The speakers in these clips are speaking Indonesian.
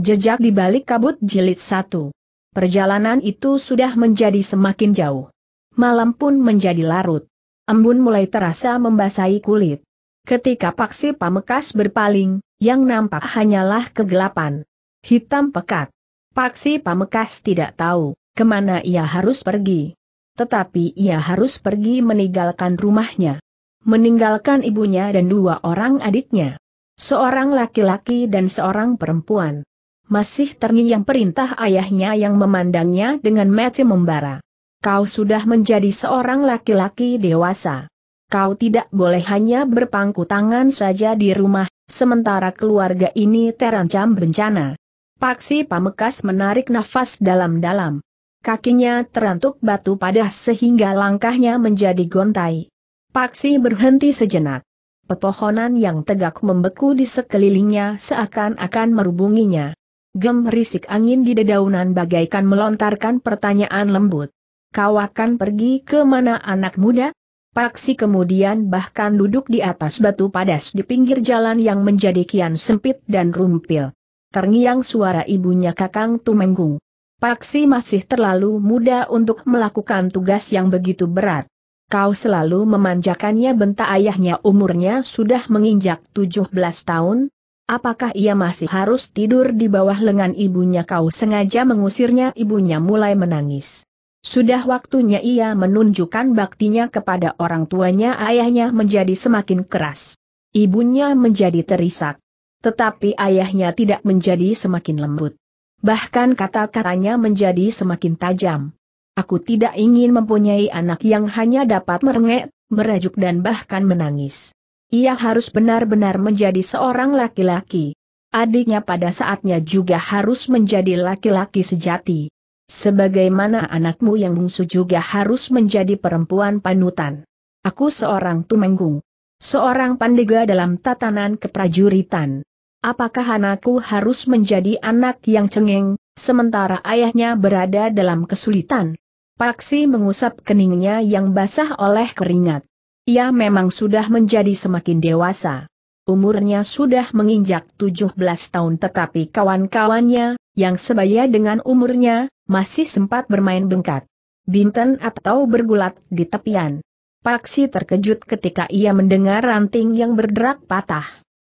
Jejak di balik kabut jilid satu. Perjalanan itu sudah menjadi semakin jauh. Malam pun menjadi larut. Embun mulai terasa membasahi kulit. Ketika Paksi Pamekas berpaling, yang nampak hanyalah kegelapan. Hitam pekat. Paksi Pamekas tidak tahu kemana ia harus pergi. Tetapi ia harus pergi meninggalkan rumahnya. Meninggalkan ibunya dan dua orang adiknya. Seorang laki-laki dan seorang perempuan masih terngiang perintah ayahnya yang memandangnya dengan mata membara. Kau sudah menjadi seorang laki-laki dewasa. Kau tidak boleh hanya berpangku tangan saja di rumah, sementara keluarga ini terancam bencana. Paksi Pamekas menarik nafas dalam-dalam. Kakinya terantuk batu padah sehingga langkahnya menjadi gontai. Paksi berhenti sejenak. Pepohonan yang tegak membeku di sekelilingnya seakan-akan merubunginya risik angin di dedaunan bagaikan melontarkan pertanyaan lembut. Kau akan pergi ke mana anak muda? Paksi kemudian bahkan duduk di atas batu padas di pinggir jalan yang menjadi kian sempit dan rumpil. Terngiang suara ibunya Kakang Tumenggung. Paksi masih terlalu muda untuk melakukan tugas yang begitu berat. Kau selalu memanjakannya bentak ayahnya umurnya sudah menginjak 17 tahun, Apakah ia masih harus tidur di bawah lengan ibunya kau sengaja mengusirnya ibunya mulai menangis. Sudah waktunya ia menunjukkan baktinya kepada orang tuanya ayahnya menjadi semakin keras. Ibunya menjadi terisak. Tetapi ayahnya tidak menjadi semakin lembut. Bahkan kata-katanya menjadi semakin tajam. Aku tidak ingin mempunyai anak yang hanya dapat merengek, merajuk dan bahkan menangis. Ia harus benar-benar menjadi seorang laki-laki. Adiknya pada saatnya juga harus menjadi laki-laki sejati. Sebagaimana anakmu yang bungsu juga harus menjadi perempuan panutan. Aku seorang tumenggung. Seorang pandega dalam tatanan keprajuritan. Apakah anakku harus menjadi anak yang cengeng, sementara ayahnya berada dalam kesulitan? Paksi mengusap keningnya yang basah oleh keringat. Ia memang sudah menjadi semakin dewasa. Umurnya sudah menginjak 17 tahun tetapi kawan-kawannya, yang sebaya dengan umurnya, masih sempat bermain bengkak, Binten atau bergulat di tepian. Paksi terkejut ketika ia mendengar ranting yang berderak patah.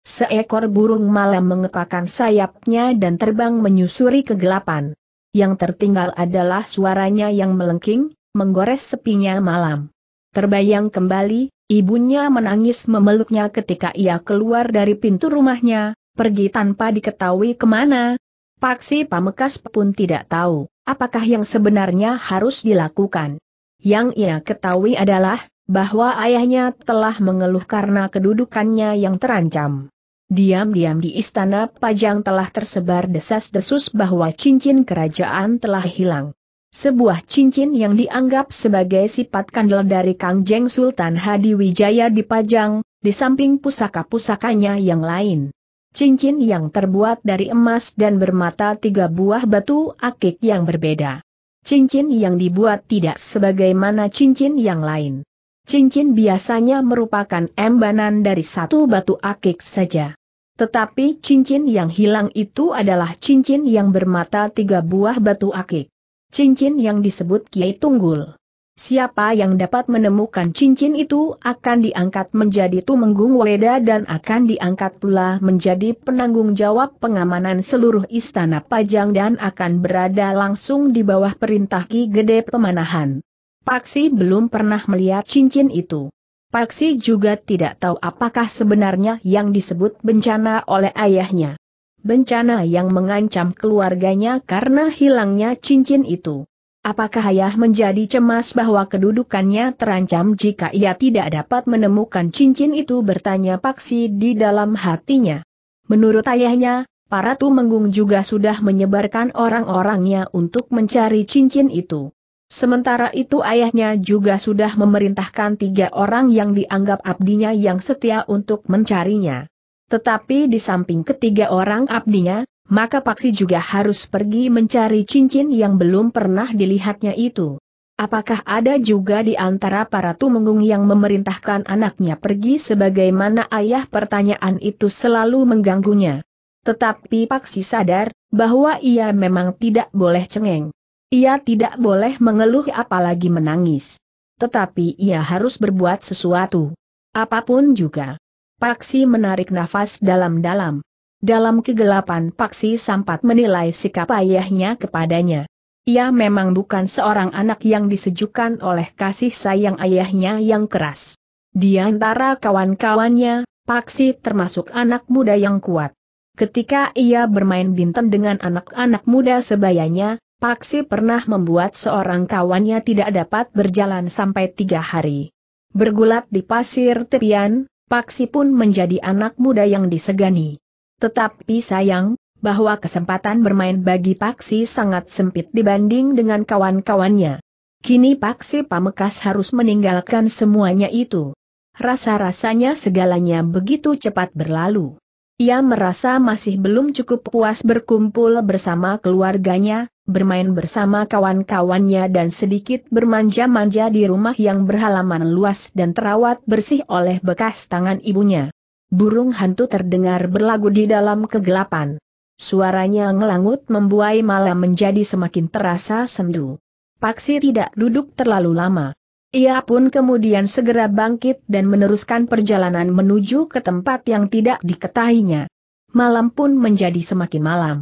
Seekor burung malam mengepakkan sayapnya dan terbang menyusuri kegelapan. Yang tertinggal adalah suaranya yang melengking, menggores sepinya malam. Terbayang kembali, ibunya menangis memeluknya ketika ia keluar dari pintu rumahnya, pergi tanpa diketahui kemana. Paksi Pamekas pun tidak tahu, apakah yang sebenarnya harus dilakukan. Yang ia ketahui adalah, bahwa ayahnya telah mengeluh karena kedudukannya yang terancam. Diam-diam di istana Pajang telah tersebar desas-desus bahwa cincin kerajaan telah hilang. Sebuah cincin yang dianggap sebagai sifat kandel dari Kangjeng Sultan Hadi Wijaya dipajang, di samping pusaka-pusakanya yang lain. Cincin yang terbuat dari emas dan bermata tiga buah batu akik yang berbeda. Cincin yang dibuat tidak sebagaimana cincin yang lain. Cincin biasanya merupakan embanan dari satu batu akik saja. Tetapi cincin yang hilang itu adalah cincin yang bermata tiga buah batu akik cincin yang disebut Kiai Tunggul. Siapa yang dapat menemukan cincin itu akan diangkat menjadi Tumenggung Weda dan akan diangkat pula menjadi penanggung jawab pengamanan seluruh istana Pajang dan akan berada langsung di bawah perintah Ki Gede Pemanahan. Paksi belum pernah melihat cincin itu. Paksi juga tidak tahu apakah sebenarnya yang disebut bencana oleh ayahnya bencana yang mengancam keluarganya karena hilangnya cincin itu. Apakah ayah menjadi cemas bahwa kedudukannya terancam jika ia tidak dapat menemukan cincin itu bertanya Paksi di dalam hatinya. Menurut ayahnya, para tumenggung juga sudah menyebarkan orang-orangnya untuk mencari cincin itu. Sementara itu ayahnya juga sudah memerintahkan tiga orang yang dianggap abdinya yang setia untuk mencarinya. Tetapi di samping ketiga orang abdinya, maka Paksi juga harus pergi mencari cincin yang belum pernah dilihatnya itu. Apakah ada juga di antara para tumenggung yang memerintahkan anaknya pergi sebagaimana ayah pertanyaan itu selalu mengganggunya? Tetapi Paksi sadar, bahwa ia memang tidak boleh cengeng. Ia tidak boleh mengeluh apalagi menangis. Tetapi ia harus berbuat sesuatu. Apapun juga. Paksi menarik nafas dalam-dalam. Dalam kegelapan Paksi sempat menilai sikap ayahnya kepadanya. Ia memang bukan seorang anak yang disejukkan oleh kasih sayang ayahnya yang keras. Di antara kawan-kawannya, Paksi termasuk anak muda yang kuat. Ketika ia bermain bintang dengan anak-anak muda sebayanya, Paksi pernah membuat seorang kawannya tidak dapat berjalan sampai tiga hari. Bergulat di pasir tepian, Paksi pun menjadi anak muda yang disegani. Tetapi sayang, bahwa kesempatan bermain bagi Paksi sangat sempit dibanding dengan kawan-kawannya. Kini Paksi Pamekas harus meninggalkan semuanya itu. Rasa-rasanya segalanya begitu cepat berlalu. Ia merasa masih belum cukup puas berkumpul bersama keluarganya, bermain bersama kawan-kawannya dan sedikit bermanja-manja di rumah yang berhalaman luas dan terawat bersih oleh bekas tangan ibunya. Burung hantu terdengar berlagu di dalam kegelapan. Suaranya ngelangut membuai malam menjadi semakin terasa sendu. Paksi tidak duduk terlalu lama. Ia pun kemudian segera bangkit dan meneruskan perjalanan menuju ke tempat yang tidak diketahinya. Malam pun menjadi semakin malam.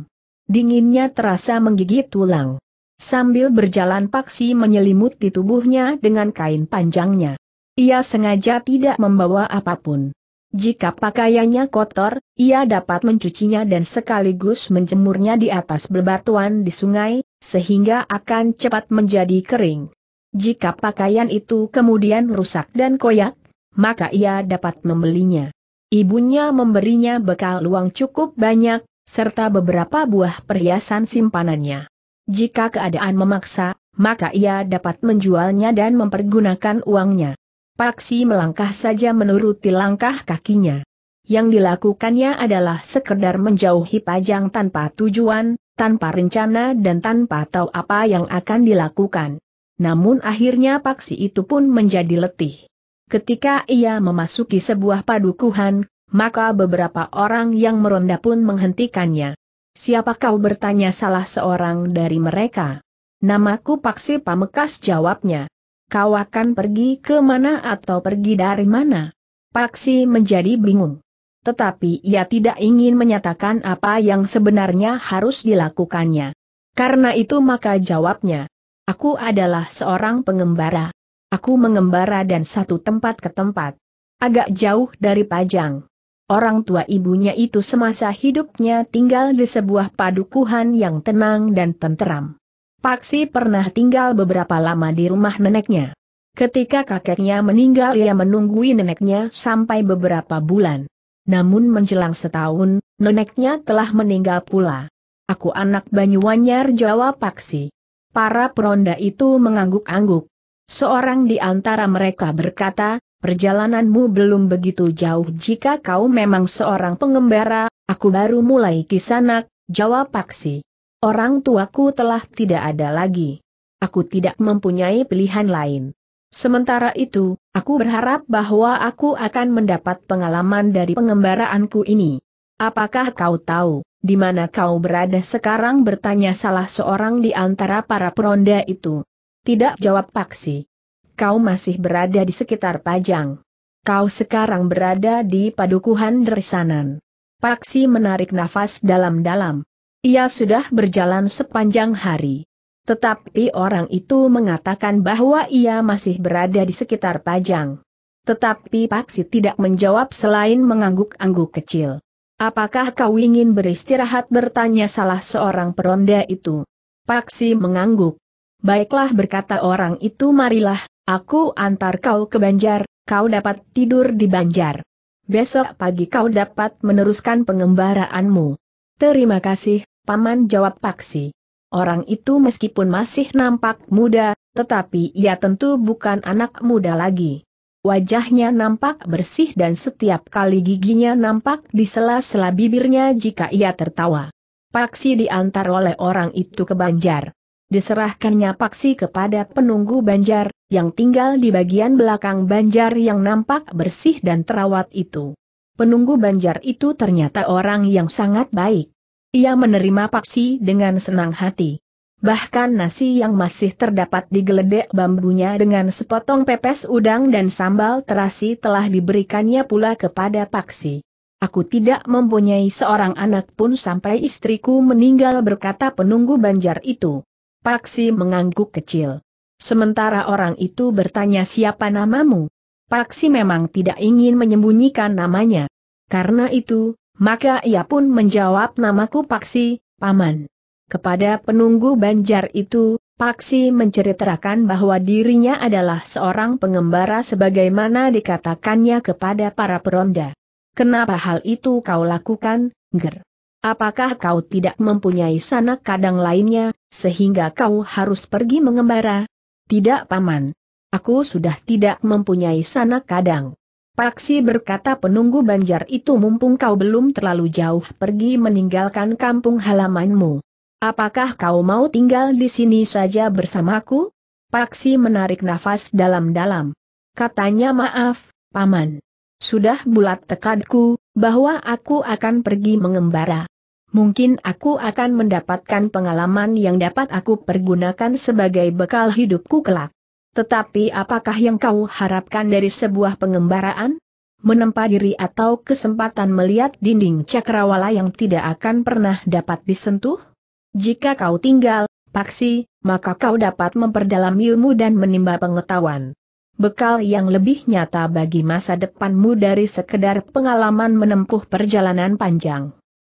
Dinginnya terasa menggigit tulang. Sambil berjalan Paksi menyelimuti tubuhnya dengan kain panjangnya. Ia sengaja tidak membawa apapun. Jika pakaiannya kotor, ia dapat mencucinya dan sekaligus menjemurnya di atas bebatuan di sungai, sehingga akan cepat menjadi kering. Jika pakaian itu kemudian rusak dan koyak, maka ia dapat membelinya. Ibunya memberinya bekal uang cukup banyak, serta beberapa buah perhiasan simpanannya. Jika keadaan memaksa, maka ia dapat menjualnya dan mempergunakan uangnya. Paksi melangkah saja menuruti langkah kakinya. Yang dilakukannya adalah sekedar menjauhi pajang tanpa tujuan, tanpa rencana dan tanpa tahu apa yang akan dilakukan namun akhirnya paksi itu pun menjadi letih. Ketika ia memasuki sebuah padukuhan, maka beberapa orang yang meronda pun menghentikannya. Siapa kau bertanya salah seorang dari mereka? Namaku Paksi Pamekas jawabnya. Kau akan pergi ke mana atau pergi dari mana? Paksi menjadi bingung. Tetapi ia tidak ingin menyatakan apa yang sebenarnya harus dilakukannya. Karena itu maka jawabnya, Aku adalah seorang pengembara. Aku mengembara dan satu tempat ke tempat. Agak jauh dari Pajang. Orang tua ibunya itu semasa hidupnya tinggal di sebuah padukuhan yang tenang dan tenteram. Paksi pernah tinggal beberapa lama di rumah neneknya. Ketika kakeknya meninggal ia menunggui neneknya sampai beberapa bulan. Namun menjelang setahun, neneknya telah meninggal pula. Aku anak Banyuwanyar jawab Paksi. Para peronda itu mengangguk-angguk. Seorang di antara mereka berkata, perjalananmu belum begitu jauh jika kau memang seorang pengembara, aku baru mulai kisanak, jawab Paksi. Orang tuaku telah tidak ada lagi. Aku tidak mempunyai pilihan lain. Sementara itu, aku berharap bahwa aku akan mendapat pengalaman dari pengembaraanku ini. Apakah kau tahu, di mana kau berada sekarang bertanya salah seorang di antara para peronda itu. Tidak jawab Paksi. Kau masih berada di sekitar Pajang. Kau sekarang berada di padukuhan derisanan. Paksi menarik nafas dalam-dalam. Ia sudah berjalan sepanjang hari. Tetapi orang itu mengatakan bahwa ia masih berada di sekitar Pajang. Tetapi Paksi tidak menjawab selain mengangguk-angguk kecil. Apakah kau ingin beristirahat bertanya salah seorang peronda itu? Paksi mengangguk. Baiklah berkata orang itu marilah, aku antar kau ke Banjar, kau dapat tidur di Banjar. Besok pagi kau dapat meneruskan pengembaraanmu. Terima kasih, Paman jawab Paksi. Orang itu meskipun masih nampak muda, tetapi ia tentu bukan anak muda lagi. Wajahnya nampak bersih dan setiap kali giginya nampak di sela-sela bibirnya jika ia tertawa. Paksi diantar oleh orang itu ke Banjar. Diserahkannya Paksi kepada penunggu Banjar, yang tinggal di bagian belakang Banjar yang nampak bersih dan terawat itu. Penunggu Banjar itu ternyata orang yang sangat baik. Ia menerima Paksi dengan senang hati bahkan nasi yang masih terdapat di geledek bambunya dengan sepotong pepes udang dan sambal terasi telah diberikannya pula kepada Paksi. Aku tidak mempunyai seorang anak pun sampai istriku meninggal berkata penunggu banjar itu. Paksi mengangguk kecil. Sementara orang itu bertanya siapa namamu. Paksi memang tidak ingin menyembunyikan namanya. Karena itu, maka ia pun menjawab namaku Paksi, Paman. Kepada penunggu banjar itu, Paksi menceritakan bahwa dirinya adalah seorang pengembara sebagaimana dikatakannya kepada para peronda. Kenapa hal itu kau lakukan, Ger? Apakah kau tidak mempunyai sanak kadang lainnya, sehingga kau harus pergi mengembara? Tidak paman. Aku sudah tidak mempunyai sanak kadang. Paksi berkata penunggu banjar itu mumpung kau belum terlalu jauh pergi meninggalkan kampung halamanmu. Apakah kau mau tinggal di sini saja bersamaku? Paksi menarik nafas dalam-dalam. Katanya maaf, Paman. Sudah bulat tekadku, bahwa aku akan pergi mengembara. Mungkin aku akan mendapatkan pengalaman yang dapat aku pergunakan sebagai bekal hidupku kelak. Tetapi apakah yang kau harapkan dari sebuah pengembaraan? Menempa diri atau kesempatan melihat dinding cakrawala yang tidak akan pernah dapat disentuh? Jika kau tinggal, paksi, maka kau dapat memperdalam ilmu dan menimba pengetahuan. Bekal yang lebih nyata bagi masa depanmu dari sekedar pengalaman menempuh perjalanan panjang.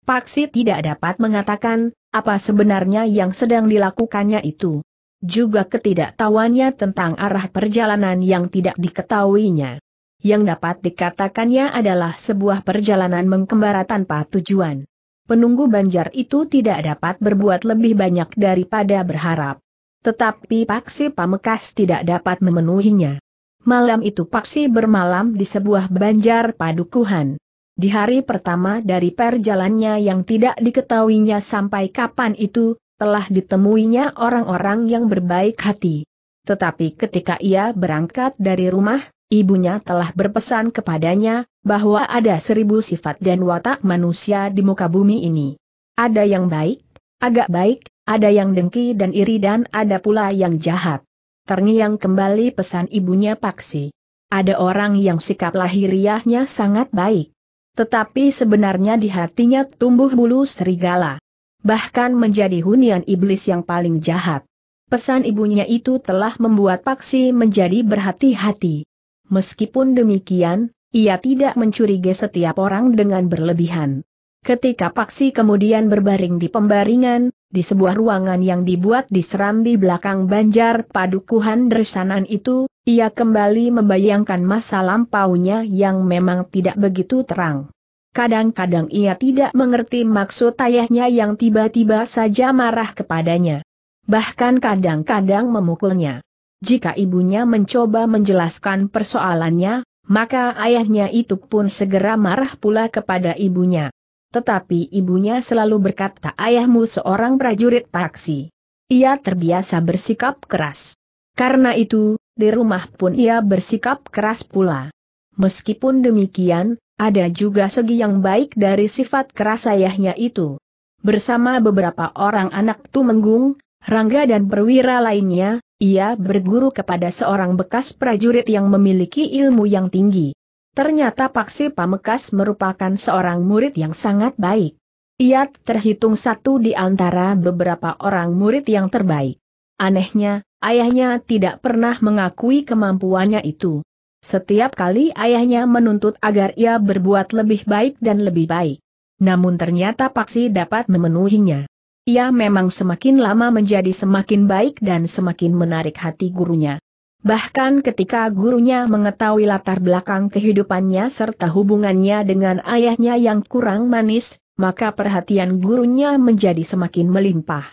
Paksi tidak dapat mengatakan, apa sebenarnya yang sedang dilakukannya itu. Juga ketidaktahuannya tentang arah perjalanan yang tidak diketahuinya. Yang dapat dikatakannya adalah sebuah perjalanan mengembara tanpa tujuan penunggu banjar itu tidak dapat berbuat lebih banyak daripada berharap. Tetapi Paksi Pamekas tidak dapat memenuhinya. Malam itu Paksi bermalam di sebuah banjar padukuhan. Di hari pertama dari perjalannya yang tidak diketahuinya sampai kapan itu, telah ditemuinya orang-orang yang berbaik hati. Tetapi ketika ia berangkat dari rumah, ibunya telah berpesan kepadanya, bahwa ada seribu sifat dan watak manusia di muka bumi ini. Ada yang baik, agak baik, ada yang dengki dan iri dan ada pula yang jahat. Terngiang kembali pesan ibunya Paksi. Ada orang yang sikap lahiriahnya sangat baik. Tetapi sebenarnya di hatinya tumbuh bulu serigala. Bahkan menjadi hunian iblis yang paling jahat. Pesan ibunya itu telah membuat Paksi menjadi berhati-hati. Meskipun demikian, ia tidak mencurigai setiap orang dengan berlebihan. Ketika Paksi kemudian berbaring di pembaringan, di sebuah ruangan yang dibuat di serambi belakang banjar padukuhan dresanan itu, ia kembali membayangkan masa lampaunya yang memang tidak begitu terang. Kadang-kadang ia tidak mengerti maksud ayahnya yang tiba-tiba saja marah kepadanya. Bahkan kadang-kadang memukulnya. Jika ibunya mencoba menjelaskan persoalannya, maka ayahnya itu pun segera marah pula kepada ibunya. Tetapi ibunya selalu berkata ayahmu seorang prajurit paksi. Ia terbiasa bersikap keras. Karena itu, di rumah pun ia bersikap keras pula. Meskipun demikian, ada juga segi yang baik dari sifat keras ayahnya itu. Bersama beberapa orang anak Tumenggung, Rangga dan perwira lainnya, ia berguru kepada seorang bekas prajurit yang memiliki ilmu yang tinggi. Ternyata Paksi Pamekas merupakan seorang murid yang sangat baik. Ia terhitung satu di antara beberapa orang murid yang terbaik. Anehnya, ayahnya tidak pernah mengakui kemampuannya itu. Setiap kali ayahnya menuntut agar ia berbuat lebih baik dan lebih baik. Namun ternyata Paksi dapat memenuhinya. Ia memang semakin lama menjadi semakin baik dan semakin menarik hati gurunya. Bahkan ketika gurunya mengetahui latar belakang kehidupannya serta hubungannya dengan ayahnya yang kurang manis, maka perhatian gurunya menjadi semakin melimpah.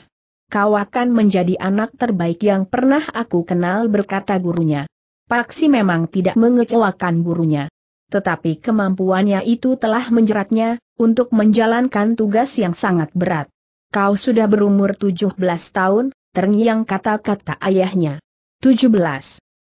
Kau akan menjadi anak terbaik yang pernah aku kenal berkata gurunya. Paksi memang tidak mengecewakan gurunya. Tetapi kemampuannya itu telah menjeratnya, untuk menjalankan tugas yang sangat berat kau sudah berumur 17 tahun, terngiang kata-kata ayahnya. 17.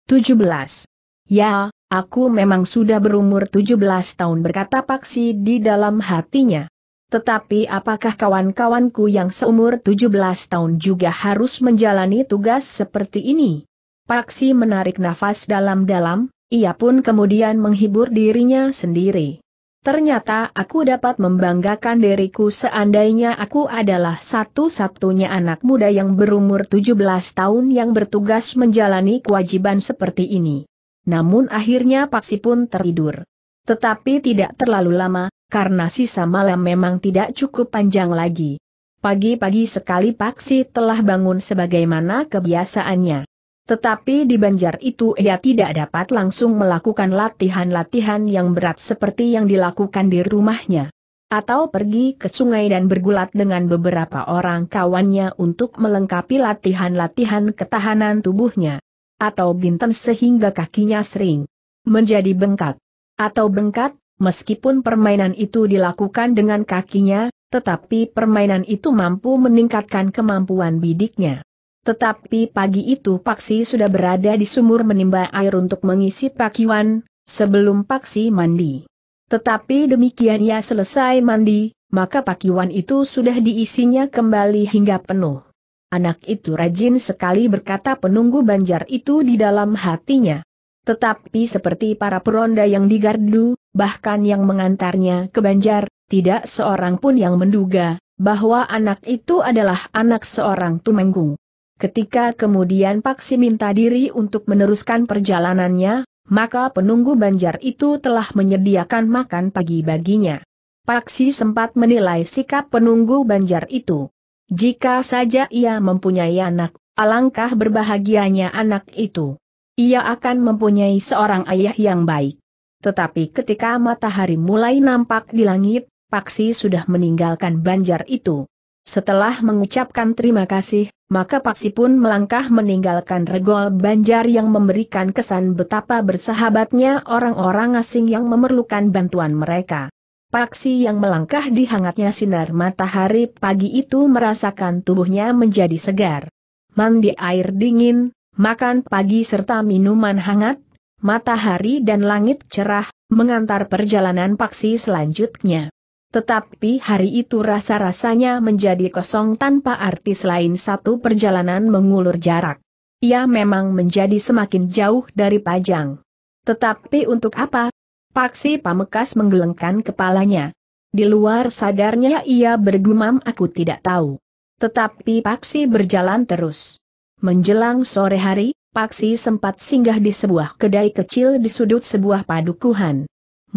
17. Ya, aku memang sudah berumur 17 tahun berkata Paksi di dalam hatinya. Tetapi apakah kawan-kawanku yang seumur 17 tahun juga harus menjalani tugas seperti ini? Paksi menarik nafas dalam-dalam, ia pun kemudian menghibur dirinya sendiri. Ternyata aku dapat membanggakan diriku seandainya aku adalah satu-satunya anak muda yang berumur 17 tahun yang bertugas menjalani kewajiban seperti ini. Namun akhirnya Paksi pun tertidur. Tetapi tidak terlalu lama, karena sisa malam memang tidak cukup panjang lagi. Pagi-pagi sekali Paksi telah bangun sebagaimana kebiasaannya. Tetapi di banjar itu ia tidak dapat langsung melakukan latihan-latihan yang berat seperti yang dilakukan di rumahnya. Atau pergi ke sungai dan bergulat dengan beberapa orang kawannya untuk melengkapi latihan-latihan ketahanan tubuhnya. Atau binten sehingga kakinya sering menjadi bengkak. Atau bengkak, meskipun permainan itu dilakukan dengan kakinya, tetapi permainan itu mampu meningkatkan kemampuan bidiknya. Tetapi pagi itu Paksi sudah berada di sumur menimba air untuk mengisi pakiwan, sebelum Paksi mandi. Tetapi demikian ia selesai mandi, maka pakiwan itu sudah diisinya kembali hingga penuh. Anak itu rajin sekali berkata penunggu banjar itu di dalam hatinya. Tetapi seperti para peronda yang digardu, bahkan yang mengantarnya ke banjar, tidak seorang pun yang menduga, bahwa anak itu adalah anak seorang tumenggung. Ketika kemudian Paksi minta diri untuk meneruskan perjalanannya, maka penunggu banjar itu telah menyediakan makan pagi baginya. Paksi sempat menilai sikap penunggu banjar itu. Jika saja ia mempunyai anak, alangkah berbahagianya anak itu. Ia akan mempunyai seorang ayah yang baik. Tetapi ketika matahari mulai nampak di langit, Paksi sudah meninggalkan banjar itu. Setelah mengucapkan terima kasih, maka Paksi pun melangkah meninggalkan regol banjar yang memberikan kesan betapa bersahabatnya orang-orang asing yang memerlukan bantuan mereka. Paksi yang melangkah di hangatnya sinar matahari pagi itu merasakan tubuhnya menjadi segar. Mandi air dingin, makan pagi serta minuman hangat, matahari dan langit cerah, mengantar perjalanan Paksi selanjutnya. Tetapi hari itu rasa-rasanya menjadi kosong tanpa arti selain satu perjalanan mengulur jarak. Ia memang menjadi semakin jauh dari Pajang. Tetapi untuk apa? Paksi Pamekas menggelengkan kepalanya. Di luar sadarnya ia bergumam aku tidak tahu. Tetapi Paksi berjalan terus. Menjelang sore hari, Paksi sempat singgah di sebuah kedai kecil di sudut sebuah padukuhan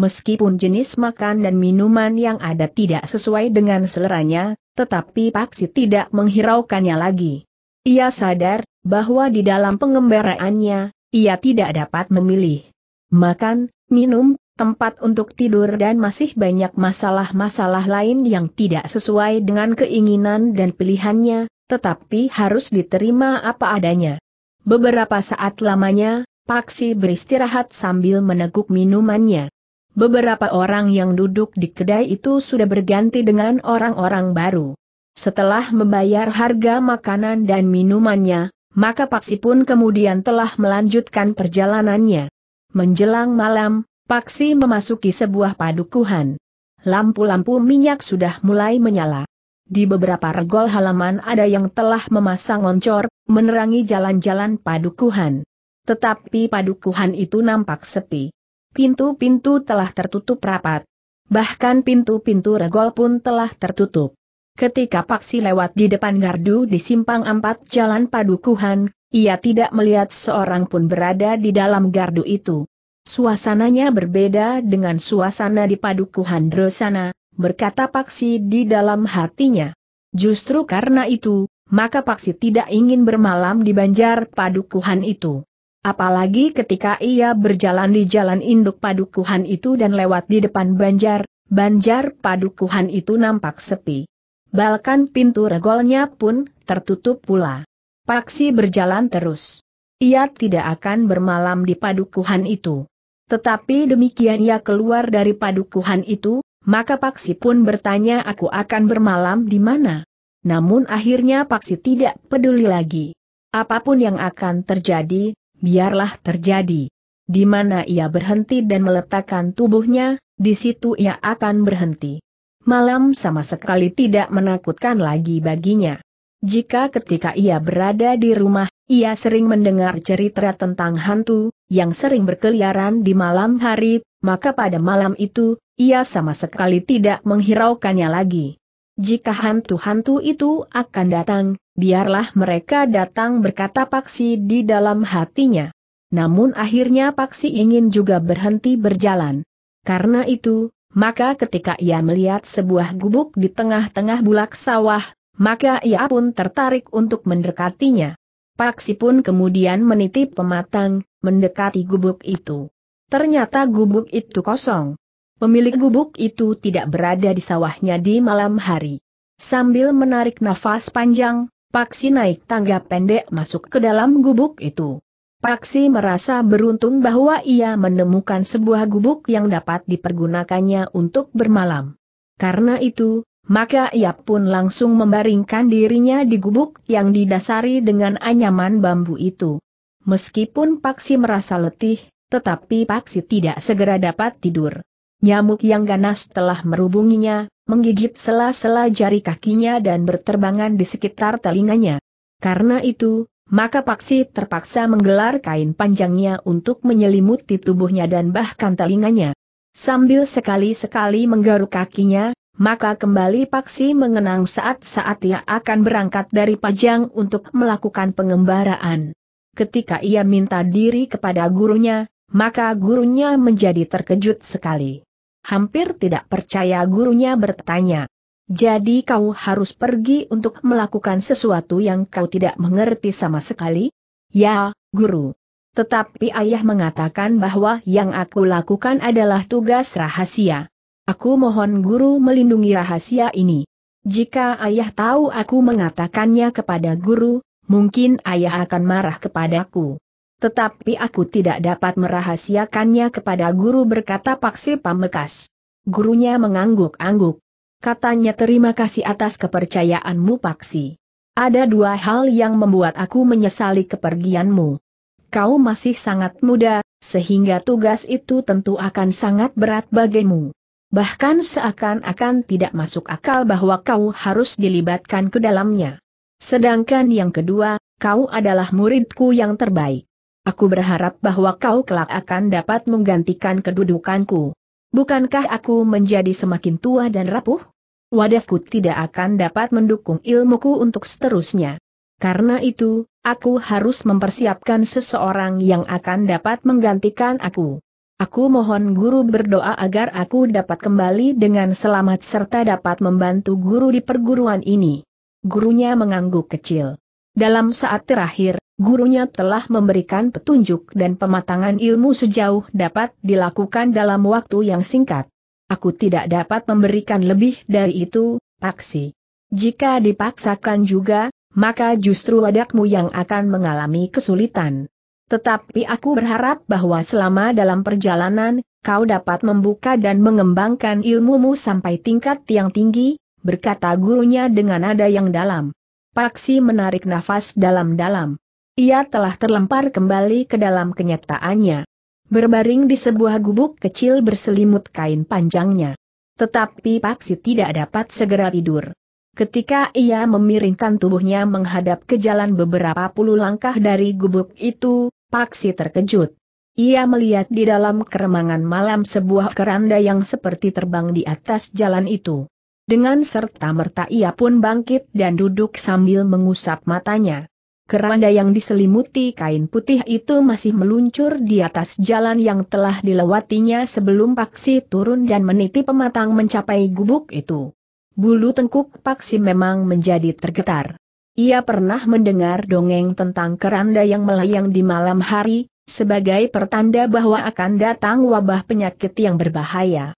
meskipun jenis makan dan minuman yang ada tidak sesuai dengan seleranya, tetapi Paksi tidak menghiraukannya lagi. Ia sadar bahwa di dalam pengembaraannya, ia tidak dapat memilih makan, minum, tempat untuk tidur dan masih banyak masalah-masalah lain yang tidak sesuai dengan keinginan dan pilihannya, tetapi harus diterima apa adanya. Beberapa saat lamanya, Paksi beristirahat sambil meneguk minumannya beberapa orang yang duduk di kedai itu sudah berganti dengan orang-orang baru. Setelah membayar harga makanan dan minumannya, maka Paksi pun kemudian telah melanjutkan perjalanannya. Menjelang malam, Paksi memasuki sebuah padukuhan. Lampu-lampu minyak sudah mulai menyala. Di beberapa regol halaman ada yang telah memasang oncor, menerangi jalan-jalan padukuhan. Tetapi padukuhan itu nampak sepi. Pintu-pintu telah tertutup rapat. Bahkan pintu-pintu regol pun telah tertutup. Ketika Paksi lewat di depan gardu di simpang empat jalan padukuhan, ia tidak melihat seorang pun berada di dalam gardu itu. Suasananya berbeda dengan suasana di padukuhan Drosana, berkata Paksi di dalam hatinya. Justru karena itu, maka Paksi tidak ingin bermalam di banjar padukuhan itu. Apalagi ketika ia berjalan di jalan induk padukuhan itu dan lewat di depan banjar, banjar padukuhan itu nampak sepi. Balkan pintu regolnya pun tertutup pula. Paksi berjalan terus. Ia tidak akan bermalam di padukuhan itu. Tetapi demikian ia keluar dari padukuhan itu, maka Paksi pun bertanya aku akan bermalam di mana. Namun akhirnya Paksi tidak peduli lagi. Apapun yang akan terjadi, biarlah terjadi. Di mana ia berhenti dan meletakkan tubuhnya, di situ ia akan berhenti. Malam sama sekali tidak menakutkan lagi baginya. Jika ketika ia berada di rumah, ia sering mendengar cerita tentang hantu, yang sering berkeliaran di malam hari, maka pada malam itu, ia sama sekali tidak menghiraukannya lagi. Jika hantu-hantu itu akan datang, biarlah mereka datang berkata Paksi di dalam hatinya. Namun akhirnya Paksi ingin juga berhenti berjalan. Karena itu, maka ketika ia melihat sebuah gubuk di tengah-tengah bulak sawah, maka ia pun tertarik untuk mendekatinya. Paksi pun kemudian menitip pematang, mendekati gubuk itu. Ternyata gubuk itu kosong. Pemilik gubuk itu tidak berada di sawahnya di malam hari. Sambil menarik nafas panjang, Paksi naik tangga pendek masuk ke dalam gubuk itu. Paksi merasa beruntung bahwa ia menemukan sebuah gubuk yang dapat dipergunakannya untuk bermalam. Karena itu, maka ia pun langsung membaringkan dirinya di gubuk yang didasari dengan anyaman bambu itu. Meskipun Paksi merasa letih, tetapi Paksi tidak segera dapat tidur. Nyamuk yang ganas telah merubunginya, menggigit sela-sela jari kakinya dan berterbangan di sekitar telinganya. Karena itu, maka Paksi terpaksa menggelar kain panjangnya untuk menyelimuti tubuhnya dan bahkan telinganya. Sambil sekali-sekali menggaruk kakinya, maka kembali Paksi mengenang saat-saat ia akan berangkat dari Pajang untuk melakukan pengembaraan. Ketika ia minta diri kepada gurunya, maka gurunya menjadi terkejut sekali hampir tidak percaya gurunya bertanya. Jadi kau harus pergi untuk melakukan sesuatu yang kau tidak mengerti sama sekali? Ya, guru. Tetapi ayah mengatakan bahwa yang aku lakukan adalah tugas rahasia. Aku mohon guru melindungi rahasia ini. Jika ayah tahu aku mengatakannya kepada guru, mungkin ayah akan marah kepadaku tetapi aku tidak dapat merahasiakannya kepada guru berkata Paksi Pamekas. Gurunya mengangguk-angguk. Katanya terima kasih atas kepercayaanmu Paksi. Ada dua hal yang membuat aku menyesali kepergianmu. Kau masih sangat muda, sehingga tugas itu tentu akan sangat berat bagimu. Bahkan seakan-akan tidak masuk akal bahwa kau harus dilibatkan ke dalamnya. Sedangkan yang kedua, kau adalah muridku yang terbaik. Aku berharap bahwa kau kelak akan dapat menggantikan kedudukanku. Bukankah aku menjadi semakin tua dan rapuh? Wadahku tidak akan dapat mendukung ilmuku untuk seterusnya. Karena itu, aku harus mempersiapkan seseorang yang akan dapat menggantikan aku. Aku mohon guru berdoa agar aku dapat kembali dengan selamat serta dapat membantu guru di perguruan ini. Gurunya mengangguk kecil. Dalam saat terakhir, gurunya telah memberikan petunjuk dan pematangan ilmu sejauh dapat dilakukan dalam waktu yang singkat. Aku tidak dapat memberikan lebih dari itu, Paksi. Jika dipaksakan juga, maka justru wadakmu yang akan mengalami kesulitan. Tetapi aku berharap bahwa selama dalam perjalanan, kau dapat membuka dan mengembangkan ilmumu sampai tingkat yang tinggi, berkata gurunya dengan nada yang dalam. Paksi menarik nafas dalam-dalam. Ia telah terlempar kembali ke dalam kenyataannya. Berbaring di sebuah gubuk kecil berselimut kain panjangnya. Tetapi Paksi tidak dapat segera tidur. Ketika ia memiringkan tubuhnya menghadap ke jalan beberapa puluh langkah dari gubuk itu, Paksi terkejut. Ia melihat di dalam keremangan malam sebuah keranda yang seperti terbang di atas jalan itu. Dengan serta-merta ia pun bangkit dan duduk sambil mengusap matanya. Keranda yang diselimuti kain putih itu masih meluncur di atas jalan yang telah dilewatinya sebelum Paksi turun dan meniti pematang mencapai gubuk itu. Bulu tengkuk Paksi memang menjadi tergetar. Ia pernah mendengar dongeng tentang keranda yang melayang di malam hari, sebagai pertanda bahwa akan datang wabah penyakit yang berbahaya.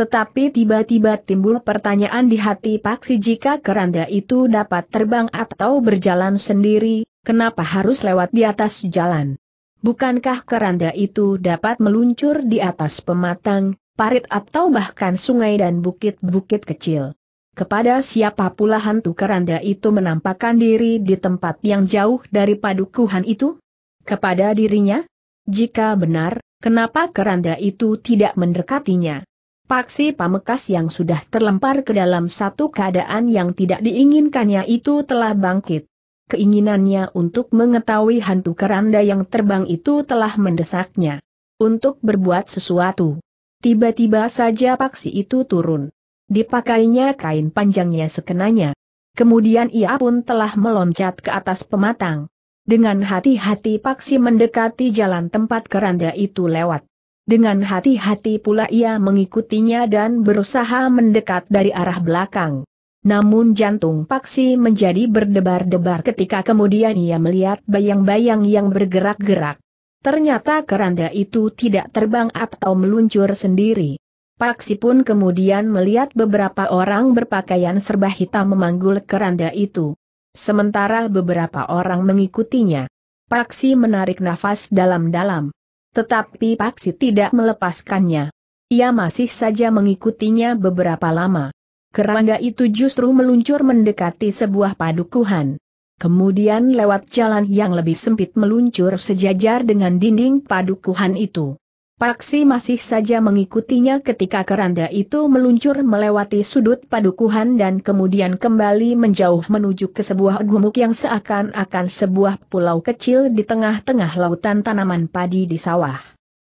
Tetapi tiba-tiba timbul pertanyaan di hati Paksi jika keranda itu dapat terbang atau berjalan sendiri, kenapa harus lewat di atas jalan? Bukankah keranda itu dapat meluncur di atas pematang, parit atau bahkan sungai dan bukit-bukit kecil? Kepada siapa pula hantu keranda itu menampakkan diri di tempat yang jauh dari padukuhan itu? Kepada dirinya? Jika benar, kenapa keranda itu tidak mendekatinya? Paksi Pamekas yang sudah terlempar ke dalam satu keadaan yang tidak diinginkannya itu telah bangkit. Keinginannya untuk mengetahui hantu keranda yang terbang itu telah mendesaknya. Untuk berbuat sesuatu. Tiba-tiba saja Paksi itu turun. Dipakainya kain panjangnya sekenanya. Kemudian ia pun telah meloncat ke atas pematang. Dengan hati-hati Paksi mendekati jalan tempat keranda itu lewat. Dengan hati-hati pula ia mengikutinya dan berusaha mendekat dari arah belakang. Namun jantung Paksi menjadi berdebar-debar ketika kemudian ia melihat bayang-bayang yang bergerak-gerak. Ternyata keranda itu tidak terbang atau meluncur sendiri. Paksi pun kemudian melihat beberapa orang berpakaian serba hitam memanggul keranda itu. Sementara beberapa orang mengikutinya. Paksi menarik nafas dalam-dalam. Tetapi Paksi tidak melepaskannya. Ia masih saja mengikutinya beberapa lama. Keranda itu justru meluncur mendekati sebuah padukuhan. Kemudian lewat jalan yang lebih sempit meluncur sejajar dengan dinding padukuhan itu. Paksi masih saja mengikutinya ketika keranda itu meluncur melewati sudut padukuhan dan kemudian kembali menjauh menuju ke sebuah gumuk yang seakan-akan sebuah pulau kecil di tengah-tengah lautan tanaman padi di sawah.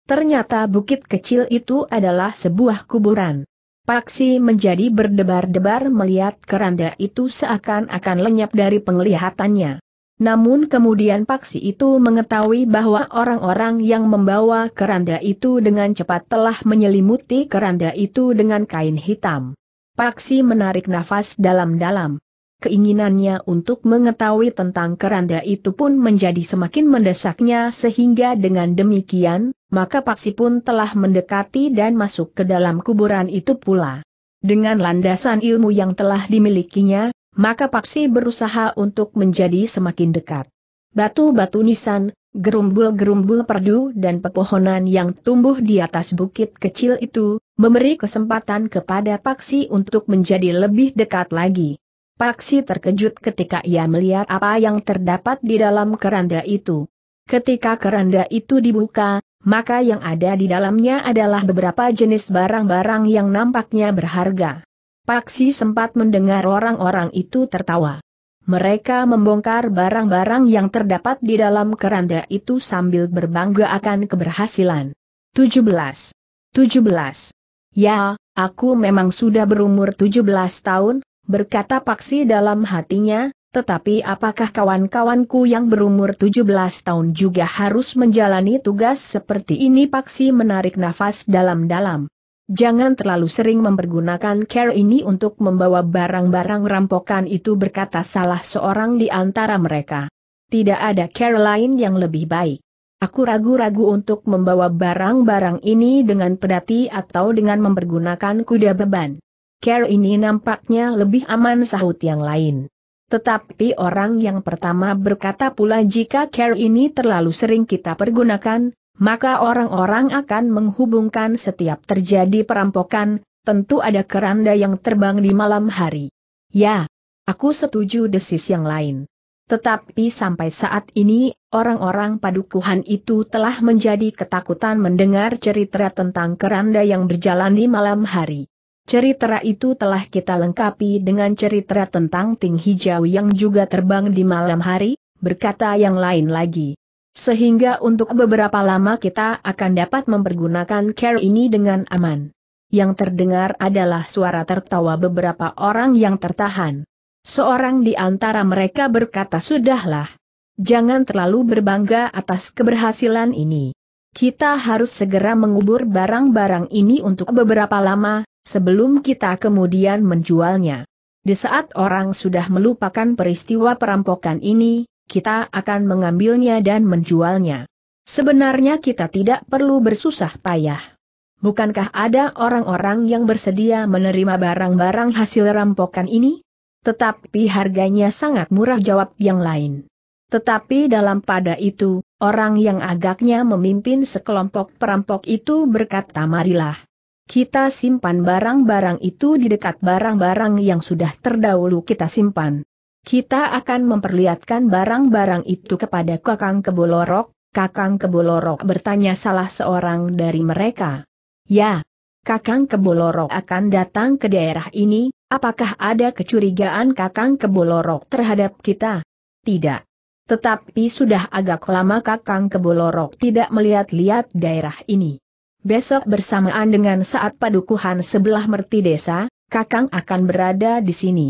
Ternyata bukit kecil itu adalah sebuah kuburan. Paksi menjadi berdebar-debar melihat keranda itu seakan-akan lenyap dari penglihatannya. Namun kemudian paksi itu mengetahui bahwa orang-orang yang membawa keranda itu dengan cepat telah menyelimuti keranda itu dengan kain hitam. Paksi menarik nafas dalam-dalam. Keinginannya untuk mengetahui tentang keranda itu pun menjadi semakin mendesaknya sehingga dengan demikian, maka Paksi pun telah mendekati dan masuk ke dalam kuburan itu pula. Dengan landasan ilmu yang telah dimilikinya, maka Paksi berusaha untuk menjadi semakin dekat. Batu-batu nisan, gerumbul-gerumbul perdu dan pepohonan yang tumbuh di atas bukit kecil itu, memberi kesempatan kepada Paksi untuk menjadi lebih dekat lagi. Paksi terkejut ketika ia melihat apa yang terdapat di dalam keranda itu. Ketika keranda itu dibuka, maka yang ada di dalamnya adalah beberapa jenis barang-barang yang nampaknya berharga. Paksi sempat mendengar orang-orang itu tertawa. Mereka membongkar barang-barang yang terdapat di dalam keranda itu sambil berbangga akan keberhasilan. 17. 17. Ya, aku memang sudah berumur 17 tahun, berkata Paksi dalam hatinya, tetapi apakah kawan-kawanku yang berumur 17 tahun juga harus menjalani tugas seperti ini Paksi menarik nafas dalam-dalam. Jangan terlalu sering mempergunakan care ini untuk membawa barang-barang rampokan itu berkata salah seorang di antara mereka. Tidak ada care lain yang lebih baik. Aku ragu-ragu untuk membawa barang-barang ini dengan pedati atau dengan mempergunakan kuda beban. Care ini nampaknya lebih aman sahut yang lain. Tetapi orang yang pertama berkata pula jika care ini terlalu sering kita pergunakan, maka orang-orang akan menghubungkan setiap terjadi perampokan, tentu ada keranda yang terbang di malam hari. Ya, aku setuju desis yang lain. Tetapi sampai saat ini, orang-orang padukuhan itu telah menjadi ketakutan mendengar cerita tentang keranda yang berjalan di malam hari. Cerita itu telah kita lengkapi dengan cerita tentang Ting Hijau yang juga terbang di malam hari, berkata yang lain lagi. Sehingga untuk beberapa lama kita akan dapat mempergunakan care ini dengan aman. Yang terdengar adalah suara tertawa beberapa orang yang tertahan. Seorang di antara mereka berkata sudahlah. Jangan terlalu berbangga atas keberhasilan ini. Kita harus segera mengubur barang-barang ini untuk beberapa lama, sebelum kita kemudian menjualnya. Di saat orang sudah melupakan peristiwa perampokan ini, kita akan mengambilnya dan menjualnya. Sebenarnya kita tidak perlu bersusah payah. Bukankah ada orang-orang yang bersedia menerima barang-barang hasil rampokan ini? Tetapi harganya sangat murah jawab yang lain. Tetapi dalam pada itu, orang yang agaknya memimpin sekelompok perampok itu berkata marilah. Kita simpan barang-barang itu di dekat barang-barang yang sudah terdahulu kita simpan. Kita akan memperlihatkan barang-barang itu kepada Kakang Kebolorok, Kakang Kebolorok bertanya salah seorang dari mereka. Ya, Kakang Kebolorok akan datang ke daerah ini, apakah ada kecurigaan Kakang Kebolorok terhadap kita? Tidak. Tetapi sudah agak lama Kakang Kebolorok tidak melihat-lihat daerah ini. Besok bersamaan dengan saat padukuhan sebelah merti desa, Kakang akan berada di sini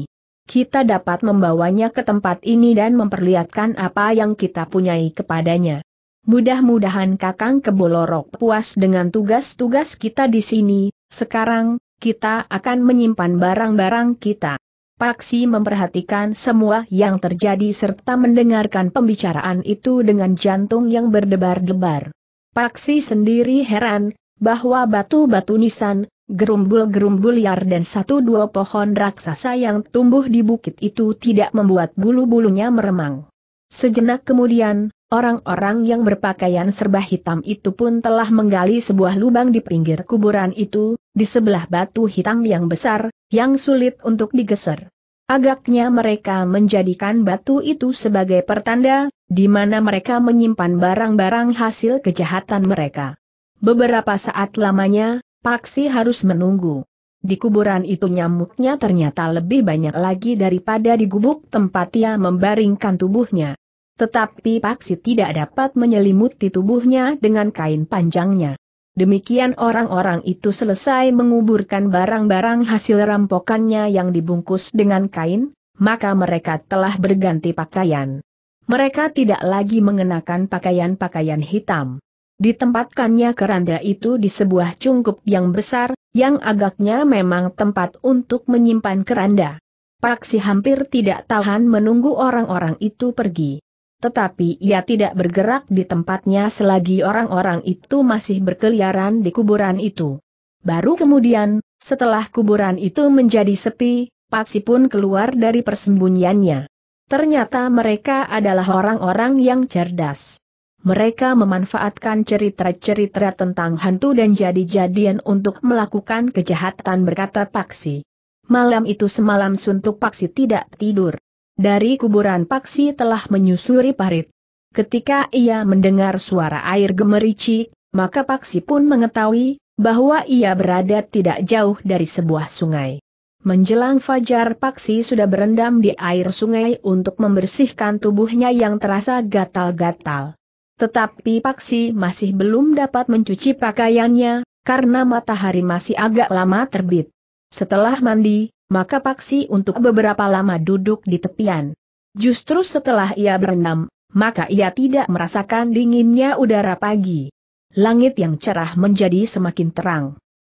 kita dapat membawanya ke tempat ini dan memperlihatkan apa yang kita punyai kepadanya. Mudah-mudahan Kakang Kebolorok puas dengan tugas-tugas kita di sini, sekarang, kita akan menyimpan barang-barang kita. Paksi memperhatikan semua yang terjadi serta mendengarkan pembicaraan itu dengan jantung yang berdebar-debar. Paksi sendiri heran, bahwa batu-batu nisan, Gerumbul-gerumbul liar dan satu dua pohon raksasa yang tumbuh di bukit itu tidak membuat bulu-bulunya meremang. Sejenak kemudian, orang-orang yang berpakaian serba hitam itu pun telah menggali sebuah lubang di pinggir kuburan itu, di sebelah batu hitam yang besar, yang sulit untuk digeser. Agaknya mereka menjadikan batu itu sebagai pertanda, di mana mereka menyimpan barang-barang hasil kejahatan mereka. Beberapa saat lamanya, Paksi harus menunggu. Di kuburan itu nyamuknya ternyata lebih banyak lagi daripada di gubuk tempat ia membaringkan tubuhnya. Tetapi Paksi tidak dapat menyelimuti tubuhnya dengan kain panjangnya. Demikian orang-orang itu selesai menguburkan barang-barang hasil rampokannya yang dibungkus dengan kain, maka mereka telah berganti pakaian. Mereka tidak lagi mengenakan pakaian-pakaian hitam. Ditempatkannya keranda itu di sebuah cungkup yang besar, yang agaknya memang tempat untuk menyimpan keranda. Paksi hampir tidak tahan menunggu orang-orang itu pergi. Tetapi ia tidak bergerak di tempatnya selagi orang-orang itu masih berkeliaran di kuburan itu. Baru kemudian, setelah kuburan itu menjadi sepi, Paksi pun keluar dari persembunyiannya. Ternyata mereka adalah orang-orang yang cerdas mereka memanfaatkan cerita-cerita tentang hantu dan jadi-jadian untuk melakukan kejahatan berkata Paksi. Malam itu semalam suntuk Paksi tidak tidur. Dari kuburan Paksi telah menyusuri parit. Ketika ia mendengar suara air gemericik, maka Paksi pun mengetahui bahwa ia berada tidak jauh dari sebuah sungai. Menjelang fajar Paksi sudah berendam di air sungai untuk membersihkan tubuhnya yang terasa gatal-gatal. Tetapi Paksi masih belum dapat mencuci pakaiannya, karena matahari masih agak lama terbit. Setelah mandi, maka Paksi untuk beberapa lama duduk di tepian. Justru setelah ia berendam, maka ia tidak merasakan dinginnya udara pagi. Langit yang cerah menjadi semakin terang.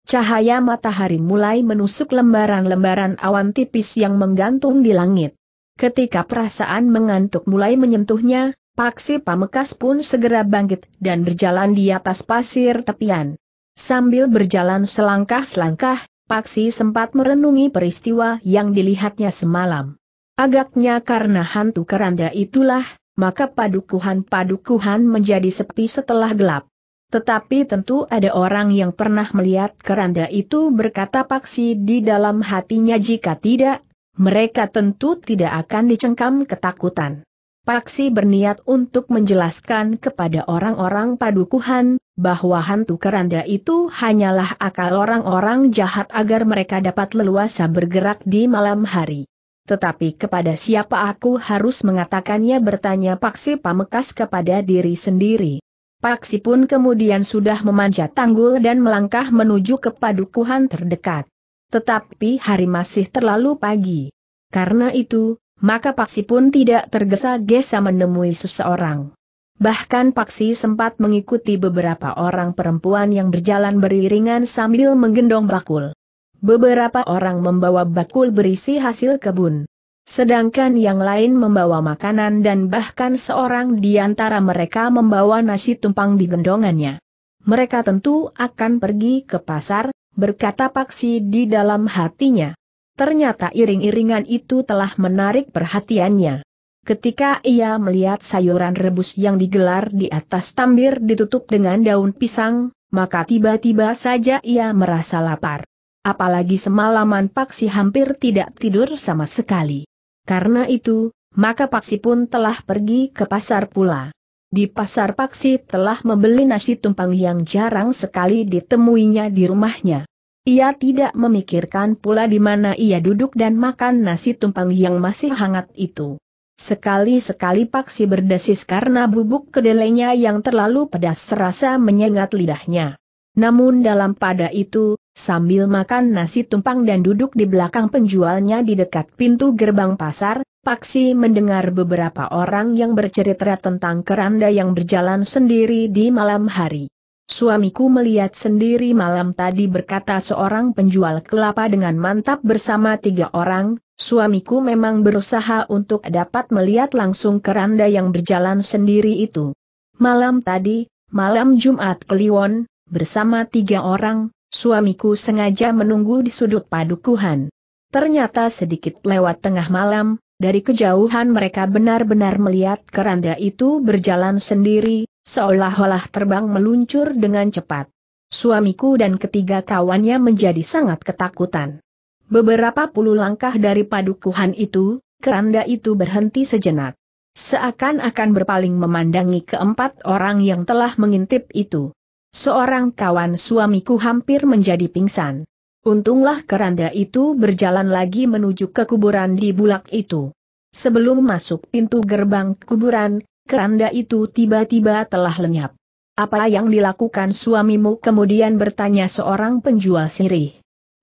Cahaya matahari mulai menusuk lembaran-lembaran awan tipis yang menggantung di langit. Ketika perasaan mengantuk mulai menyentuhnya, Paksi Pamekas pun segera bangkit dan berjalan di atas pasir tepian. Sambil berjalan selangkah-selangkah, Paksi sempat merenungi peristiwa yang dilihatnya semalam. Agaknya karena hantu keranda itulah, maka padukuhan-padukuhan menjadi sepi setelah gelap. Tetapi tentu ada orang yang pernah melihat keranda itu berkata Paksi di dalam hatinya jika tidak, mereka tentu tidak akan dicengkam ketakutan. Paksi berniat untuk menjelaskan kepada orang-orang padukuhan, bahwa hantu keranda itu hanyalah akal orang-orang jahat agar mereka dapat leluasa bergerak di malam hari. Tetapi kepada siapa aku harus mengatakannya bertanya Paksi Pamekas kepada diri sendiri. Paksi pun kemudian sudah memanjat tanggul dan melangkah menuju ke padukuhan terdekat. Tetapi hari masih terlalu pagi. Karena itu, maka Paksi pun tidak tergesa-gesa menemui seseorang. Bahkan Paksi sempat mengikuti beberapa orang perempuan yang berjalan beriringan sambil menggendong bakul. Beberapa orang membawa bakul berisi hasil kebun. Sedangkan yang lain membawa makanan dan bahkan seorang di antara mereka membawa nasi tumpang di gendongannya. Mereka tentu akan pergi ke pasar, berkata Paksi di dalam hatinya. Ternyata iring-iringan itu telah menarik perhatiannya. Ketika ia melihat sayuran rebus yang digelar di atas tambir ditutup dengan daun pisang, maka tiba-tiba saja ia merasa lapar. Apalagi semalaman Paksi hampir tidak tidur sama sekali. Karena itu, maka Paksi pun telah pergi ke pasar pula. Di pasar Paksi telah membeli nasi tumpang yang jarang sekali ditemuinya di rumahnya. Ia tidak memikirkan pula di mana ia duduk dan makan nasi tumpang yang masih hangat itu. Sekali-sekali paksi berdesis karena bubuk kedelainya yang terlalu pedas terasa menyengat lidahnya. Namun dalam pada itu, sambil makan nasi tumpang dan duduk di belakang penjualnya di dekat pintu gerbang pasar, Paksi mendengar beberapa orang yang bercerita tentang keranda yang berjalan sendiri di malam hari. Suamiku melihat sendiri malam tadi berkata seorang penjual kelapa dengan mantap bersama tiga orang, suamiku memang berusaha untuk dapat melihat langsung keranda yang berjalan sendiri itu. Malam tadi, malam Jumat Kliwon, bersama tiga orang, suamiku sengaja menunggu di sudut padukuhan. Ternyata sedikit lewat tengah malam, dari kejauhan mereka benar-benar melihat keranda itu berjalan sendiri, Seolah-olah terbang meluncur dengan cepat. Suamiku dan ketiga kawannya menjadi sangat ketakutan. Beberapa puluh langkah dari padukuhan itu, keranda itu berhenti sejenak. Seakan-akan berpaling memandangi keempat orang yang telah mengintip itu. Seorang kawan suamiku hampir menjadi pingsan. Untunglah keranda itu berjalan lagi menuju ke kuburan di bulak itu. Sebelum masuk pintu gerbang kuburan, keranda itu tiba-tiba telah lenyap. Apa yang dilakukan suamimu kemudian bertanya seorang penjual sirih.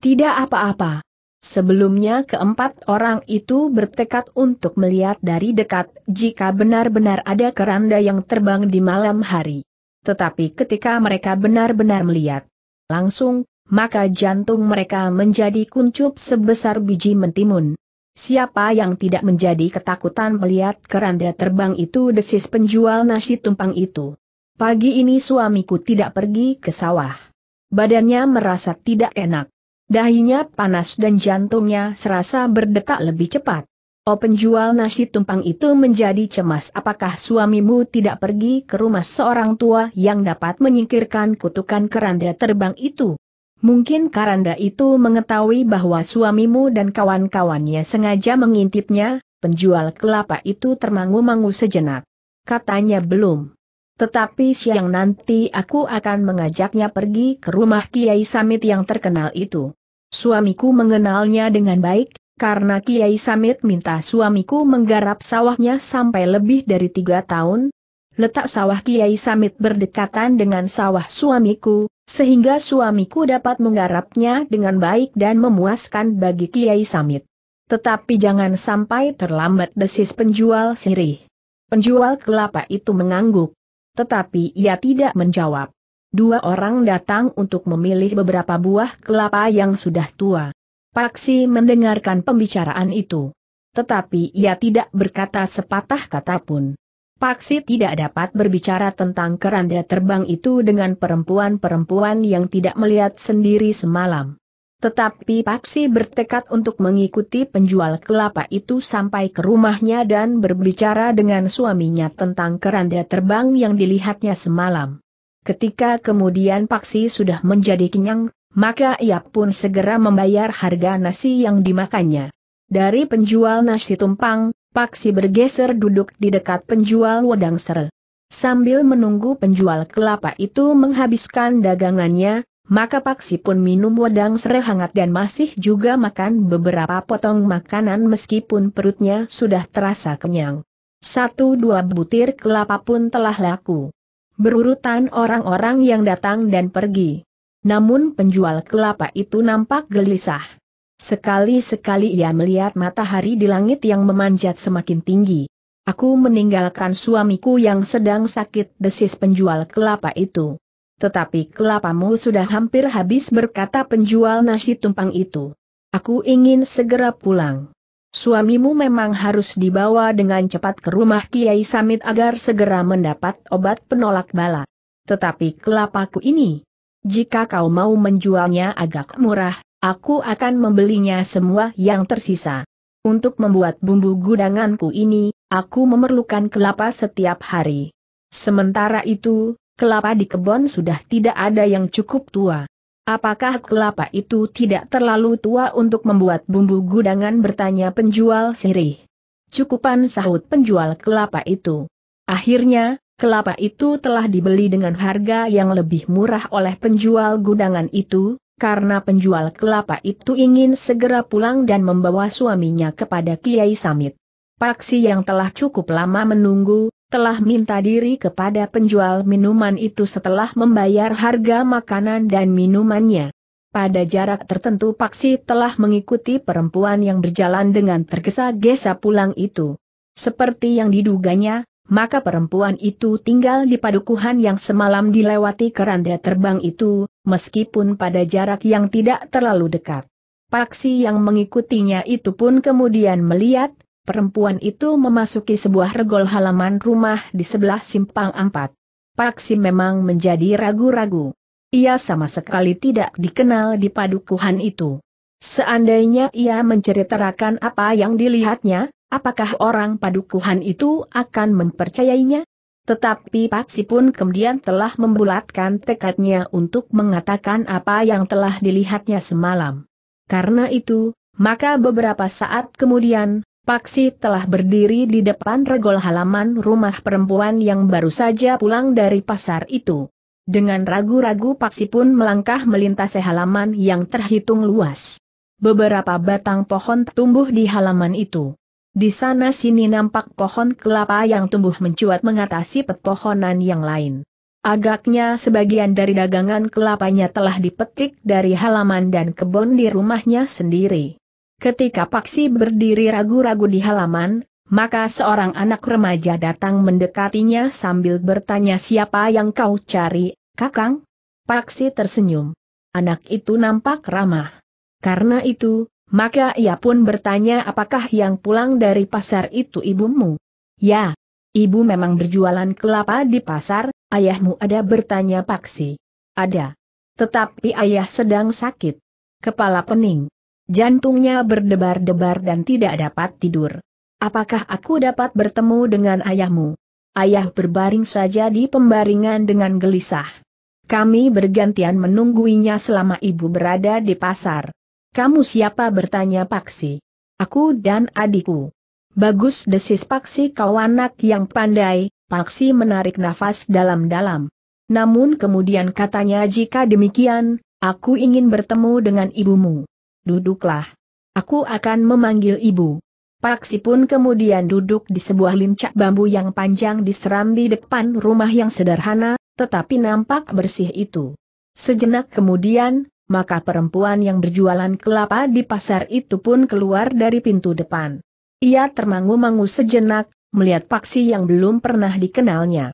Tidak apa-apa. Sebelumnya keempat orang itu bertekad untuk melihat dari dekat jika benar-benar ada keranda yang terbang di malam hari. Tetapi ketika mereka benar-benar melihat, langsung, maka jantung mereka menjadi kuncup sebesar biji mentimun. Siapa yang tidak menjadi ketakutan melihat keranda terbang itu desis penjual nasi tumpang itu. Pagi ini suamiku tidak pergi ke sawah. Badannya merasa tidak enak. Dahinya panas dan jantungnya serasa berdetak lebih cepat. Oh penjual nasi tumpang itu menjadi cemas apakah suamimu tidak pergi ke rumah seorang tua yang dapat menyingkirkan kutukan keranda terbang itu. Mungkin Karanda itu mengetahui bahwa suamimu dan kawan-kawannya sengaja mengintipnya, penjual kelapa itu termangu-mangu sejenak. Katanya belum. Tetapi siang nanti aku akan mengajaknya pergi ke rumah Kiai Samit yang terkenal itu. Suamiku mengenalnya dengan baik, karena Kiai Samit minta suamiku menggarap sawahnya sampai lebih dari tiga tahun, Letak sawah Kiai Samit berdekatan dengan sawah suamiku, sehingga suamiku dapat menggarapnya dengan baik dan memuaskan bagi Kiai Samit. Tetapi jangan sampai terlambat desis penjual sirih. Penjual kelapa itu mengangguk. Tetapi ia tidak menjawab. Dua orang datang untuk memilih beberapa buah kelapa yang sudah tua. Paksi mendengarkan pembicaraan itu. Tetapi ia tidak berkata sepatah kata pun. Paksi tidak dapat berbicara tentang keranda terbang itu dengan perempuan-perempuan yang tidak melihat sendiri semalam. Tetapi Paksi bertekad untuk mengikuti penjual kelapa itu sampai ke rumahnya dan berbicara dengan suaminya tentang keranda terbang yang dilihatnya semalam. Ketika kemudian Paksi sudah menjadi kenyang, maka ia pun segera membayar harga nasi yang dimakannya. Dari penjual nasi tumpang, Paksi bergeser duduk di dekat penjual wedang sere. Sambil menunggu penjual kelapa itu menghabiskan dagangannya, maka Paksi pun minum wedang sere hangat dan masih juga makan beberapa potong makanan meskipun perutnya sudah terasa kenyang. Satu dua butir kelapa pun telah laku. Berurutan orang-orang yang datang dan pergi. Namun penjual kelapa itu nampak gelisah. Sekali-sekali ia melihat matahari di langit yang memanjat semakin tinggi. Aku meninggalkan suamiku yang sedang sakit desis penjual kelapa itu. Tetapi kelapamu sudah hampir habis berkata penjual nasi tumpang itu. Aku ingin segera pulang. Suamimu memang harus dibawa dengan cepat ke rumah Kiai Samit agar segera mendapat obat penolak bala. Tetapi kelapaku ini, jika kau mau menjualnya agak murah, Aku akan membelinya semua yang tersisa. Untuk membuat bumbu gudanganku ini, aku memerlukan kelapa setiap hari. Sementara itu, kelapa di kebun sudah tidak ada yang cukup tua. Apakah kelapa itu tidak terlalu tua untuk membuat bumbu gudangan bertanya penjual sirih? Cukupan sahut penjual kelapa itu. Akhirnya, kelapa itu telah dibeli dengan harga yang lebih murah oleh penjual gudangan itu, karena penjual kelapa itu ingin segera pulang dan membawa suaminya kepada Kiai Samit. Paksi yang telah cukup lama menunggu, telah minta diri kepada penjual minuman itu setelah membayar harga makanan dan minumannya. Pada jarak tertentu Paksi telah mengikuti perempuan yang berjalan dengan tergesa-gesa pulang itu. Seperti yang diduganya, maka perempuan itu tinggal di padukuhan yang semalam dilewati keranda terbang itu, meskipun pada jarak yang tidak terlalu dekat. Paksi yang mengikutinya itu pun kemudian melihat, perempuan itu memasuki sebuah regol halaman rumah di sebelah simpang empat. Paksi memang menjadi ragu-ragu. Ia sama sekali tidak dikenal di padukuhan itu. Seandainya ia menceritakan apa yang dilihatnya, apakah orang padukuhan itu akan mempercayainya? Tetapi Paksi pun kemudian telah membulatkan tekadnya untuk mengatakan apa yang telah dilihatnya semalam. Karena itu, maka beberapa saat kemudian, Paksi telah berdiri di depan regol halaman rumah perempuan yang baru saja pulang dari pasar itu. Dengan ragu-ragu Paksi pun melangkah melintasi halaman yang terhitung luas. Beberapa batang pohon tumbuh di halaman itu. Di sana-sini nampak pohon kelapa yang tumbuh mencuat mengatasi pepohonan yang lain. Agaknya sebagian dari dagangan kelapanya telah dipetik dari halaman dan kebun di rumahnya sendiri. Ketika Paksi berdiri ragu-ragu di halaman, maka seorang anak remaja datang mendekatinya sambil bertanya siapa yang kau cari, kakang? Paksi tersenyum. Anak itu nampak ramah. Karena itu, maka ia pun bertanya apakah yang pulang dari pasar itu ibumu? Ya, ibu memang berjualan kelapa di pasar, ayahmu ada bertanya Paksi. Ada. Tetapi ayah sedang sakit. Kepala pening. Jantungnya berdebar-debar dan tidak dapat tidur. Apakah aku dapat bertemu dengan ayahmu? Ayah berbaring saja di pembaringan dengan gelisah. Kami bergantian menungguinya selama ibu berada di pasar. Kamu siapa bertanya Paksi? Aku dan adikku. Bagus desis Paksi kau anak yang pandai, Paksi menarik nafas dalam-dalam. Namun kemudian katanya jika demikian, aku ingin bertemu dengan ibumu. Duduklah. Aku akan memanggil ibu. Paksi pun kemudian duduk di sebuah lincak bambu yang panjang di serambi depan rumah yang sederhana, tetapi nampak bersih itu. Sejenak kemudian, maka perempuan yang berjualan kelapa di pasar itu pun keluar dari pintu depan. Ia termangu-mangu sejenak, melihat paksi yang belum pernah dikenalnya.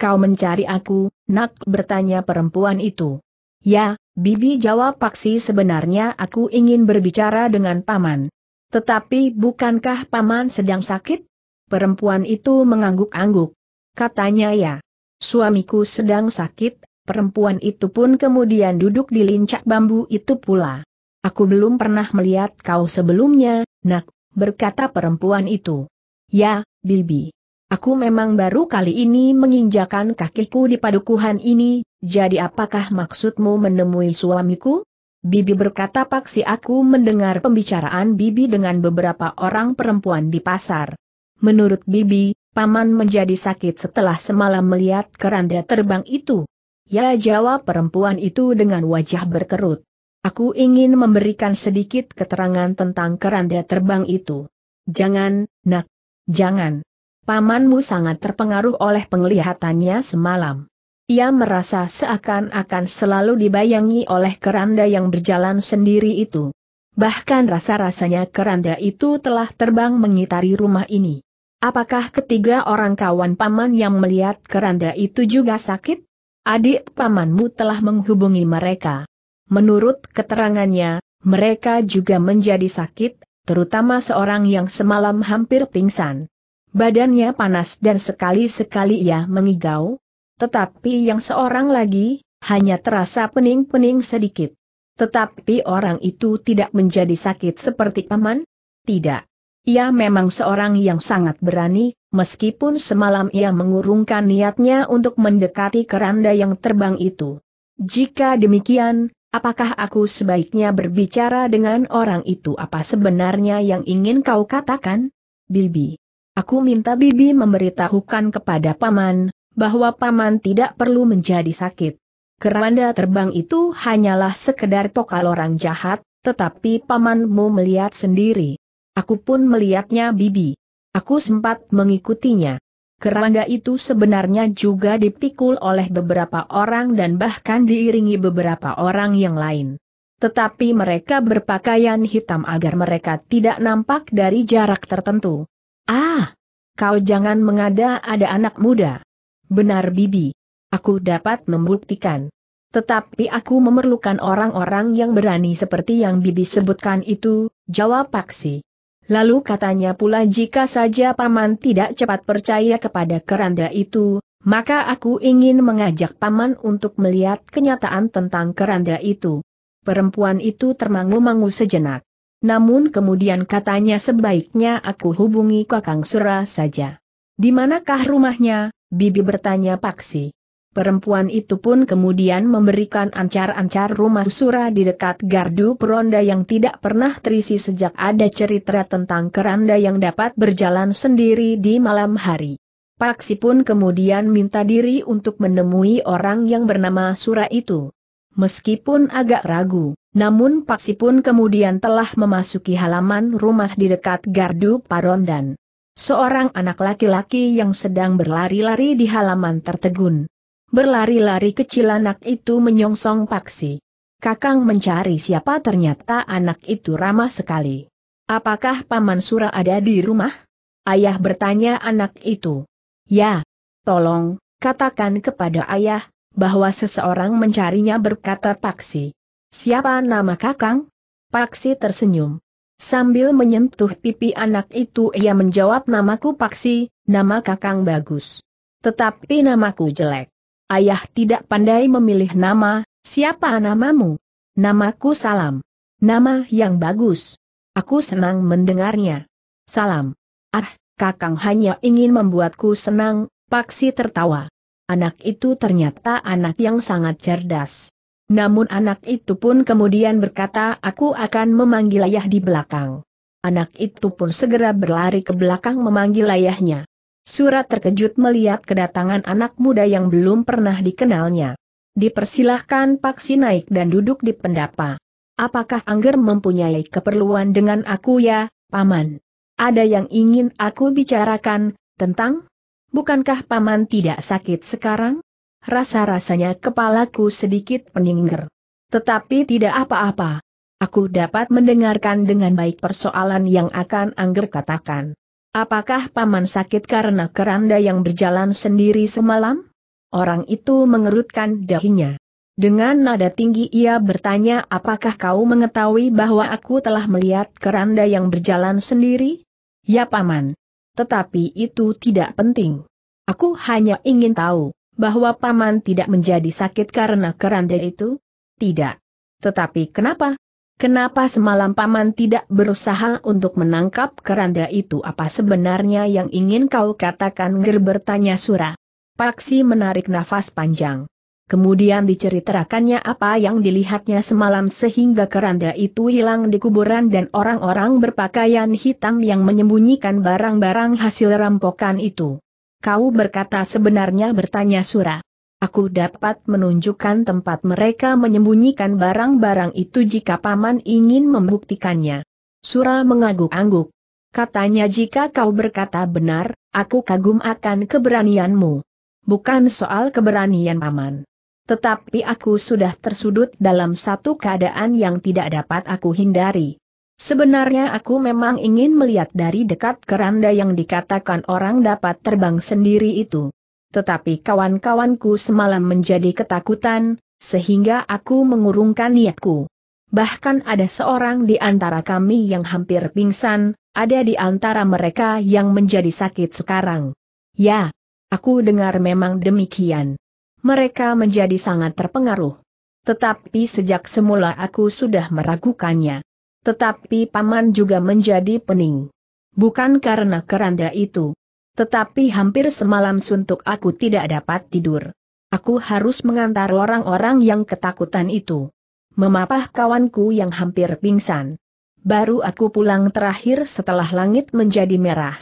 Kau mencari aku, nak bertanya perempuan itu. Ya, Bibi jawab paksi sebenarnya aku ingin berbicara dengan paman. Tetapi bukankah paman sedang sakit? Perempuan itu mengangguk-angguk. Katanya ya, suamiku sedang sakit, Perempuan itu pun kemudian duduk di lincak bambu itu pula. Aku belum pernah melihat kau sebelumnya, nak, berkata perempuan itu. Ya, Bibi. Aku memang baru kali ini menginjakan kakiku di padukuhan ini, jadi apakah maksudmu menemui suamiku? Bibi berkata paksi aku mendengar pembicaraan Bibi dengan beberapa orang perempuan di pasar. Menurut Bibi, Paman menjadi sakit setelah semalam melihat keranda terbang itu. Ya jawab perempuan itu dengan wajah berkerut. Aku ingin memberikan sedikit keterangan tentang keranda terbang itu. Jangan, nak. Jangan. Pamanmu sangat terpengaruh oleh penglihatannya semalam. Ia merasa seakan-akan selalu dibayangi oleh keranda yang berjalan sendiri itu. Bahkan rasa-rasanya keranda itu telah terbang mengitari rumah ini. Apakah ketiga orang kawan paman yang melihat keranda itu juga sakit? Adik pamanmu telah menghubungi mereka. Menurut keterangannya, mereka juga menjadi sakit, terutama seorang yang semalam hampir pingsan. Badannya panas dan sekali-sekali ia mengigau. Tetapi yang seorang lagi, hanya terasa pening-pening sedikit. Tetapi orang itu tidak menjadi sakit seperti paman? Tidak. Ia memang seorang yang sangat berani, meskipun semalam ia mengurungkan niatnya untuk mendekati keranda yang terbang itu. Jika demikian, apakah aku sebaiknya berbicara dengan orang itu apa sebenarnya yang ingin kau katakan? Bibi. Aku minta Bibi memberitahukan kepada Paman, bahwa Paman tidak perlu menjadi sakit. Keranda terbang itu hanyalah sekedar pokal orang jahat, tetapi Pamanmu melihat sendiri. Aku pun melihatnya Bibi. Aku sempat mengikutinya. Keranda itu sebenarnya juga dipikul oleh beberapa orang dan bahkan diiringi beberapa orang yang lain. Tetapi mereka berpakaian hitam agar mereka tidak nampak dari jarak tertentu. Ah, kau jangan mengada-ada anak muda. Benar Bibi. Aku dapat membuktikan. Tetapi aku memerlukan orang-orang yang berani seperti yang Bibi sebutkan itu, jawab Paksi. Lalu katanya pula jika saja Paman tidak cepat percaya kepada keranda itu, maka aku ingin mengajak Paman untuk melihat kenyataan tentang keranda itu. Perempuan itu termangu-mangu sejenak. Namun kemudian katanya sebaiknya aku hubungi Kakang Sura saja. Di manakah rumahnya? Bibi bertanya Paksi. Perempuan itu pun kemudian memberikan ancar-ancar rumah sura di dekat gardu peronda yang tidak pernah terisi sejak ada cerita tentang keranda yang dapat berjalan sendiri di malam hari. Paksi pun kemudian minta diri untuk menemui orang yang bernama Sura itu. Meskipun agak ragu, namun Paksi pun kemudian telah memasuki halaman rumah di dekat gardu parondan. Seorang anak laki-laki yang sedang berlari-lari di halaman tertegun. Berlari-lari kecil anak itu menyongsong paksi. Kakang mencari siapa ternyata anak itu ramah sekali. Apakah Paman Sura ada di rumah? Ayah bertanya anak itu. Ya, tolong, katakan kepada ayah, bahwa seseorang mencarinya berkata Paksi. Siapa nama kakang? Paksi tersenyum. Sambil menyentuh pipi anak itu ia menjawab namaku Paksi, nama kakang bagus. Tetapi namaku jelek. Ayah tidak pandai memilih nama, siapa namamu? Namaku Salam. Nama yang bagus. Aku senang mendengarnya. Salam. Ah, kakang hanya ingin membuatku senang, Paksi tertawa. Anak itu ternyata anak yang sangat cerdas. Namun anak itu pun kemudian berkata aku akan memanggil ayah di belakang. Anak itu pun segera berlari ke belakang memanggil ayahnya. Surat terkejut melihat kedatangan anak muda yang belum pernah dikenalnya. Dipersilahkan Paksi naik dan duduk di pendapa. Apakah Angger mempunyai keperluan dengan aku ya, Paman? Ada yang ingin aku bicarakan, tentang? Bukankah Paman tidak sakit sekarang? Rasa-rasanya kepalaku sedikit peningger. Tetapi tidak apa-apa. Aku dapat mendengarkan dengan baik persoalan yang akan Angger katakan. Apakah paman sakit karena keranda yang berjalan sendiri semalam? Orang itu mengerutkan dahinya. Dengan nada tinggi ia bertanya apakah kau mengetahui bahwa aku telah melihat keranda yang berjalan sendiri? Ya paman. Tetapi itu tidak penting. Aku hanya ingin tahu, bahwa paman tidak menjadi sakit karena keranda itu? Tidak. Tetapi kenapa? Kenapa semalam paman tidak berusaha untuk menangkap keranda itu apa sebenarnya yang ingin kau katakan ger bertanya Sura. Paksi menarik nafas panjang. Kemudian diceritakannya apa yang dilihatnya semalam sehingga keranda itu hilang di kuburan dan orang-orang berpakaian hitam yang menyembunyikan barang-barang hasil rampokan itu. Kau berkata sebenarnya bertanya Sura. Aku dapat menunjukkan tempat mereka menyembunyikan barang-barang itu jika paman ingin membuktikannya. Surah mengangguk-angguk. Katanya jika kau berkata benar, aku kagum akan keberanianmu. Bukan soal keberanian paman. Tetapi aku sudah tersudut dalam satu keadaan yang tidak dapat aku hindari. Sebenarnya aku memang ingin melihat dari dekat keranda yang dikatakan orang dapat terbang sendiri itu tetapi kawan-kawanku semalam menjadi ketakutan, sehingga aku mengurungkan niatku. Bahkan ada seorang di antara kami yang hampir pingsan, ada di antara mereka yang menjadi sakit sekarang. Ya, aku dengar memang demikian. Mereka menjadi sangat terpengaruh. Tetapi sejak semula aku sudah meragukannya. Tetapi paman juga menjadi pening. Bukan karena keranda itu. Tetapi hampir semalam suntuk aku tidak dapat tidur. Aku harus mengantar orang-orang yang ketakutan itu. Memapah kawanku yang hampir pingsan. Baru aku pulang terakhir setelah langit menjadi merah.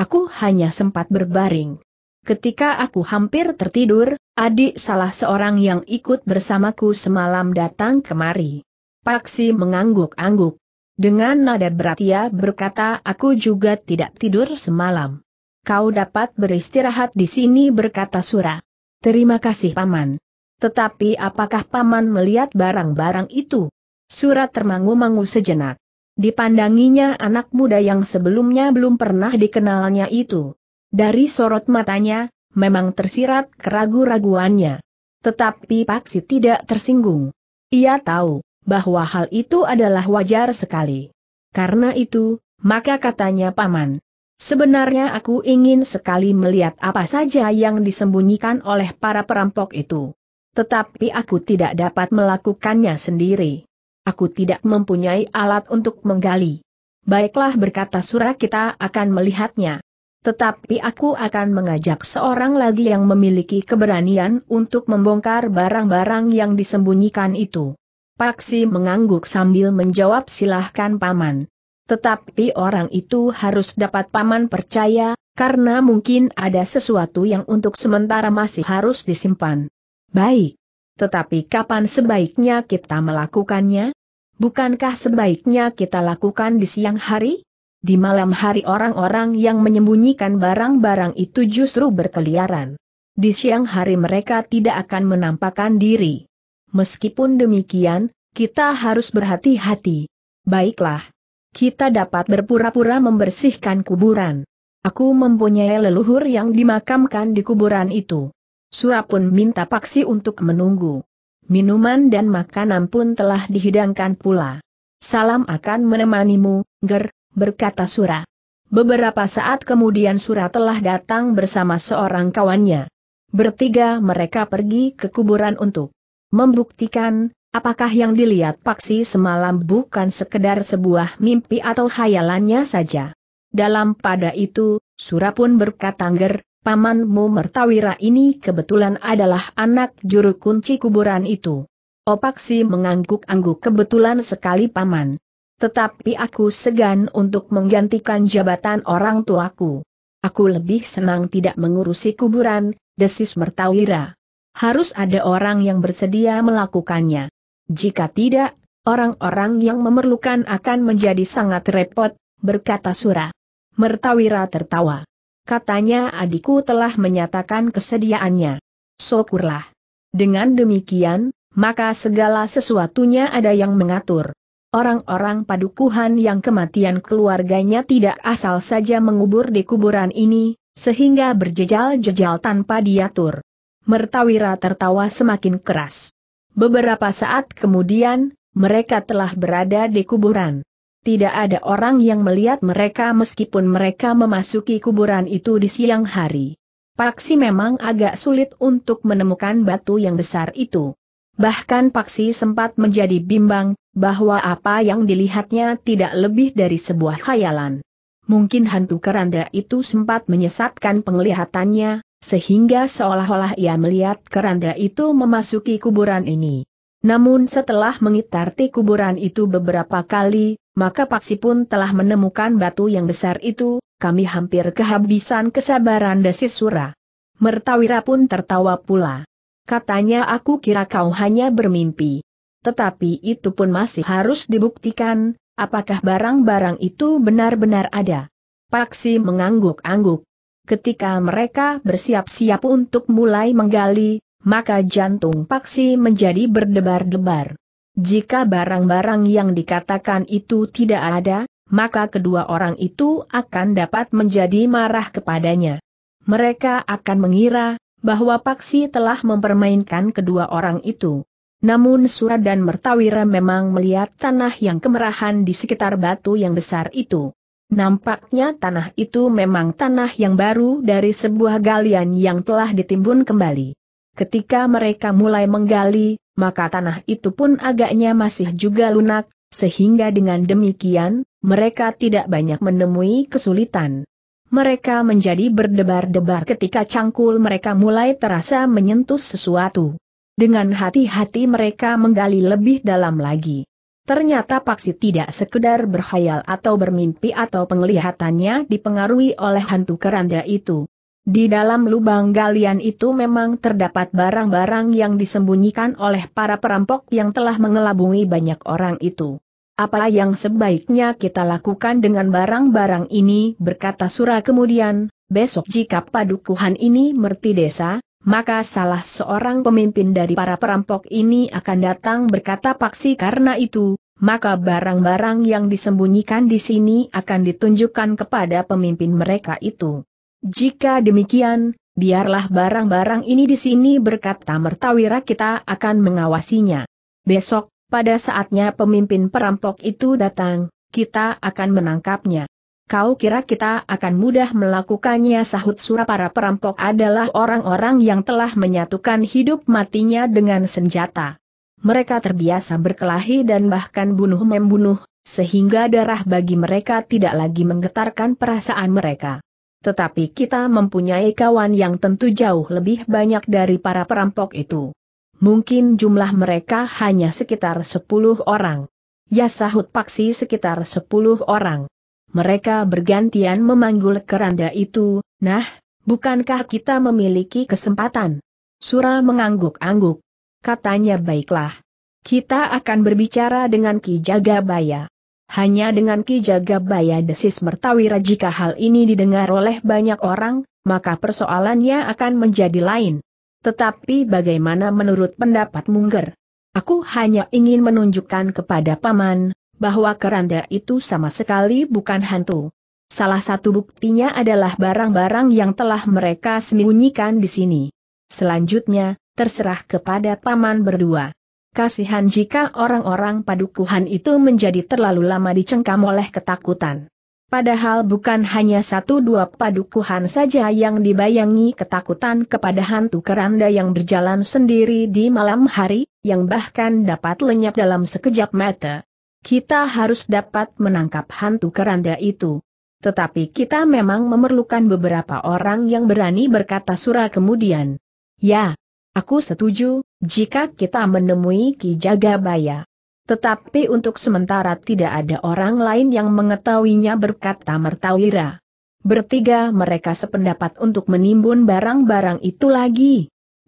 Aku hanya sempat berbaring. Ketika aku hampir tertidur, adik salah seorang yang ikut bersamaku semalam datang kemari. Paksi mengangguk-angguk. Dengan nada berat ia berkata aku juga tidak tidur semalam. Kau dapat beristirahat di sini berkata Sura. Terima kasih Paman. Tetapi apakah Paman melihat barang-barang itu? Sura termangu-mangu sejenak. Dipandanginya anak muda yang sebelumnya belum pernah dikenalnya itu. Dari sorot matanya, memang tersirat keragu-raguannya. Tetapi Paksi tidak tersinggung. Ia tahu, bahwa hal itu adalah wajar sekali. Karena itu, maka katanya Paman, Sebenarnya aku ingin sekali melihat apa saja yang disembunyikan oleh para perampok itu. Tetapi aku tidak dapat melakukannya sendiri. Aku tidak mempunyai alat untuk menggali. Baiklah berkata Sura kita akan melihatnya. Tetapi aku akan mengajak seorang lagi yang memiliki keberanian untuk membongkar barang-barang yang disembunyikan itu. Paksi mengangguk sambil menjawab silahkan paman. Tetapi orang itu harus dapat paman percaya, karena mungkin ada sesuatu yang untuk sementara masih harus disimpan. Baik. Tetapi kapan sebaiknya kita melakukannya? Bukankah sebaiknya kita lakukan di siang hari? Di malam hari orang-orang yang menyembunyikan barang-barang itu justru berkeliaran. Di siang hari mereka tidak akan menampakkan diri. Meskipun demikian, kita harus berhati-hati. Baiklah, kita dapat berpura-pura membersihkan kuburan. Aku mempunyai leluhur yang dimakamkan di kuburan itu. Sua pun minta paksi untuk menunggu. Minuman dan makanan pun telah dihidangkan pula. Salam akan menemanimu, Ger, berkata Sura. Beberapa saat kemudian Sura telah datang bersama seorang kawannya. Bertiga mereka pergi ke kuburan untuk membuktikan Apakah yang dilihat Paksi semalam bukan sekedar sebuah mimpi atau khayalannya saja? Dalam pada itu, Sura pun berkata ger, pamanmu Mertawira ini kebetulan adalah anak juru kunci kuburan itu. Opaksi oh, mengangguk-angguk kebetulan sekali paman. Tetapi aku segan untuk menggantikan jabatan orang tuaku. Aku lebih senang tidak mengurusi kuburan, desis Mertawira. Harus ada orang yang bersedia melakukannya. Jika tidak, orang-orang yang memerlukan akan menjadi sangat repot, berkata Sura. Mertawira tertawa. Katanya adikku telah menyatakan kesediaannya. Syukurlah. Dengan demikian, maka segala sesuatunya ada yang mengatur. Orang-orang padukuhan yang kematian keluarganya tidak asal saja mengubur di kuburan ini, sehingga berjejal-jejal tanpa diatur. Mertawira tertawa semakin keras. Beberapa saat kemudian, mereka telah berada di kuburan. Tidak ada orang yang melihat mereka meskipun mereka memasuki kuburan itu di siang hari. Paksi memang agak sulit untuk menemukan batu yang besar itu. Bahkan Paksi sempat menjadi bimbang, bahwa apa yang dilihatnya tidak lebih dari sebuah khayalan. Mungkin hantu keranda itu sempat menyesatkan penglihatannya, sehingga seolah-olah ia melihat keranda itu memasuki kuburan ini. Namun setelah mengitarti kuburan itu beberapa kali, maka Paksi pun telah menemukan batu yang besar itu, kami hampir kehabisan kesabaran surah. Mertawira pun tertawa pula. Katanya aku kira kau hanya bermimpi. Tetapi itu pun masih harus dibuktikan, apakah barang-barang itu benar-benar ada. Paksi mengangguk-angguk ketika mereka bersiap-siap untuk mulai menggali, maka jantung Paksi menjadi berdebar-debar. Jika barang-barang yang dikatakan itu tidak ada, maka kedua orang itu akan dapat menjadi marah kepadanya. Mereka akan mengira bahwa Paksi telah mempermainkan kedua orang itu. Namun Surat dan Mertawira memang melihat tanah yang kemerahan di sekitar batu yang besar itu. Nampaknya tanah itu memang tanah yang baru dari sebuah galian yang telah ditimbun kembali. Ketika mereka mulai menggali, maka tanah itu pun agaknya masih juga lunak, sehingga dengan demikian, mereka tidak banyak menemui kesulitan. Mereka menjadi berdebar-debar ketika cangkul mereka mulai terasa menyentuh sesuatu. Dengan hati-hati mereka menggali lebih dalam lagi. Ternyata Paksi tidak sekedar berkhayal atau bermimpi atau penglihatannya dipengaruhi oleh hantu keranda itu. Di dalam lubang galian itu memang terdapat barang-barang yang disembunyikan oleh para perampok yang telah mengelabungi banyak orang itu. Apa yang sebaiknya kita lakukan dengan barang-barang ini berkata Sura kemudian, besok jika padukuhan ini merti desa, maka salah seorang pemimpin dari para perampok ini akan datang berkata paksi karena itu, maka barang-barang yang disembunyikan di sini akan ditunjukkan kepada pemimpin mereka itu. Jika demikian, biarlah barang-barang ini di sini berkata mertawira kita akan mengawasinya. Besok, pada saatnya pemimpin perampok itu datang, kita akan menangkapnya. Kau kira kita akan mudah melakukannya sahut surah para perampok adalah orang-orang yang telah menyatukan hidup matinya dengan senjata. Mereka terbiasa berkelahi dan bahkan bunuh-membunuh, sehingga darah bagi mereka tidak lagi menggetarkan perasaan mereka. Tetapi kita mempunyai kawan yang tentu jauh lebih banyak dari para perampok itu. Mungkin jumlah mereka hanya sekitar 10 orang. Ya sahut paksi sekitar 10 orang mereka bergantian memanggul keranda itu, nah, bukankah kita memiliki kesempatan? Sura mengangguk-angguk. Katanya baiklah. Kita akan berbicara dengan Ki Jagabaya. Hanya dengan Ki Jagabaya desis Mertawira jika hal ini didengar oleh banyak orang, maka persoalannya akan menjadi lain. Tetapi bagaimana menurut pendapat Mungger? Aku hanya ingin menunjukkan kepada Paman, bahwa keranda itu sama sekali bukan hantu. Salah satu buktinya adalah barang-barang yang telah mereka sembunyikan di sini. Selanjutnya, terserah kepada paman berdua. Kasihan jika orang-orang padukuhan itu menjadi terlalu lama dicengkam oleh ketakutan. Padahal bukan hanya satu dua padukuhan saja yang dibayangi ketakutan kepada hantu keranda yang berjalan sendiri di malam hari, yang bahkan dapat lenyap dalam sekejap mata. Kita harus dapat menangkap hantu keranda itu. Tetapi kita memang memerlukan beberapa orang yang berani berkata sura kemudian. Ya, aku setuju, jika kita menemui Ki Jagabaya. Tetapi untuk sementara tidak ada orang lain yang mengetahuinya berkata Mertawira. Bertiga mereka sependapat untuk menimbun barang-barang itu lagi.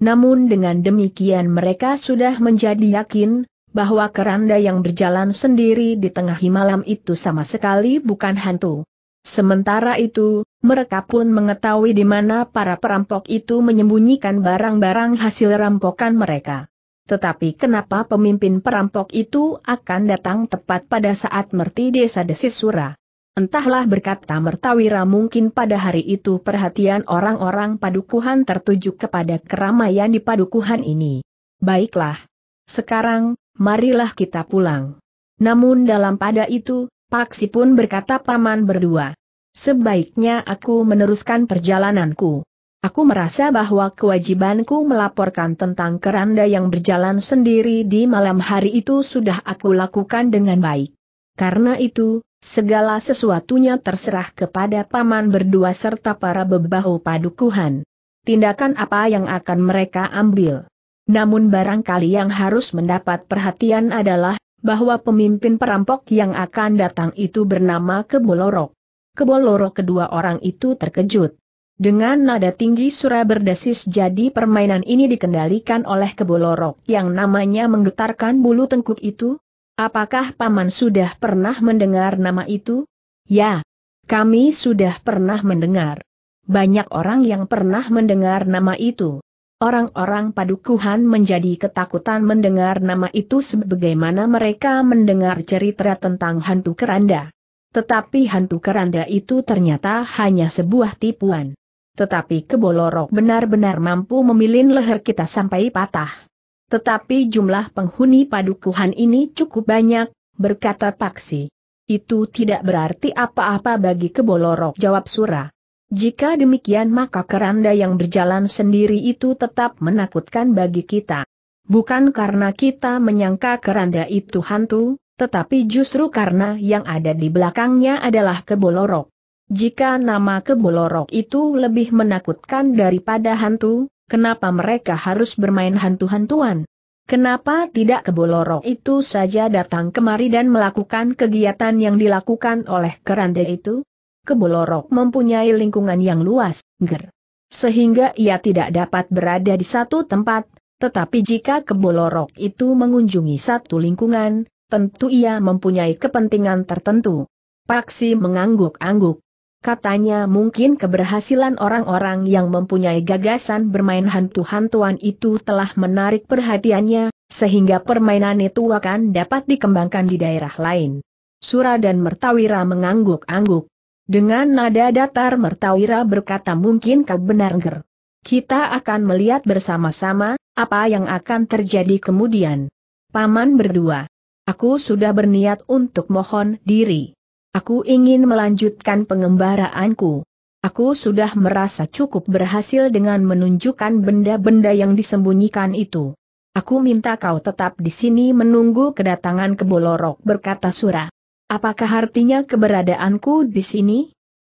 Namun dengan demikian mereka sudah menjadi yakin, bahwa keranda yang berjalan sendiri di tengah malam itu sama sekali bukan hantu. Sementara itu, mereka pun mengetahui di mana para perampok itu menyembunyikan barang-barang hasil rampokan mereka. Tetapi kenapa pemimpin perampok itu akan datang tepat pada saat merti desa Desisura? Entahlah berkata Mertawira mungkin pada hari itu perhatian orang-orang padukuhan tertuju kepada keramaian di padukuhan ini. Baiklah. Sekarang, marilah kita pulang. Namun dalam pada itu, Paksi pun berkata paman berdua. Sebaiknya aku meneruskan perjalananku. Aku merasa bahwa kewajibanku melaporkan tentang keranda yang berjalan sendiri di malam hari itu sudah aku lakukan dengan baik. Karena itu, segala sesuatunya terserah kepada paman berdua serta para bebahu padukuhan. Tindakan apa yang akan mereka ambil? Namun barangkali yang harus mendapat perhatian adalah, bahwa pemimpin perampok yang akan datang itu bernama Kebolorok. Kebolorok kedua orang itu terkejut. Dengan nada tinggi surah berdesis jadi permainan ini dikendalikan oleh Kebolorok yang namanya menggetarkan bulu tengkuk itu? Apakah Paman sudah pernah mendengar nama itu? Ya, kami sudah pernah mendengar. Banyak orang yang pernah mendengar nama itu. Orang-orang padukuhan menjadi ketakutan mendengar nama itu sebagaimana mereka mendengar cerita tentang hantu keranda. Tetapi hantu keranda itu ternyata hanya sebuah tipuan. Tetapi kebolorok benar-benar mampu memilin leher kita sampai patah. Tetapi jumlah penghuni padukuhan ini cukup banyak, berkata Paksi. Itu tidak berarti apa-apa bagi kebolorok jawab Surah. Jika demikian maka keranda yang berjalan sendiri itu tetap menakutkan bagi kita. Bukan karena kita menyangka keranda itu hantu, tetapi justru karena yang ada di belakangnya adalah kebolorok. Jika nama kebolorok itu lebih menakutkan daripada hantu, kenapa mereka harus bermain hantu-hantuan? Kenapa tidak kebolorok itu saja datang kemari dan melakukan kegiatan yang dilakukan oleh keranda itu? Kebulorok mempunyai lingkungan yang luas, ger. Sehingga ia tidak dapat berada di satu tempat, tetapi jika kebulorok itu mengunjungi satu lingkungan, tentu ia mempunyai kepentingan tertentu. Paksi mengangguk-angguk. Katanya mungkin keberhasilan orang-orang yang mempunyai gagasan bermain hantu-hantuan itu telah menarik perhatiannya, sehingga permainan itu akan dapat dikembangkan di daerah lain. Sura dan Mertawira mengangguk-angguk. Dengan nada datar Mertawira berkata mungkin kau benar ger. Kita akan melihat bersama-sama, apa yang akan terjadi kemudian. Paman berdua. Aku sudah berniat untuk mohon diri. Aku ingin melanjutkan pengembaraanku. Aku sudah merasa cukup berhasil dengan menunjukkan benda-benda yang disembunyikan itu. Aku minta kau tetap di sini menunggu kedatangan Kebolorok berkata Sura. Apakah artinya keberadaanku di sini?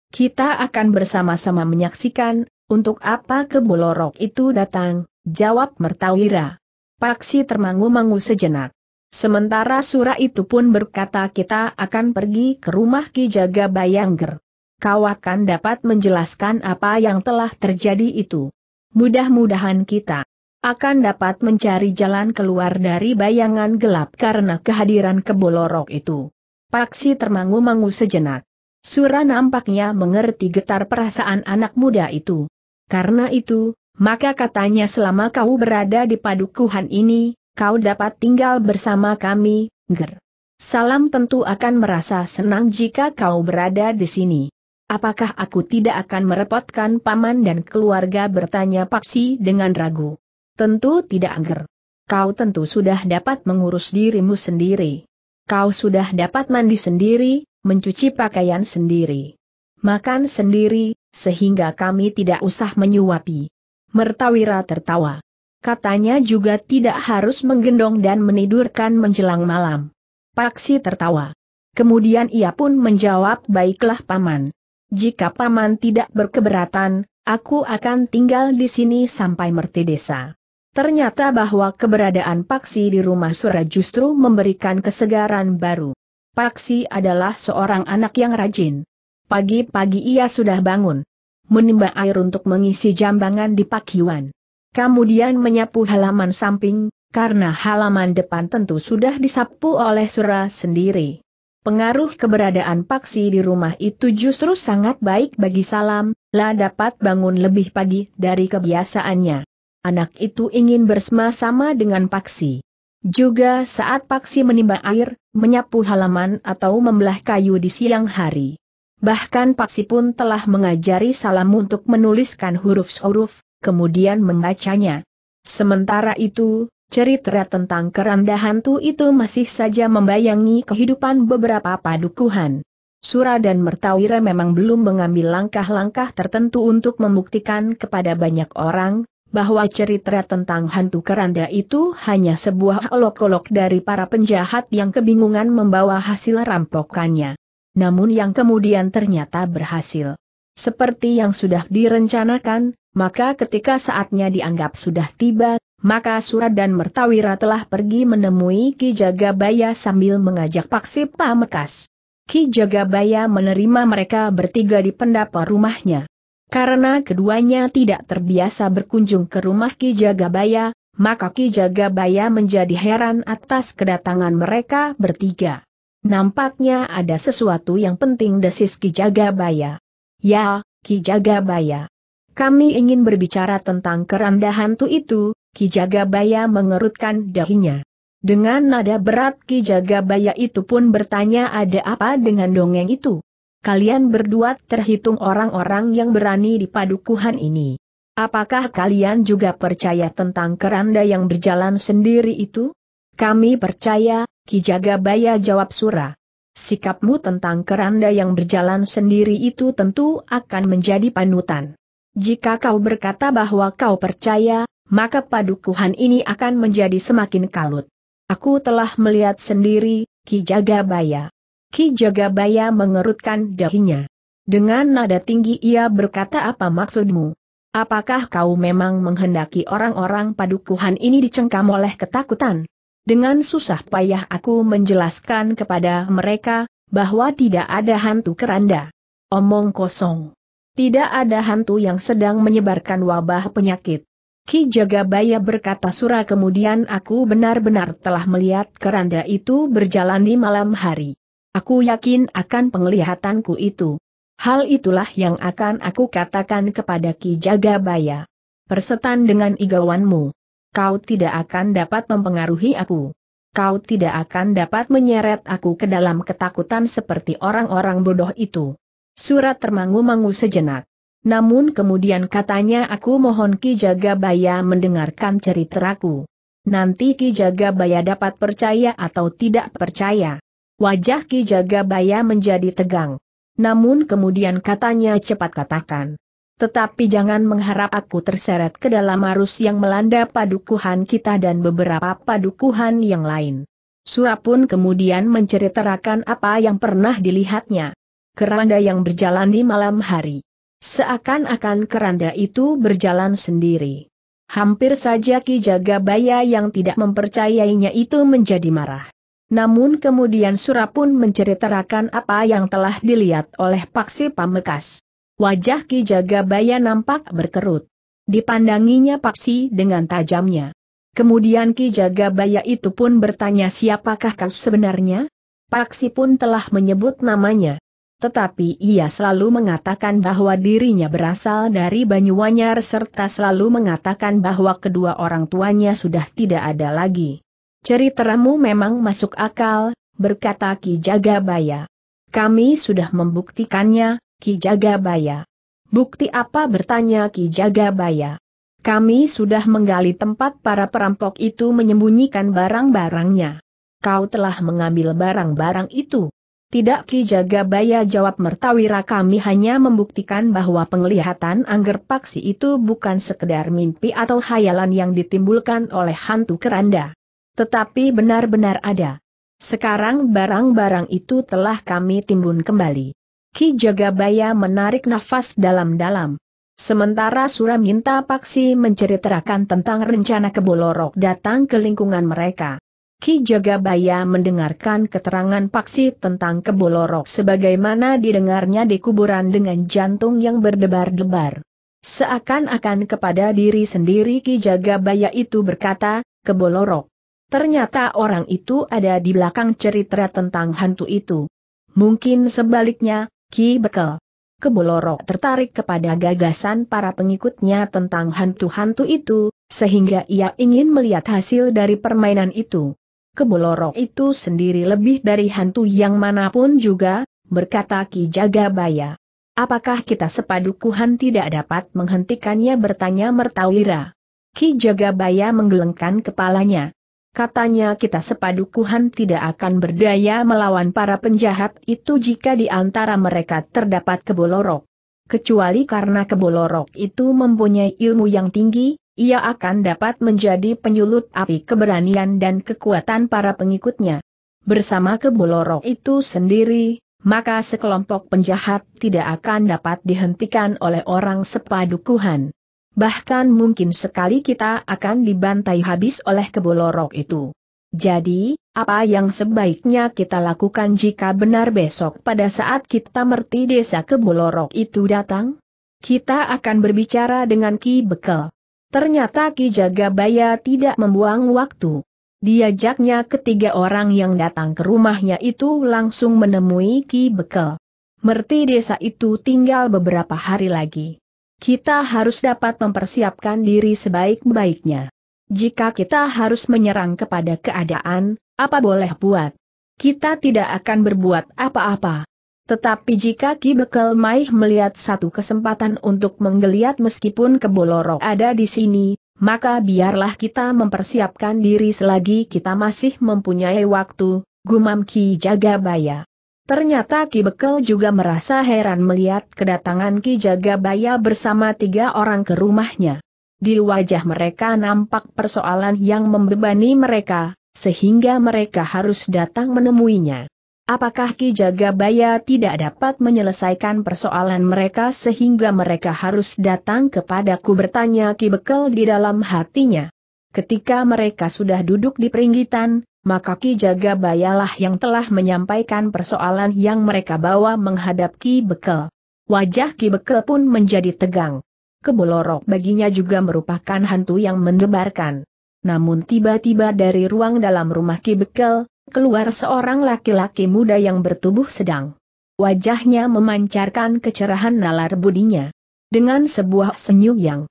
Kita akan bersama-sama menyaksikan, untuk apa kebolorok itu datang, jawab Mertawira. Paksi termangu-mangu sejenak. Sementara Sura itu pun berkata kita akan pergi ke rumah Ki Jaga Bayangger. Kau akan dapat menjelaskan apa yang telah terjadi itu. Mudah-mudahan kita akan dapat mencari jalan keluar dari bayangan gelap karena kehadiran kebolorok itu. Paksi termangu-mangu sejenak. Sura nampaknya mengerti getar perasaan anak muda itu. Karena itu, maka katanya selama kau berada di padukuhan ini, kau dapat tinggal bersama kami, Ger. Salam tentu akan merasa senang jika kau berada di sini. Apakah aku tidak akan merepotkan paman dan keluarga bertanya Paksi dengan ragu? Tentu tidak, Ger. Kau tentu sudah dapat mengurus dirimu sendiri kau sudah dapat mandi sendiri, mencuci pakaian sendiri, makan sendiri, sehingga kami tidak usah menyuapi. Mertawira tertawa. Katanya juga tidak harus menggendong dan menidurkan menjelang malam. Paksi tertawa. Kemudian ia pun menjawab baiklah paman. Jika paman tidak berkeberatan, aku akan tinggal di sini sampai merti desa. Ternyata bahwa keberadaan Paksi di rumah Sura justru memberikan kesegaran baru. Paksi adalah seorang anak yang rajin. Pagi-pagi ia sudah bangun. Menimba air untuk mengisi jambangan di pakiwan. Kemudian menyapu halaman samping, karena halaman depan tentu sudah disapu oleh Sura sendiri. Pengaruh keberadaan Paksi di rumah itu justru sangat baik bagi Salam, lah dapat bangun lebih pagi dari kebiasaannya anak itu ingin bersama-sama dengan Paksi. Juga saat Paksi menimba air, menyapu halaman atau membelah kayu di siang hari. Bahkan Paksi pun telah mengajari Salam untuk menuliskan huruf-huruf, kemudian membacanya. Sementara itu, cerita tentang keranda hantu itu masih saja membayangi kehidupan beberapa padukuhan. Sura dan Mertawira memang belum mengambil langkah-langkah tertentu untuk membuktikan kepada banyak orang, bahwa cerita tentang hantu keranda itu hanya sebuah olok-olok dari para penjahat yang kebingungan membawa hasil rampokannya. Namun yang kemudian ternyata berhasil. Seperti yang sudah direncanakan, maka ketika saatnya dianggap sudah tiba, maka Surat dan Mertawira telah pergi menemui Ki Jagabaya sambil mengajak Paksi Pamekas. Ki Jagabaya menerima mereka bertiga di pendapa rumahnya. Karena keduanya tidak terbiasa berkunjung ke rumah Ki Jagabaya, maka Ki Jagabaya menjadi heran atas kedatangan mereka bertiga. Nampaknya ada sesuatu yang penting desis Ki Jagabaya. Ya, Ki Jagabaya. Kami ingin berbicara tentang keranda hantu itu, Ki Jagabaya mengerutkan dahinya. Dengan nada berat Ki Jagabaya itu pun bertanya ada apa dengan dongeng itu kalian berdua terhitung orang-orang yang berani di padukuhan ini. Apakah kalian juga percaya tentang keranda yang berjalan sendiri itu? Kami percaya, Ki Kijagabaya jawab Sura. Sikapmu tentang keranda yang berjalan sendiri itu tentu akan menjadi panutan. Jika kau berkata bahwa kau percaya, maka padukuhan ini akan menjadi semakin kalut. Aku telah melihat sendiri, Ki Kijagabaya. Ki Jagabaya mengerutkan dahinya. Dengan nada tinggi ia berkata apa maksudmu? Apakah kau memang menghendaki orang-orang padukuhan ini dicengkam oleh ketakutan? Dengan susah payah aku menjelaskan kepada mereka, bahwa tidak ada hantu keranda. Omong kosong. Tidak ada hantu yang sedang menyebarkan wabah penyakit. Ki Jagabaya berkata surah kemudian aku benar-benar telah melihat keranda itu berjalan di malam hari. Aku yakin akan penglihatanku itu. Hal itulah yang akan aku katakan kepada Ki Jagabaya. Persetan dengan igawanmu. Kau tidak akan dapat mempengaruhi aku. Kau tidak akan dapat menyeret aku ke dalam ketakutan seperti orang-orang bodoh itu. Surat termangu-mangu sejenak. Namun kemudian katanya aku mohon Ki Jagabaya mendengarkan ceritaku. Nanti Ki Jagabaya dapat percaya atau tidak percaya. Wajah Ki Jagabaya menjadi tegang. Namun kemudian katanya cepat katakan. Tetapi jangan mengharap aku terseret ke dalam arus yang melanda padukuhan kita dan beberapa padukuhan yang lain. Surah pun kemudian menceritakan apa yang pernah dilihatnya. Keranda yang berjalan di malam hari. Seakan-akan keranda itu berjalan sendiri. Hampir saja Ki Jagabaya yang tidak mempercayainya itu menjadi marah. Namun kemudian Sura pun menceritakan apa yang telah dilihat oleh Paksi Pamekas. Wajah Ki Jagabaya nampak berkerut. Dipandanginya Paksi dengan tajamnya. Kemudian Ki Jagabaya itu pun bertanya siapakah kau sebenarnya? Paksi pun telah menyebut namanya. Tetapi ia selalu mengatakan bahwa dirinya berasal dari Banyuwangi, serta selalu mengatakan bahwa kedua orang tuanya sudah tidak ada lagi. Ceritamu memang masuk akal, berkata Ki Jagabaya. Kami sudah membuktikannya, Ki Jagabaya. Bukti apa bertanya Ki Jagabaya? Kami sudah menggali tempat para perampok itu menyembunyikan barang-barangnya. Kau telah mengambil barang-barang itu. Tidak Ki Jagabaya jawab Mertawira kami hanya membuktikan bahwa penglihatan Angger Paksi itu bukan sekedar mimpi atau khayalan yang ditimbulkan oleh hantu keranda. Tetapi benar-benar ada. Sekarang barang-barang itu telah kami timbun kembali. Ki Jagabaya menarik nafas dalam-dalam. Sementara minta Paksi menceritakan tentang rencana kebolorok datang ke lingkungan mereka. Ki Jagabaya mendengarkan keterangan Paksi tentang kebolorok sebagaimana didengarnya di kuburan dengan jantung yang berdebar-debar. Seakan-akan kepada diri sendiri Ki Jagabaya itu berkata, kebolorok. Ternyata orang itu ada di belakang cerita tentang hantu itu. Mungkin sebaliknya, Ki Bekel. Keboloro tertarik kepada gagasan para pengikutnya tentang hantu-hantu itu, sehingga ia ingin melihat hasil dari permainan itu. Keboloro itu sendiri lebih dari hantu yang manapun juga, berkata Ki Jagabaya. Apakah kita sepadukuhan tidak dapat menghentikannya bertanya Mertawira? Ki Jagabaya menggelengkan kepalanya. Katanya kita sepadukuhan tidak akan berdaya melawan para penjahat itu jika di antara mereka terdapat kebolorok. Kecuali karena kebolorok itu mempunyai ilmu yang tinggi, ia akan dapat menjadi penyulut api keberanian dan kekuatan para pengikutnya. Bersama kebolorok itu sendiri, maka sekelompok penjahat tidak akan dapat dihentikan oleh orang sepadukuhan. Bahkan mungkin sekali kita akan dibantai habis oleh kebolorok itu. Jadi, apa yang sebaiknya kita lakukan jika benar besok pada saat kita merti desa kebolorok itu datang? Kita akan berbicara dengan Ki Bekel. Ternyata Ki Jagabaya tidak membuang waktu. Diajaknya ketiga orang yang datang ke rumahnya itu langsung menemui Ki Bekel. Merti desa itu tinggal beberapa hari lagi kita harus dapat mempersiapkan diri sebaik-baiknya. Jika kita harus menyerang kepada keadaan, apa boleh buat? Kita tidak akan berbuat apa-apa. Tetapi jika Ki Bekel Maih melihat satu kesempatan untuk menggeliat meskipun kebolorok ada di sini, maka biarlah kita mempersiapkan diri selagi kita masih mempunyai waktu, gumam Ki Jagabaya. Ternyata Ki Bekel juga merasa heran melihat kedatangan Ki Jagabaya bersama tiga orang ke rumahnya. Di wajah mereka nampak persoalan yang membebani mereka, sehingga mereka harus datang menemuinya. Apakah Ki Jagabaya tidak dapat menyelesaikan persoalan mereka sehingga mereka harus datang kepadaku bertanya Ki Bekel di dalam hatinya. Ketika mereka sudah duduk di peringgitan, maka Ki Jaga Bayalah yang telah menyampaikan persoalan yang mereka bawa menghadap Ki Bekel. Wajah Ki Bekel pun menjadi tegang. Kebolorok baginya juga merupakan hantu yang mendebarkan. Namun tiba-tiba dari ruang dalam rumah Ki Bekel, keluar seorang laki-laki muda yang bertubuh sedang. Wajahnya memancarkan kecerahan nalar budinya. Dengan sebuah senyum yang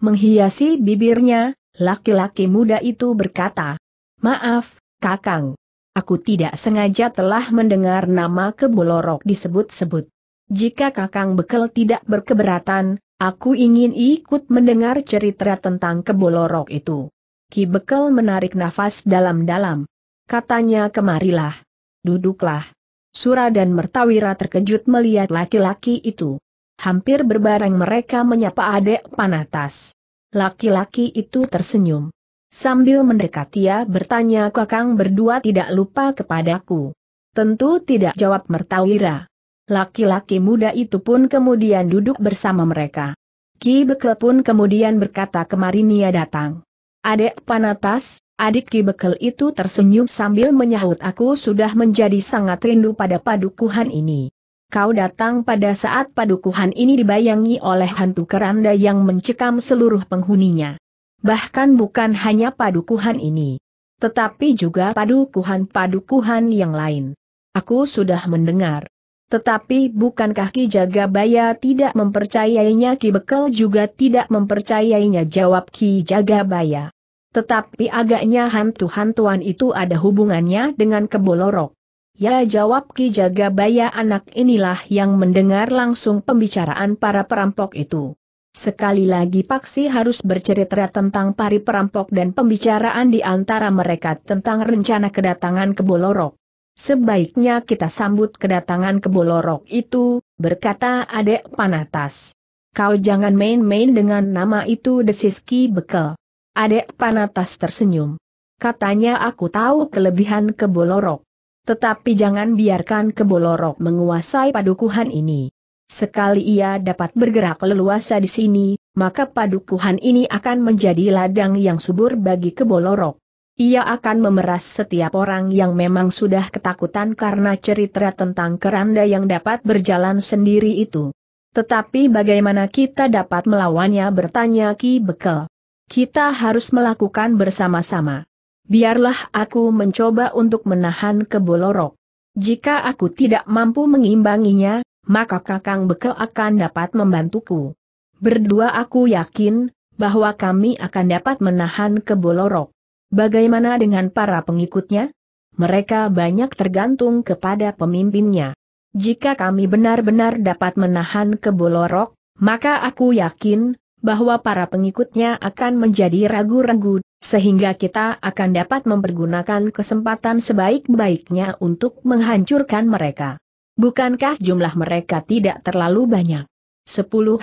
menghiasi bibirnya, laki-laki muda itu berkata, Maaf, Kakang. Aku tidak sengaja telah mendengar nama Kebolorok disebut-sebut. Jika Kakang Bekel tidak berkeberatan, aku ingin ikut mendengar cerita tentang Kebolorok itu. Ki Bekel menarik nafas dalam-dalam. Katanya kemarilah. Duduklah. Sura dan Mertawira terkejut melihat laki-laki itu. Hampir berbareng mereka menyapa adek Panatas. Laki-laki itu tersenyum. Sambil mendekati, ia bertanya kakang berdua tidak lupa kepadaku. Tentu tidak jawab Mertawira. Laki-laki muda itu pun kemudian duduk bersama mereka. Ki Bekel pun kemudian berkata kemarin ia datang. Adik Panatas, adik Ki Bekel itu tersenyum sambil menyahut aku sudah menjadi sangat rindu pada padukuhan ini. Kau datang pada saat padukuhan ini dibayangi oleh hantu keranda yang mencekam seluruh penghuninya bahkan bukan hanya padukuhan ini. Tetapi juga padukuhan-padukuhan yang lain. Aku sudah mendengar. Tetapi bukankah Ki Jagabaya tidak mempercayainya Ki Bekel juga tidak mempercayainya jawab Ki Jagabaya. Tetapi agaknya hantu-hantuan itu ada hubungannya dengan kebolorok. Ya jawab Ki Jagabaya anak inilah yang mendengar langsung pembicaraan para perampok itu. Sekali lagi Paksi harus bercerita tentang pari perampok dan pembicaraan di antara mereka tentang rencana kedatangan ke Bolorok. Sebaiknya kita sambut kedatangan ke Bolorok itu, berkata adek Panatas. Kau jangan main-main dengan nama itu Desiski Bekel. Adek Panatas tersenyum. Katanya aku tahu kelebihan ke Bolorok. Tetapi jangan biarkan ke Bolorok menguasai padukuhan ini. Sekali ia dapat bergerak leluasa di sini, maka padukuhan ini akan menjadi ladang yang subur bagi kebolorok. Ia akan memeras setiap orang yang memang sudah ketakutan karena cerita tentang keranda yang dapat berjalan sendiri itu. Tetapi bagaimana kita dapat melawannya bertanya Ki Bekel. Kita harus melakukan bersama-sama. Biarlah aku mencoba untuk menahan kebolorok. Jika aku tidak mampu mengimbanginya, maka Kakang Bekel akan dapat membantuku. Berdua aku yakin, bahwa kami akan dapat menahan kebolorok. Bagaimana dengan para pengikutnya? Mereka banyak tergantung kepada pemimpinnya. Jika kami benar-benar dapat menahan kebolorok, maka aku yakin, bahwa para pengikutnya akan menjadi ragu-ragu, sehingga kita akan dapat mempergunakan kesempatan sebaik-baiknya untuk menghancurkan mereka. Bukankah jumlah mereka tidak terlalu banyak? 10, 15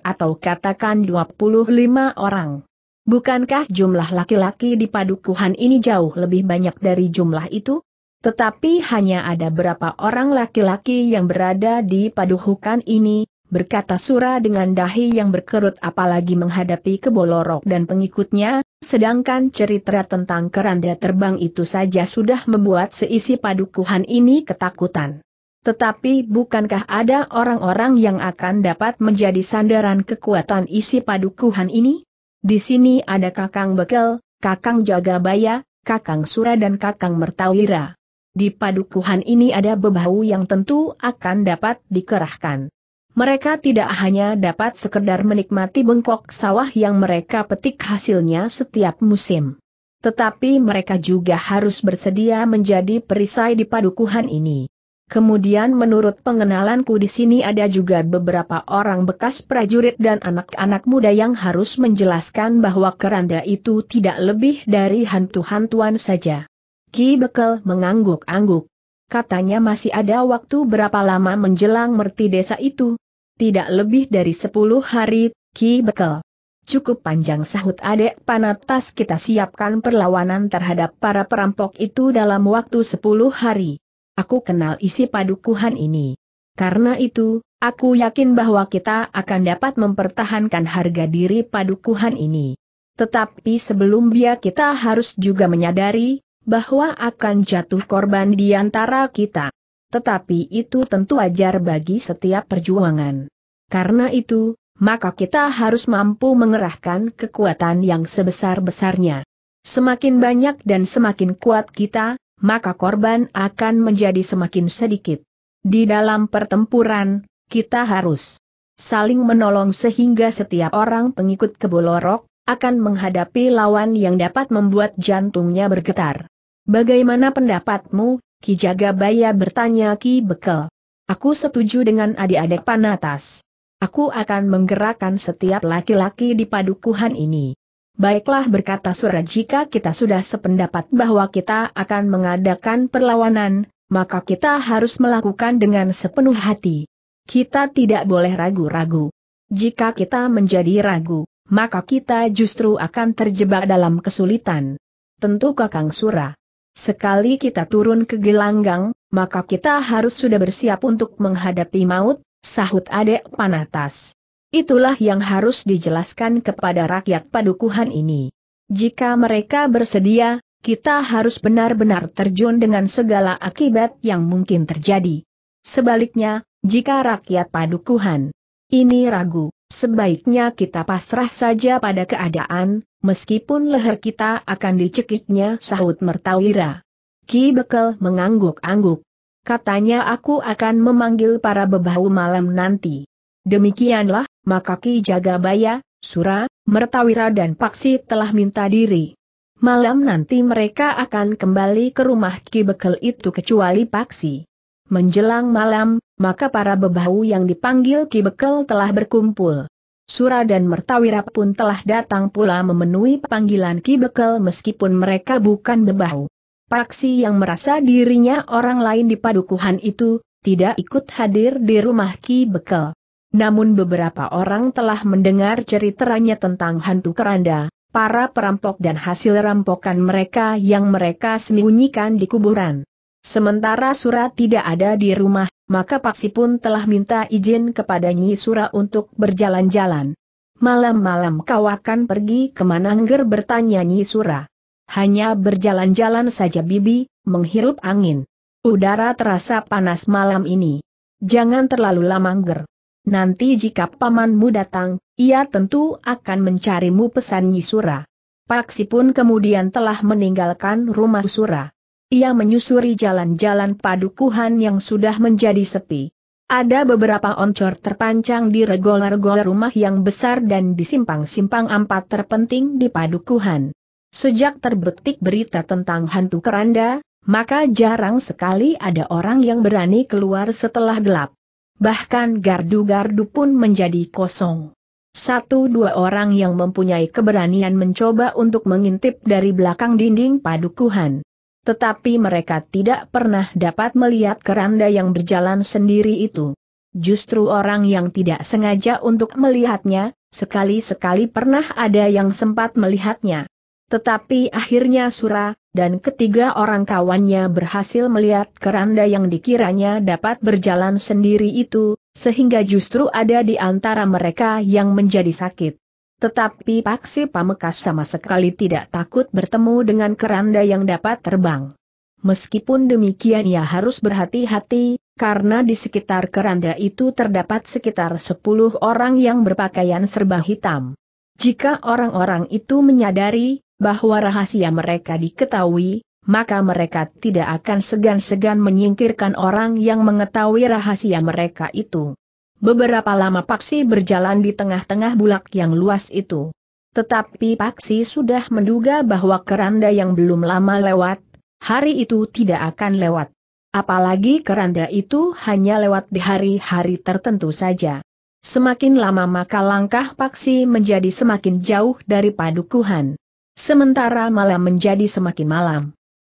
atau katakan 25 orang. Bukankah jumlah laki-laki di padukuhan ini jauh lebih banyak dari jumlah itu? Tetapi hanya ada berapa orang laki-laki yang berada di paduhukan ini, berkata Sura dengan dahi yang berkerut apalagi menghadapi kebolorok dan pengikutnya, sedangkan cerita tentang keranda terbang itu saja sudah membuat seisi padukuhan ini ketakutan. Tetapi bukankah ada orang-orang yang akan dapat menjadi sandaran kekuatan isi padukuhan ini? Di sini ada Kakang Bekel, Kakang Jagabaya, Kakang Sura dan Kakang Mertawira. Di padukuhan ini ada bebau yang tentu akan dapat dikerahkan. Mereka tidak hanya dapat sekedar menikmati bengkok sawah yang mereka petik hasilnya setiap musim. Tetapi mereka juga harus bersedia menjadi perisai di padukuhan ini. Kemudian menurut pengenalanku di sini ada juga beberapa orang bekas prajurit dan anak-anak muda yang harus menjelaskan bahwa keranda itu tidak lebih dari hantu-hantuan saja. Ki Bekel mengangguk-angguk. Katanya masih ada waktu berapa lama menjelang merti desa itu? Tidak lebih dari 10 hari, Ki Bekel. Cukup panjang sahut adek panatas kita siapkan perlawanan terhadap para perampok itu dalam waktu 10 hari. Aku kenal isi padukuhan ini. Karena itu, aku yakin bahwa kita akan dapat mempertahankan harga diri padukuhan ini. Tetapi sebelum dia kita harus juga menyadari, bahwa akan jatuh korban di antara kita. Tetapi itu tentu wajar bagi setiap perjuangan. Karena itu, maka kita harus mampu mengerahkan kekuatan yang sebesar-besarnya. Semakin banyak dan semakin kuat kita, maka korban akan menjadi semakin sedikit. Di dalam pertempuran, kita harus saling menolong sehingga setiap orang pengikut kebolorok akan menghadapi lawan yang dapat membuat jantungnya bergetar. Bagaimana pendapatmu, Ki Jagabaya bertanya Ki Bekel. Aku setuju dengan adik-adik Panatas. Aku akan menggerakkan setiap laki-laki di padukuhan ini. Baiklah berkata Sura jika kita sudah sependapat bahwa kita akan mengadakan perlawanan, maka kita harus melakukan dengan sepenuh hati. Kita tidak boleh ragu-ragu. Jika kita menjadi ragu, maka kita justru akan terjebak dalam kesulitan. Tentu Kakang Sura. Sekali kita turun ke gelanggang, maka kita harus sudah bersiap untuk menghadapi maut, sahut adek panatas. Itulah yang harus dijelaskan kepada rakyat padukuhan ini. Jika mereka bersedia, kita harus benar-benar terjun dengan segala akibat yang mungkin terjadi. Sebaliknya, jika rakyat padukuhan ini ragu, sebaiknya kita pasrah saja pada keadaan, meskipun leher kita akan dicekiknya sahut Mertawira. Ki Bekel mengangguk-angguk. Katanya aku akan memanggil para bebahu malam nanti. Demikianlah, maka Ki Jagabaya, Sura, Mertawira dan Paksi telah minta diri. Malam nanti mereka akan kembali ke rumah Ki Bekel itu kecuali Paksi. Menjelang malam, maka para bebahu yang dipanggil Ki Bekel telah berkumpul. Sura dan Mertawira pun telah datang pula memenuhi panggilan Ki Bekel meskipun mereka bukan bebahu. Paksi yang merasa dirinya orang lain di padukuhan itu, tidak ikut hadir di rumah Ki Bekel. Namun beberapa orang telah mendengar ceritanya tentang hantu keranda, para perampok dan hasil rampokan mereka yang mereka sembunyikan di kuburan. Sementara Sura tidak ada di rumah, maka Paksi pun telah minta izin kepada Nyi Sura untuk berjalan-jalan. Malam-malam kau akan pergi kemana Angger bertanya Nyi Sura. Hanya berjalan-jalan saja Bibi, menghirup angin. Udara terasa panas malam ini. Jangan terlalu lama Angger. Nanti jika pamanmu datang, ia tentu akan mencarimu pesan Nyisura. Paksi pun kemudian telah meninggalkan rumah Sura. Ia menyusuri jalan-jalan padukuhan yang sudah menjadi sepi. Ada beberapa oncor terpancang di regol-regol rumah yang besar dan di simpang-simpang ampat terpenting di padukuhan. Sejak terbetik berita tentang hantu keranda, maka jarang sekali ada orang yang berani keluar setelah gelap bahkan gardu-gardu pun menjadi kosong. Satu dua orang yang mempunyai keberanian mencoba untuk mengintip dari belakang dinding padukuhan. Tetapi mereka tidak pernah dapat melihat keranda yang berjalan sendiri itu. Justru orang yang tidak sengaja untuk melihatnya, sekali-sekali pernah ada yang sempat melihatnya. Tetapi akhirnya Sura, dan ketiga orang kawannya berhasil melihat keranda yang dikiranya dapat berjalan sendiri itu, sehingga justru ada di antara mereka yang menjadi sakit. Tetapi Paksi Pamekas sama sekali tidak takut bertemu dengan keranda yang dapat terbang. Meskipun demikian ia harus berhati-hati, karena di sekitar keranda itu terdapat sekitar 10 orang yang berpakaian serba hitam. Jika orang-orang itu menyadari bahwa rahasia mereka diketahui, maka mereka tidak akan segan-segan menyingkirkan orang yang mengetahui rahasia mereka itu. Beberapa lama Paksi berjalan di tengah-tengah bulak yang luas itu. Tetapi Paksi sudah menduga bahwa keranda yang belum lama lewat, hari itu tidak akan lewat. Apalagi keranda itu hanya lewat di hari-hari tertentu saja. Semakin lama maka langkah Paksi menjadi semakin jauh dari padukuhan. Sementara malam menjadi semakin malam.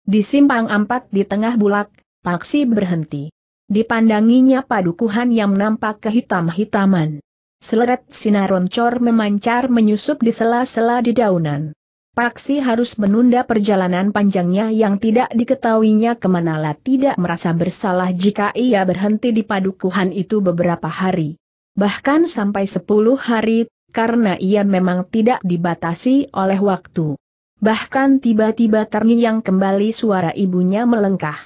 Di simpang empat di tengah bulak, Paksi berhenti. Dipandanginya padukuhan yang nampak kehitam-hitaman. Seleret sinar roncor memancar menyusup di sela-sela di daunan. Paksi harus menunda perjalanan panjangnya yang tidak diketahuinya kemanala tidak merasa bersalah jika ia berhenti di padukuhan itu beberapa hari. Bahkan sampai sepuluh hari karena ia memang tidak dibatasi oleh waktu. Bahkan tiba-tiba terngiang kembali suara ibunya melengkah.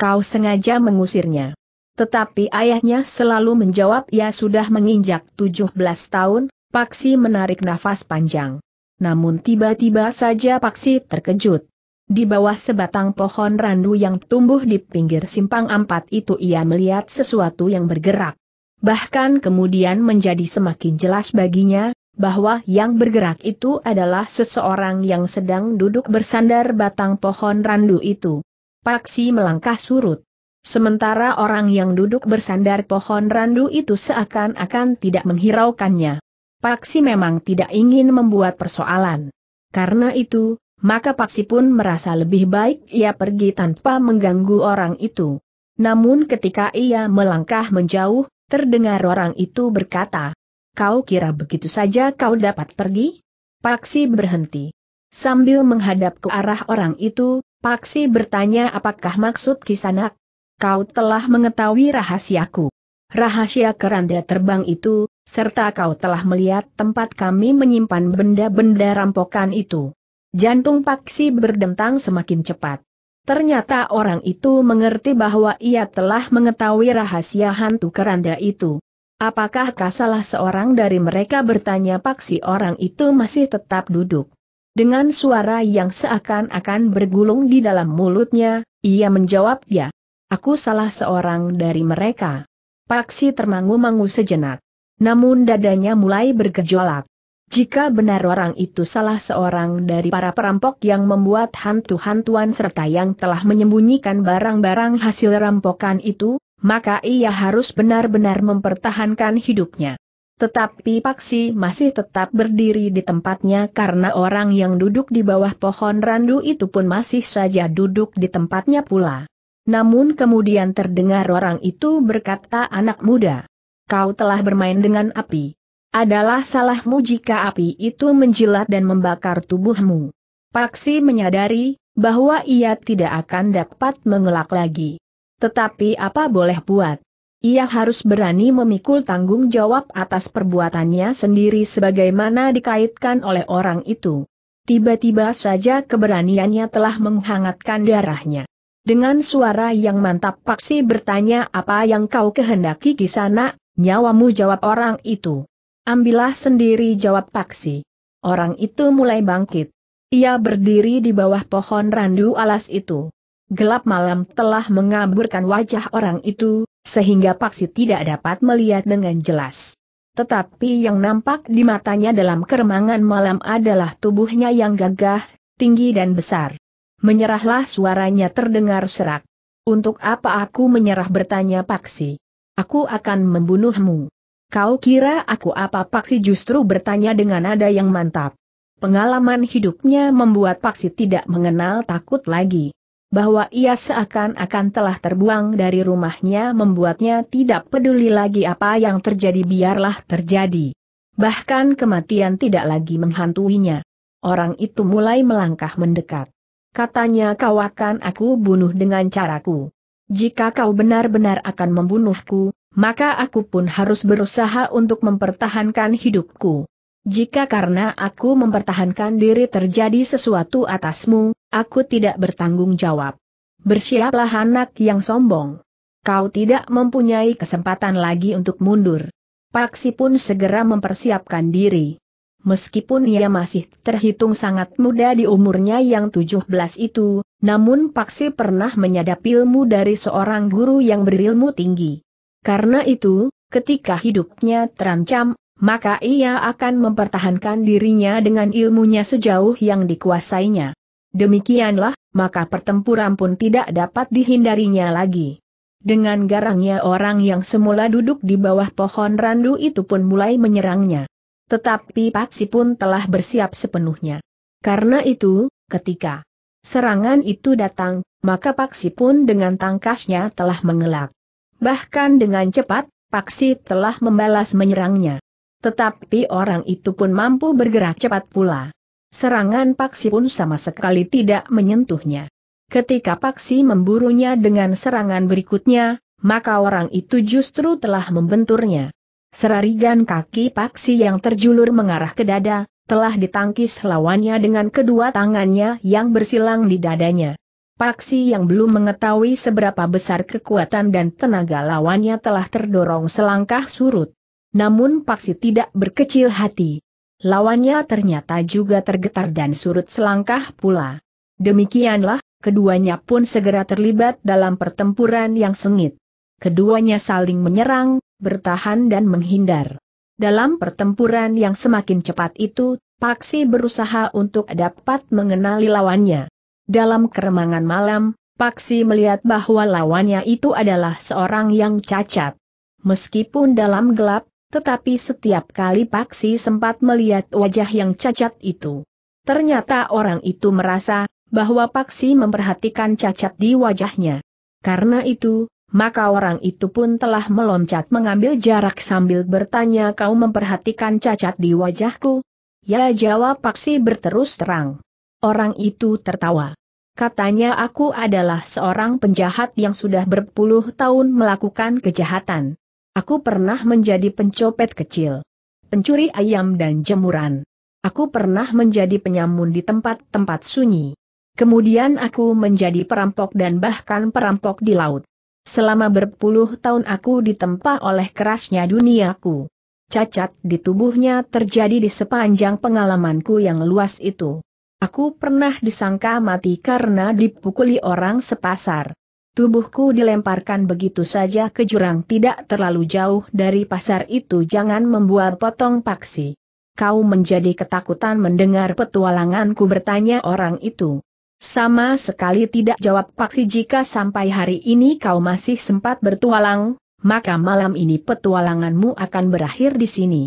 Kau sengaja mengusirnya. Tetapi ayahnya selalu menjawab ia sudah menginjak 17 tahun, Paksi menarik nafas panjang. Namun tiba-tiba saja Paksi terkejut. Di bawah sebatang pohon randu yang tumbuh di pinggir simpang empat itu ia melihat sesuatu yang bergerak bahkan kemudian menjadi semakin jelas baginya, bahwa yang bergerak itu adalah seseorang yang sedang duduk bersandar batang pohon randu itu. Paksi melangkah surut. Sementara orang yang duduk bersandar pohon randu itu seakan-akan tidak menghiraukannya. Paksi memang tidak ingin membuat persoalan. Karena itu, maka Paksi pun merasa lebih baik ia pergi tanpa mengganggu orang itu. Namun ketika ia melangkah menjauh, Terdengar orang itu berkata, Kau kira begitu saja kau dapat pergi? Paksi berhenti. Sambil menghadap ke arah orang itu, Paksi bertanya apakah maksud kisanak? Kau telah mengetahui rahasiaku. Rahasia keranda terbang itu, serta kau telah melihat tempat kami menyimpan benda-benda rampokan itu. Jantung Paksi berdentang semakin cepat. Ternyata orang itu mengerti bahwa ia telah mengetahui rahasia hantu keranda itu. Apakah salah seorang dari mereka bertanya paksi orang itu masih tetap duduk. Dengan suara yang seakan-akan bergulung di dalam mulutnya, ia menjawab ya. Aku salah seorang dari mereka. Paksi termangu-mangu sejenak. Namun dadanya mulai bergejolak. Jika benar orang itu salah seorang dari para perampok yang membuat hantu-hantuan serta yang telah menyembunyikan barang-barang hasil rampokan itu, maka ia harus benar-benar mempertahankan hidupnya. Tetapi Paksi masih tetap berdiri di tempatnya karena orang yang duduk di bawah pohon randu itu pun masih saja duduk di tempatnya pula. Namun kemudian terdengar orang itu berkata anak muda, kau telah bermain dengan api. Adalah salahmu jika api itu menjilat dan membakar tubuhmu. Paksi menyadari bahwa ia tidak akan dapat mengelak lagi. Tetapi apa boleh buat? Ia harus berani memikul tanggung jawab atas perbuatannya sendiri sebagaimana dikaitkan oleh orang itu. Tiba-tiba saja keberaniannya telah menghangatkan darahnya. Dengan suara yang mantap Paksi bertanya apa yang kau kehendaki di sana? nyawamu jawab orang itu. Ambillah sendiri jawab Paksi. Orang itu mulai bangkit. Ia berdiri di bawah pohon randu alas itu. Gelap malam telah mengaburkan wajah orang itu, sehingga Paksi tidak dapat melihat dengan jelas. Tetapi yang nampak di matanya dalam keremangan malam adalah tubuhnya yang gagah, tinggi dan besar. Menyerahlah suaranya terdengar serak. Untuk apa aku menyerah bertanya Paksi? Aku akan membunuhmu. Kau kira aku apa Paksi justru bertanya dengan nada yang mantap. Pengalaman hidupnya membuat Paksi tidak mengenal takut lagi. Bahwa ia seakan-akan telah terbuang dari rumahnya membuatnya tidak peduli lagi apa yang terjadi biarlah terjadi. Bahkan kematian tidak lagi menghantuinya. Orang itu mulai melangkah mendekat. Katanya kau akan aku bunuh dengan caraku. Jika kau benar-benar akan membunuhku, maka aku pun harus berusaha untuk mempertahankan hidupku. Jika karena aku mempertahankan diri terjadi sesuatu atasmu, aku tidak bertanggung jawab. Bersiaplah anak yang sombong. Kau tidak mempunyai kesempatan lagi untuk mundur. Paksi pun segera mempersiapkan diri. Meskipun ia masih terhitung sangat muda di umurnya yang 17 itu, namun Paksi pernah menyadap ilmu dari seorang guru yang berilmu tinggi. Karena itu, ketika hidupnya terancam, maka ia akan mempertahankan dirinya dengan ilmunya sejauh yang dikuasainya. Demikianlah, maka pertempuran pun tidak dapat dihindarinya lagi. Dengan garangnya orang yang semula duduk di bawah pohon randu itu pun mulai menyerangnya. Tetapi Paksi pun telah bersiap sepenuhnya. Karena itu, ketika serangan itu datang, maka Paksi pun dengan tangkasnya telah mengelak. Bahkan dengan cepat, Paksi telah membalas menyerangnya. Tetapi orang itu pun mampu bergerak cepat pula. Serangan Paksi pun sama sekali tidak menyentuhnya. Ketika Paksi memburunya dengan serangan berikutnya, maka orang itu justru telah membenturnya. Serarigan kaki Paksi yang terjulur mengarah ke dada, telah ditangkis lawannya dengan kedua tangannya yang bersilang di dadanya. Paksi yang belum mengetahui seberapa besar kekuatan dan tenaga lawannya telah terdorong selangkah surut. Namun Paksi tidak berkecil hati. Lawannya ternyata juga tergetar dan surut selangkah pula. Demikianlah, keduanya pun segera terlibat dalam pertempuran yang sengit. Keduanya saling menyerang, bertahan dan menghindar. Dalam pertempuran yang semakin cepat itu, Paksi berusaha untuk dapat mengenali lawannya. Dalam keremangan malam, Paksi melihat bahwa lawannya itu adalah seorang yang cacat. Meskipun dalam gelap, tetapi setiap kali Paksi sempat melihat wajah yang cacat itu. Ternyata orang itu merasa bahwa Paksi memperhatikan cacat di wajahnya. Karena itu, maka orang itu pun telah meloncat mengambil jarak sambil bertanya kau memperhatikan cacat di wajahku? Ya jawab Paksi berterus terang. Orang itu tertawa. Katanya aku adalah seorang penjahat yang sudah berpuluh tahun melakukan kejahatan. Aku pernah menjadi pencopet kecil, pencuri ayam dan jemuran. Aku pernah menjadi penyamun di tempat-tempat sunyi. Kemudian aku menjadi perampok dan bahkan perampok di laut. Selama berpuluh tahun aku ditempa oleh kerasnya duniaku. Cacat di tubuhnya terjadi di sepanjang pengalamanku yang luas itu. Aku pernah disangka mati karena dipukuli orang sepasar. Tubuhku dilemparkan begitu saja ke jurang tidak terlalu jauh dari pasar itu jangan membuat potong paksi. Kau menjadi ketakutan mendengar petualanganku bertanya orang itu. Sama sekali tidak jawab paksi jika sampai hari ini kau masih sempat bertualang, maka malam ini petualanganmu akan berakhir di sini.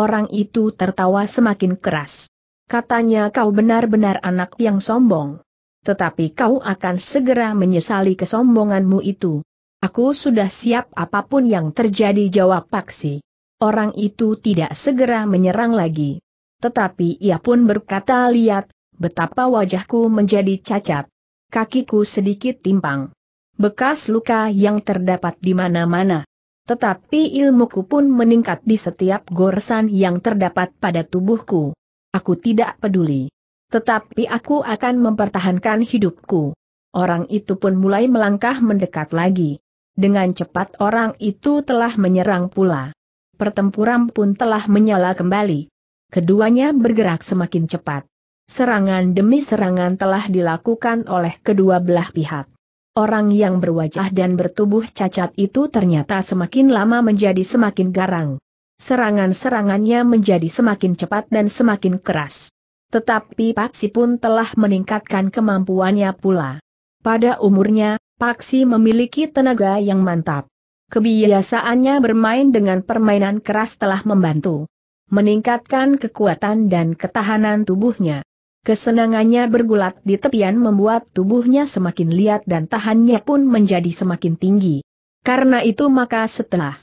Orang itu tertawa semakin keras. Katanya kau benar-benar anak yang sombong. Tetapi kau akan segera menyesali kesombonganmu itu. Aku sudah siap apapun yang terjadi jawab Paksi. Orang itu tidak segera menyerang lagi. Tetapi ia pun berkata lihat, betapa wajahku menjadi cacat. Kakiku sedikit timpang. Bekas luka yang terdapat di mana-mana. Tetapi ilmuku pun meningkat di setiap goresan yang terdapat pada tubuhku. Aku tidak peduli. Tetapi aku akan mempertahankan hidupku. Orang itu pun mulai melangkah mendekat lagi. Dengan cepat orang itu telah menyerang pula. Pertempuran pun telah menyala kembali. Keduanya bergerak semakin cepat. Serangan demi serangan telah dilakukan oleh kedua belah pihak. Orang yang berwajah dan bertubuh cacat itu ternyata semakin lama menjadi semakin garang. Serangan-serangannya menjadi semakin cepat dan semakin keras. Tetapi Paksi pun telah meningkatkan kemampuannya pula. Pada umurnya, Paksi memiliki tenaga yang mantap. Kebiasaannya bermain dengan permainan keras telah membantu meningkatkan kekuatan dan ketahanan tubuhnya. Kesenangannya bergulat di tepian membuat tubuhnya semakin liat dan tahannya pun menjadi semakin tinggi. Karena itu maka setelah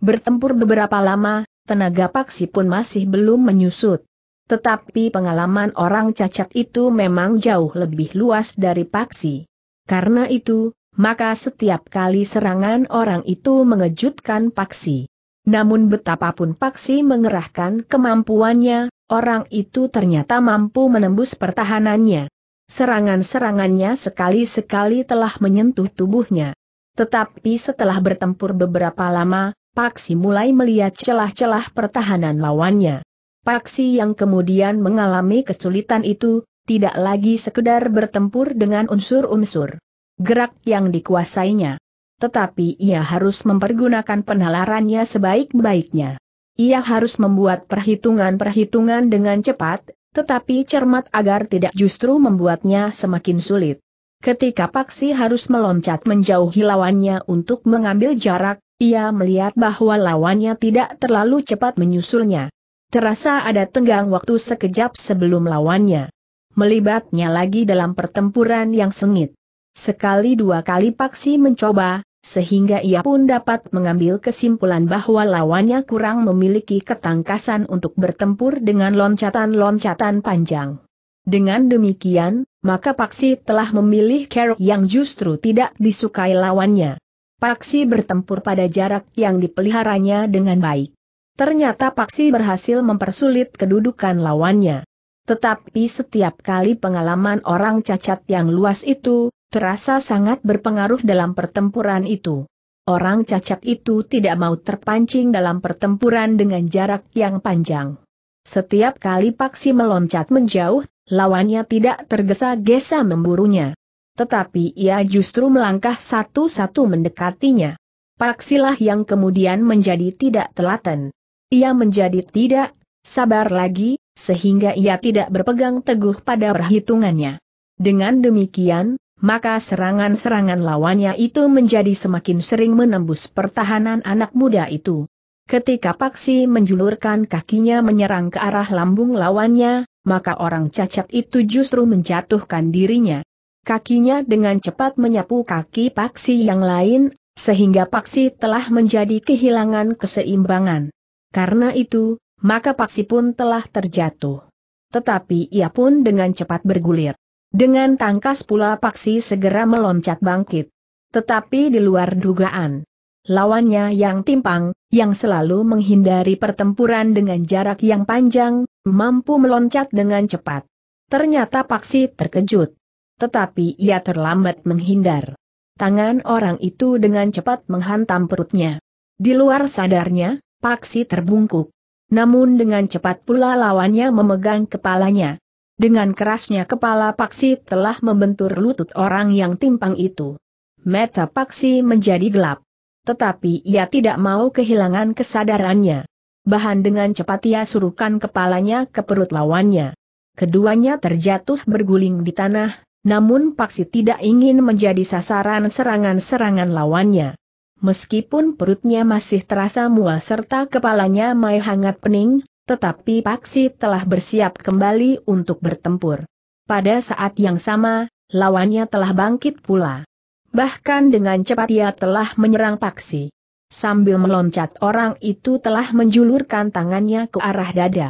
Bertempur beberapa lama, tenaga paksi pun masih belum menyusut. Tetapi pengalaman orang cacat itu memang jauh lebih luas dari paksi. Karena itu, maka setiap kali serangan orang itu mengejutkan paksi. Namun betapapun paksi mengerahkan kemampuannya, orang itu ternyata mampu menembus pertahanannya. Serangan-serangannya sekali-sekali telah menyentuh tubuhnya. Tetapi setelah bertempur beberapa lama, Paksi mulai melihat celah-celah pertahanan lawannya. Paksi yang kemudian mengalami kesulitan itu, tidak lagi sekedar bertempur dengan unsur-unsur gerak yang dikuasainya. Tetapi ia harus mempergunakan penalarannya sebaik-baiknya. Ia harus membuat perhitungan-perhitungan dengan cepat, tetapi cermat agar tidak justru membuatnya semakin sulit. Ketika Paksi harus meloncat menjauhi lawannya untuk mengambil jarak, ia melihat bahwa lawannya tidak terlalu cepat menyusulnya. Terasa ada tenggang waktu sekejap sebelum lawannya melibatnya lagi dalam pertempuran yang sengit. Sekali dua kali Paksi mencoba, sehingga ia pun dapat mengambil kesimpulan bahwa lawannya kurang memiliki ketangkasan untuk bertempur dengan loncatan-loncatan panjang. Dengan demikian, maka Paksi telah memilih Carol yang justru tidak disukai lawannya. Paksi bertempur pada jarak yang dipeliharanya dengan baik. Ternyata Paksi berhasil mempersulit kedudukan lawannya. Tetapi setiap kali pengalaman orang cacat yang luas itu, terasa sangat berpengaruh dalam pertempuran itu. Orang cacat itu tidak mau terpancing dalam pertempuran dengan jarak yang panjang. Setiap kali Paksi meloncat menjauh, lawannya tidak tergesa-gesa memburunya tetapi ia justru melangkah satu-satu mendekatinya. Paksilah yang kemudian menjadi tidak telaten. Ia menjadi tidak sabar lagi, sehingga ia tidak berpegang teguh pada perhitungannya. Dengan demikian, maka serangan-serangan lawannya itu menjadi semakin sering menembus pertahanan anak muda itu. Ketika Paksi menjulurkan kakinya menyerang ke arah lambung lawannya, maka orang cacat itu justru menjatuhkan dirinya kakinya dengan cepat menyapu kaki Paksi yang lain, sehingga Paksi telah menjadi kehilangan keseimbangan. Karena itu, maka Paksi pun telah terjatuh. Tetapi ia pun dengan cepat bergulir. Dengan tangkas pula Paksi segera meloncat bangkit. Tetapi di luar dugaan. Lawannya yang timpang, yang selalu menghindari pertempuran dengan jarak yang panjang, mampu meloncat dengan cepat. Ternyata Paksi terkejut tetapi ia terlambat menghindar. Tangan orang itu dengan cepat menghantam perutnya. Di luar sadarnya, Paksi terbungkuk. Namun dengan cepat pula lawannya memegang kepalanya. Dengan kerasnya kepala Paksi telah membentur lutut orang yang timpang itu. Mata Paksi menjadi gelap. Tetapi ia tidak mau kehilangan kesadarannya. Bahan dengan cepat ia suruhkan kepalanya ke perut lawannya. Keduanya terjatuh berguling di tanah, namun Paksi tidak ingin menjadi sasaran serangan-serangan lawannya. Meskipun perutnya masih terasa mual serta kepalanya mai hangat pening, tetapi Paksi telah bersiap kembali untuk bertempur. Pada saat yang sama, lawannya telah bangkit pula. Bahkan dengan cepat ia telah menyerang Paksi. Sambil meloncat orang itu telah menjulurkan tangannya ke arah dada.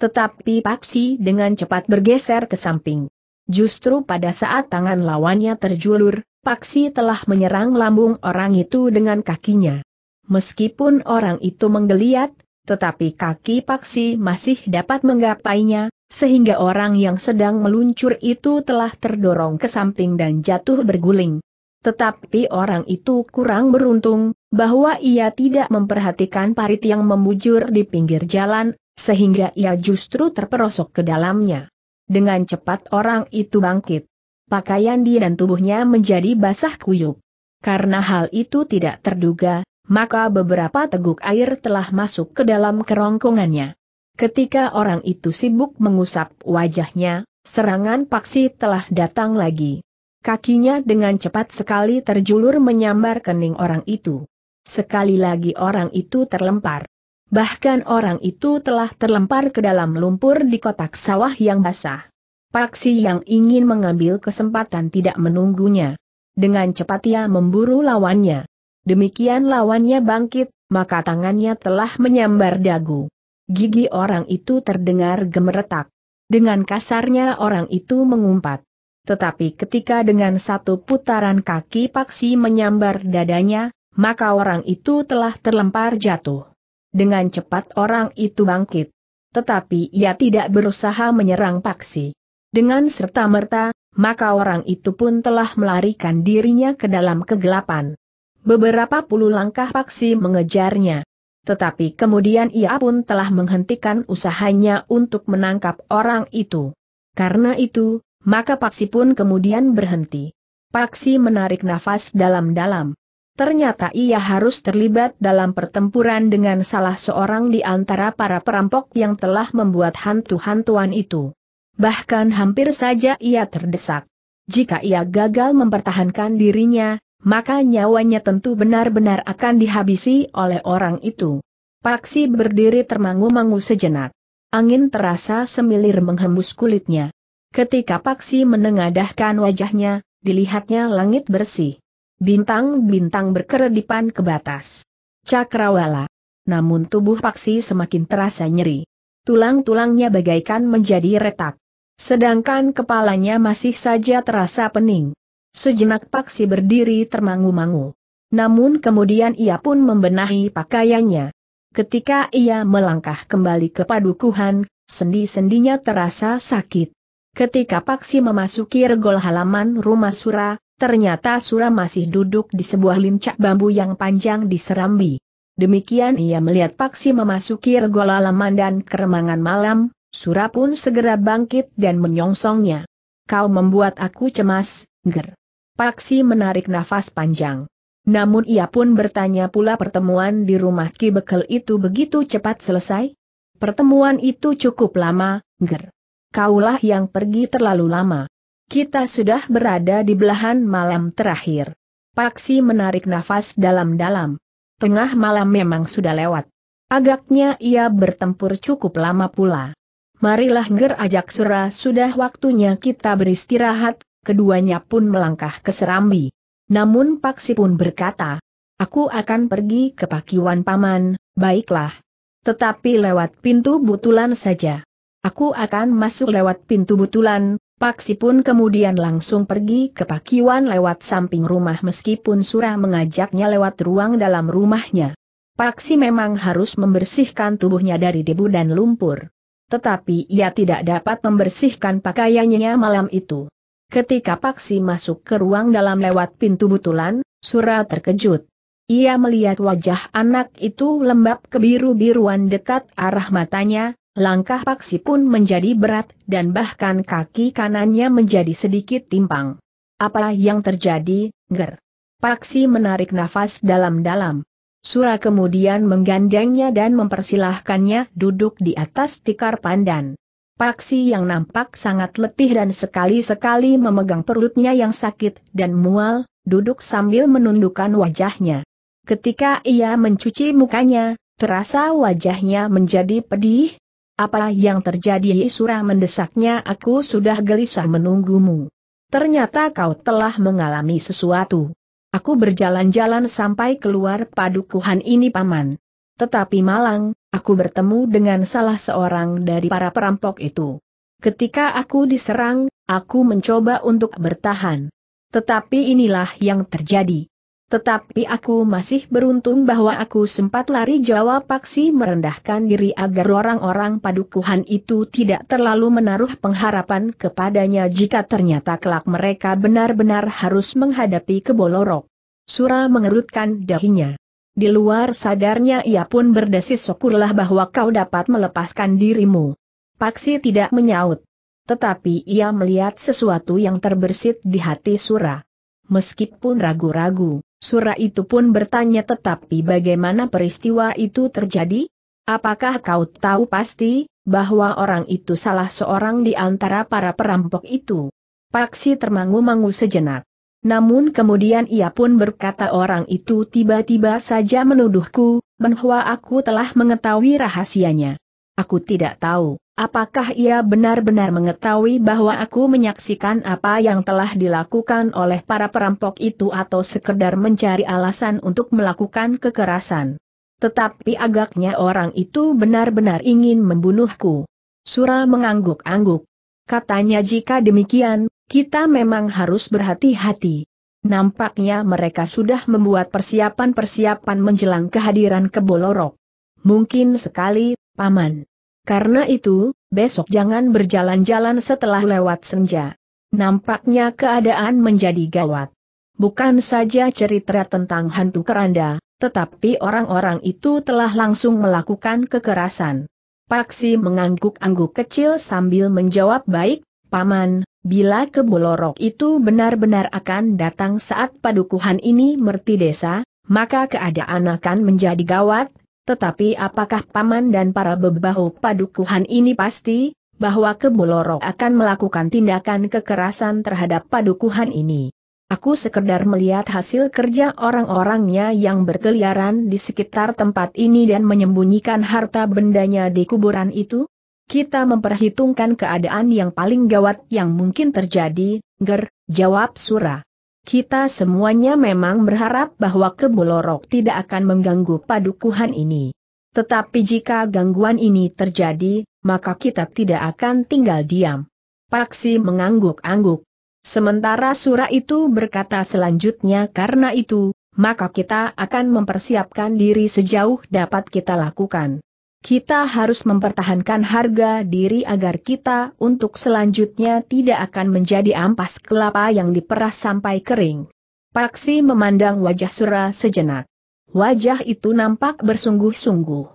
Tetapi Paksi dengan cepat bergeser ke samping. Justru pada saat tangan lawannya terjulur, Paksi telah menyerang lambung orang itu dengan kakinya. Meskipun orang itu menggeliat, tetapi kaki Paksi masih dapat menggapainya, sehingga orang yang sedang meluncur itu telah terdorong ke samping dan jatuh berguling. Tetapi orang itu kurang beruntung, bahwa ia tidak memperhatikan parit yang membujur di pinggir jalan, sehingga ia justru terperosok ke dalamnya. Dengan cepat orang itu bangkit. Pakaian dia dan tubuhnya menjadi basah kuyup. Karena hal itu tidak terduga, maka beberapa teguk air telah masuk ke dalam kerongkongannya. Ketika orang itu sibuk mengusap wajahnya, serangan paksi telah datang lagi. Kakinya dengan cepat sekali terjulur menyambar kening orang itu. Sekali lagi orang itu terlempar. Bahkan orang itu telah terlempar ke dalam lumpur di kotak sawah yang basah. Paksi yang ingin mengambil kesempatan tidak menunggunya. Dengan cepat ia memburu lawannya. Demikian lawannya bangkit, maka tangannya telah menyambar dagu. Gigi orang itu terdengar gemeretak. Dengan kasarnya orang itu mengumpat. Tetapi ketika dengan satu putaran kaki Paksi menyambar dadanya, maka orang itu telah terlempar jatuh. Dengan cepat orang itu bangkit. Tetapi ia tidak berusaha menyerang Paksi. Dengan serta-merta, maka orang itu pun telah melarikan dirinya ke dalam kegelapan. Beberapa puluh langkah Paksi mengejarnya. Tetapi kemudian ia pun telah menghentikan usahanya untuk menangkap orang itu. Karena itu, maka Paksi pun kemudian berhenti. Paksi menarik nafas dalam-dalam. Ternyata ia harus terlibat dalam pertempuran dengan salah seorang di antara para perampok yang telah membuat hantu-hantuan itu. Bahkan hampir saja ia terdesak. Jika ia gagal mempertahankan dirinya, maka nyawanya tentu benar-benar akan dihabisi oleh orang itu. Paksi berdiri termangu-mangu sejenak. Angin terasa semilir menghembus kulitnya. Ketika Paksi menengadahkan wajahnya, dilihatnya langit bersih. Bintang-bintang berkeredipan ke batas. Cakrawala. Namun tubuh Paksi semakin terasa nyeri. Tulang-tulangnya bagaikan menjadi retak. Sedangkan kepalanya masih saja terasa pening. Sejenak Paksi berdiri termangu-mangu. Namun kemudian ia pun membenahi pakaiannya. Ketika ia melangkah kembali ke padukuhan, sendi-sendinya terasa sakit. Ketika Paksi memasuki regol halaman rumah Sura, Ternyata Sura masih duduk di sebuah lincak bambu yang panjang di serambi. Demikian ia melihat Paksi memasuki regola laman dan keremangan malam, Sura pun segera bangkit dan menyongsongnya. Kau membuat aku cemas, ger. Paksi menarik nafas panjang. Namun ia pun bertanya pula pertemuan di rumah Ki Bekel itu begitu cepat selesai? Pertemuan itu cukup lama, ger. Kaulah yang pergi terlalu lama. Kita sudah berada di belahan malam terakhir. Paksi menarik nafas dalam-dalam. Tengah malam memang sudah lewat. Agaknya ia bertempur cukup lama pula. Marilah ger ajak Sura sudah waktunya kita beristirahat, keduanya pun melangkah ke Serambi. Namun Paksi pun berkata, Aku akan pergi ke Pakiwan Paman, baiklah. Tetapi lewat pintu butulan saja. Aku akan masuk lewat pintu butulan, Paksi pun kemudian langsung pergi ke pakiwan lewat samping rumah meskipun Surah mengajaknya lewat ruang dalam rumahnya. Paksi memang harus membersihkan tubuhnya dari debu dan lumpur. Tetapi ia tidak dapat membersihkan pakaiannya malam itu. Ketika Paksi masuk ke ruang dalam lewat pintu butulan, Surah terkejut. Ia melihat wajah anak itu lembab kebiru-biruan dekat arah matanya, Langkah Paksi pun menjadi berat dan bahkan kaki kanannya menjadi sedikit timpang. Apa yang terjadi, Ger? Paksi menarik nafas dalam-dalam. Sura kemudian menggandengnya dan mempersilahkannya duduk di atas tikar pandan. Paksi yang nampak sangat letih dan sekali-sekali memegang perutnya yang sakit dan mual, duduk sambil menundukkan wajahnya. Ketika ia mencuci mukanya, terasa wajahnya menjadi pedih, apa yang terjadi Isura mendesaknya aku sudah gelisah menunggumu. Ternyata kau telah mengalami sesuatu. Aku berjalan-jalan sampai keluar padukuhan ini paman. Tetapi malang, aku bertemu dengan salah seorang dari para perampok itu. Ketika aku diserang, aku mencoba untuk bertahan. Tetapi inilah yang terjadi. Tetapi aku masih beruntung bahwa aku sempat lari jawab Paksi merendahkan diri agar orang-orang padukuhan itu tidak terlalu menaruh pengharapan kepadanya jika ternyata kelak mereka benar-benar harus menghadapi kebolorok. Sura mengerutkan dahinya. Di luar sadarnya ia pun berdesis syukurlah bahwa kau dapat melepaskan dirimu. Paksi tidak menyaut. Tetapi ia melihat sesuatu yang terbersit di hati Sura. Meskipun ragu-ragu. Surah itu pun bertanya tetapi bagaimana peristiwa itu terjadi? Apakah kau tahu pasti, bahwa orang itu salah seorang di antara para perampok itu? Paksi termangu-mangu sejenak. Namun kemudian ia pun berkata orang itu tiba-tiba saja menuduhku, bahwa aku telah mengetahui rahasianya. Aku tidak tahu, apakah ia benar-benar mengetahui bahwa aku menyaksikan apa yang telah dilakukan oleh para perampok itu atau sekedar mencari alasan untuk melakukan kekerasan. Tetapi agaknya orang itu benar-benar ingin membunuhku. Sura mengangguk-angguk. Katanya jika demikian, kita memang harus berhati-hati. Nampaknya mereka sudah membuat persiapan-persiapan menjelang kehadiran Kebolorok. Mungkin sekali, Paman. Karena itu, besok jangan berjalan-jalan setelah lewat senja. Nampaknya keadaan menjadi gawat. Bukan saja cerita tentang hantu keranda, tetapi orang-orang itu telah langsung melakukan kekerasan. Paksi mengangguk-angguk kecil sambil menjawab baik, Paman, bila kebolorok itu benar-benar akan datang saat padukuhan ini merti desa, maka keadaan akan menjadi gawat, tetapi apakah paman dan para bebahu padukuhan ini pasti, bahwa Keboloro akan melakukan tindakan kekerasan terhadap padukuhan ini? Aku sekedar melihat hasil kerja orang-orangnya yang berkeliaran di sekitar tempat ini dan menyembunyikan harta bendanya di kuburan itu. Kita memperhitungkan keadaan yang paling gawat yang mungkin terjadi, Ger, jawab Surah. Kita semuanya memang berharap bahwa Kebulorok tidak akan mengganggu padukuhan ini. Tetapi jika gangguan ini terjadi, maka kita tidak akan tinggal diam. Paksi mengangguk-angguk. Sementara surah itu berkata selanjutnya karena itu, maka kita akan mempersiapkan diri sejauh dapat kita lakukan. Kita harus mempertahankan harga diri agar kita untuk selanjutnya tidak akan menjadi ampas kelapa yang diperas sampai kering. Paksi memandang wajah Sura sejenak. Wajah itu nampak bersungguh-sungguh.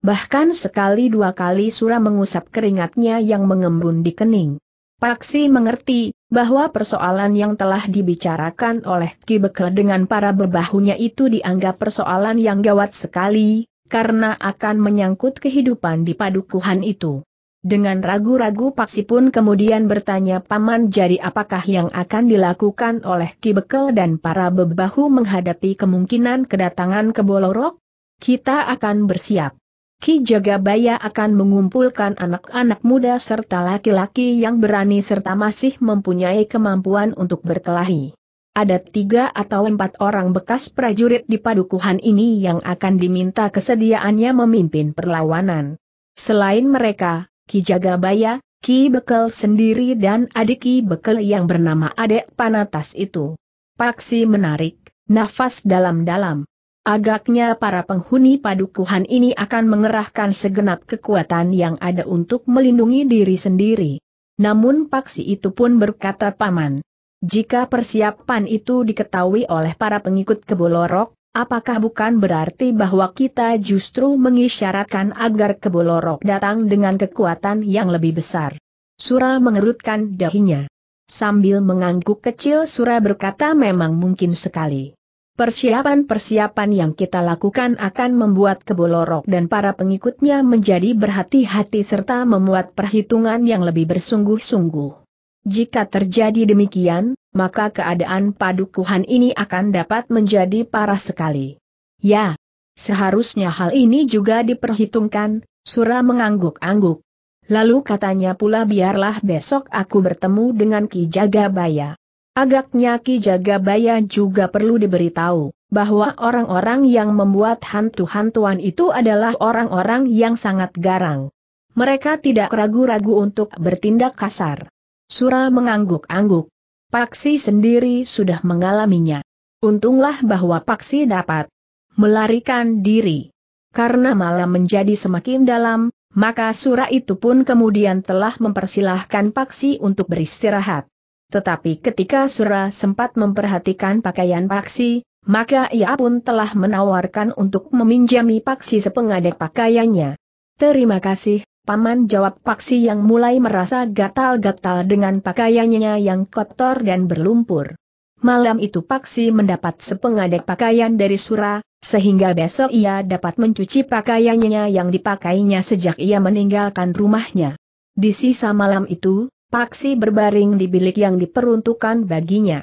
Bahkan sekali dua kali Sura mengusap keringatnya yang mengembun di kening. Paksi mengerti bahwa persoalan yang telah dibicarakan oleh Ki Bekel dengan para bebahunya itu dianggap persoalan yang gawat sekali, karena akan menyangkut kehidupan di padukuhan itu. Dengan ragu-ragu Paksi pun kemudian bertanya Paman Jari apakah yang akan dilakukan oleh Ki Bekel dan para bebahu menghadapi kemungkinan kedatangan ke Bolorok? Kita akan bersiap. Ki Jagabaya akan mengumpulkan anak-anak muda serta laki-laki yang berani serta masih mempunyai kemampuan untuk berkelahi ada tiga atau empat orang bekas prajurit di padukuhan ini yang akan diminta kesediaannya memimpin perlawanan. Selain mereka, Ki Jagabaya, Ki Bekel sendiri dan adik Ki Bekel yang bernama Adek Panatas itu. Paksi menarik, nafas dalam-dalam. Agaknya para penghuni padukuhan ini akan mengerahkan segenap kekuatan yang ada untuk melindungi diri sendiri. Namun Paksi itu pun berkata paman, jika persiapan itu diketahui oleh para pengikut Kebolorok, apakah bukan berarti bahwa kita justru mengisyaratkan agar Kebolorok datang dengan kekuatan yang lebih besar? Sura mengerutkan dahinya. Sambil mengangguk kecil Sura berkata memang mungkin sekali. Persiapan-persiapan yang kita lakukan akan membuat Kebolorok dan para pengikutnya menjadi berhati-hati serta memuat perhitungan yang lebih bersungguh-sungguh. Jika terjadi demikian, maka keadaan padukuhan ini akan dapat menjadi parah sekali. Ya, seharusnya hal ini juga diperhitungkan, Sura mengangguk-angguk. Lalu katanya pula biarlah besok aku bertemu dengan Ki Jagabaya. Agaknya Ki Jagabaya juga perlu diberitahu, bahwa orang-orang yang membuat hantu-hantuan itu adalah orang-orang yang sangat garang. Mereka tidak ragu-ragu untuk bertindak kasar. Sura mengangguk-angguk. Paksi sendiri sudah mengalaminya. Untunglah bahwa Paksi dapat melarikan diri. Karena malam menjadi semakin dalam, maka Sura itu pun kemudian telah mempersilahkan Paksi untuk beristirahat. Tetapi ketika Sura sempat memperhatikan pakaian Paksi, maka ia pun telah menawarkan untuk meminjami Paksi sepengadek pakaiannya. Terima kasih, Paman jawab Paksi yang mulai merasa gatal-gatal dengan pakaiannya yang kotor dan berlumpur. Malam itu Paksi mendapat sepengadek pakaian dari Sura, sehingga besok ia dapat mencuci pakaiannya yang dipakainya sejak ia meninggalkan rumahnya. Di sisa malam itu, Paksi berbaring di bilik yang diperuntukkan baginya.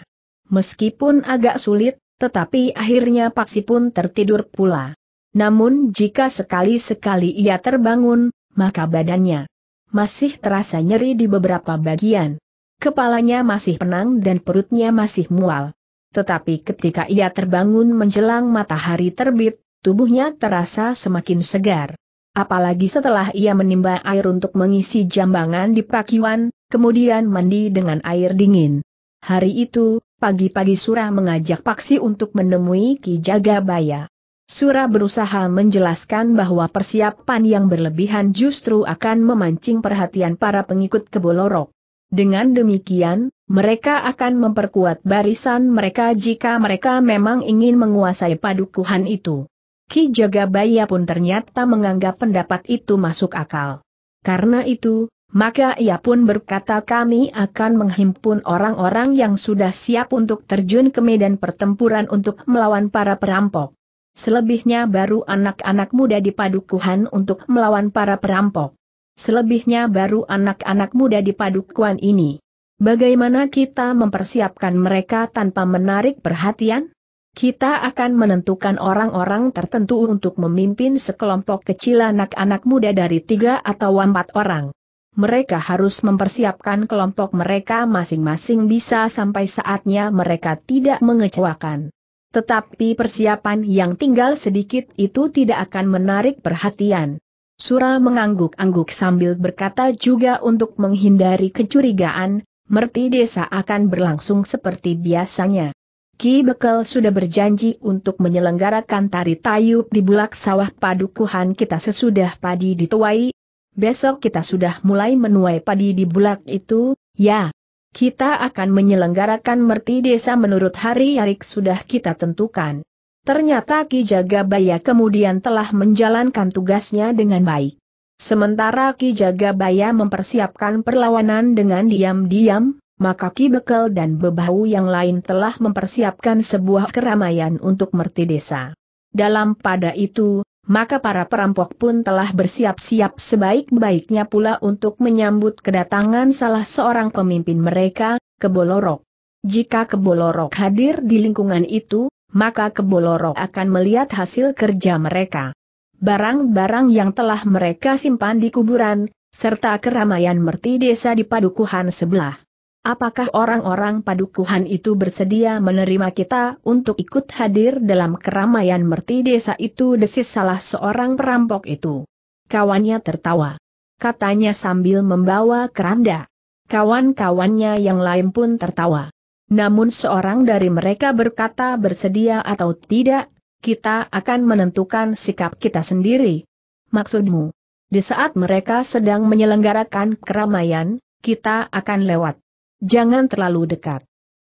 Meskipun agak sulit, tetapi akhirnya Paksi pun tertidur pula. Namun jika sekali-sekali ia terbangun, maka badannya masih terasa nyeri di beberapa bagian. Kepalanya masih penang dan perutnya masih mual. Tetapi ketika ia terbangun menjelang matahari terbit, tubuhnya terasa semakin segar. Apalagi setelah ia menimba air untuk mengisi jambangan di pakiwan, kemudian mandi dengan air dingin. Hari itu, pagi-pagi Surah mengajak Paksi untuk menemui Ki Jagabaya. Surah berusaha menjelaskan bahwa persiapan yang berlebihan justru akan memancing perhatian para pengikut kebolorok. Dengan demikian, mereka akan memperkuat barisan mereka jika mereka memang ingin menguasai padukuhan itu. Ki Jagabaya pun ternyata menganggap pendapat itu masuk akal. Karena itu, maka ia pun berkata kami akan menghimpun orang-orang yang sudah siap untuk terjun ke medan pertempuran untuk melawan para perampok. Selebihnya baru anak-anak muda di padukuhan untuk melawan para perampok. Selebihnya baru anak-anak muda di padukuhan ini. Bagaimana kita mempersiapkan mereka tanpa menarik perhatian? Kita akan menentukan orang-orang tertentu untuk memimpin sekelompok kecil anak-anak muda dari tiga atau empat orang. Mereka harus mempersiapkan kelompok mereka masing-masing bisa sampai saatnya mereka tidak mengecewakan. Tetapi persiapan yang tinggal sedikit itu tidak akan menarik perhatian. Sura mengangguk-angguk sambil berkata juga untuk menghindari kecurigaan, merti desa akan berlangsung seperti biasanya. Ki Bekel sudah berjanji untuk menyelenggarakan tari tayub di bulak sawah padukuhan kita sesudah padi dituai. Besok kita sudah mulai menuai padi di bulak itu, ya, kita akan menyelenggarakan merti desa menurut hari Yarik sudah kita tentukan. Ternyata Ki Jagabaya kemudian telah menjalankan tugasnya dengan baik. Sementara Ki Jagabaya mempersiapkan perlawanan dengan diam-diam, maka Ki Bekel dan Bebahu yang lain telah mempersiapkan sebuah keramaian untuk merti desa. Dalam pada itu, maka para perampok pun telah bersiap-siap sebaik-baiknya pula untuk menyambut kedatangan salah seorang pemimpin mereka, Kebolorok. Jika Kebolorok hadir di lingkungan itu, maka Kebolorok akan melihat hasil kerja mereka. Barang-barang yang telah mereka simpan di kuburan, serta keramaian merti desa di padukuhan sebelah. Apakah orang-orang padukuhan itu bersedia menerima kita untuk ikut hadir dalam keramaian merti desa itu desis salah seorang perampok itu. Kawannya tertawa. Katanya sambil membawa keranda. Kawan-kawannya yang lain pun tertawa. Namun seorang dari mereka berkata bersedia atau tidak, kita akan menentukan sikap kita sendiri. Maksudmu, di saat mereka sedang menyelenggarakan keramaian, kita akan lewat jangan terlalu dekat.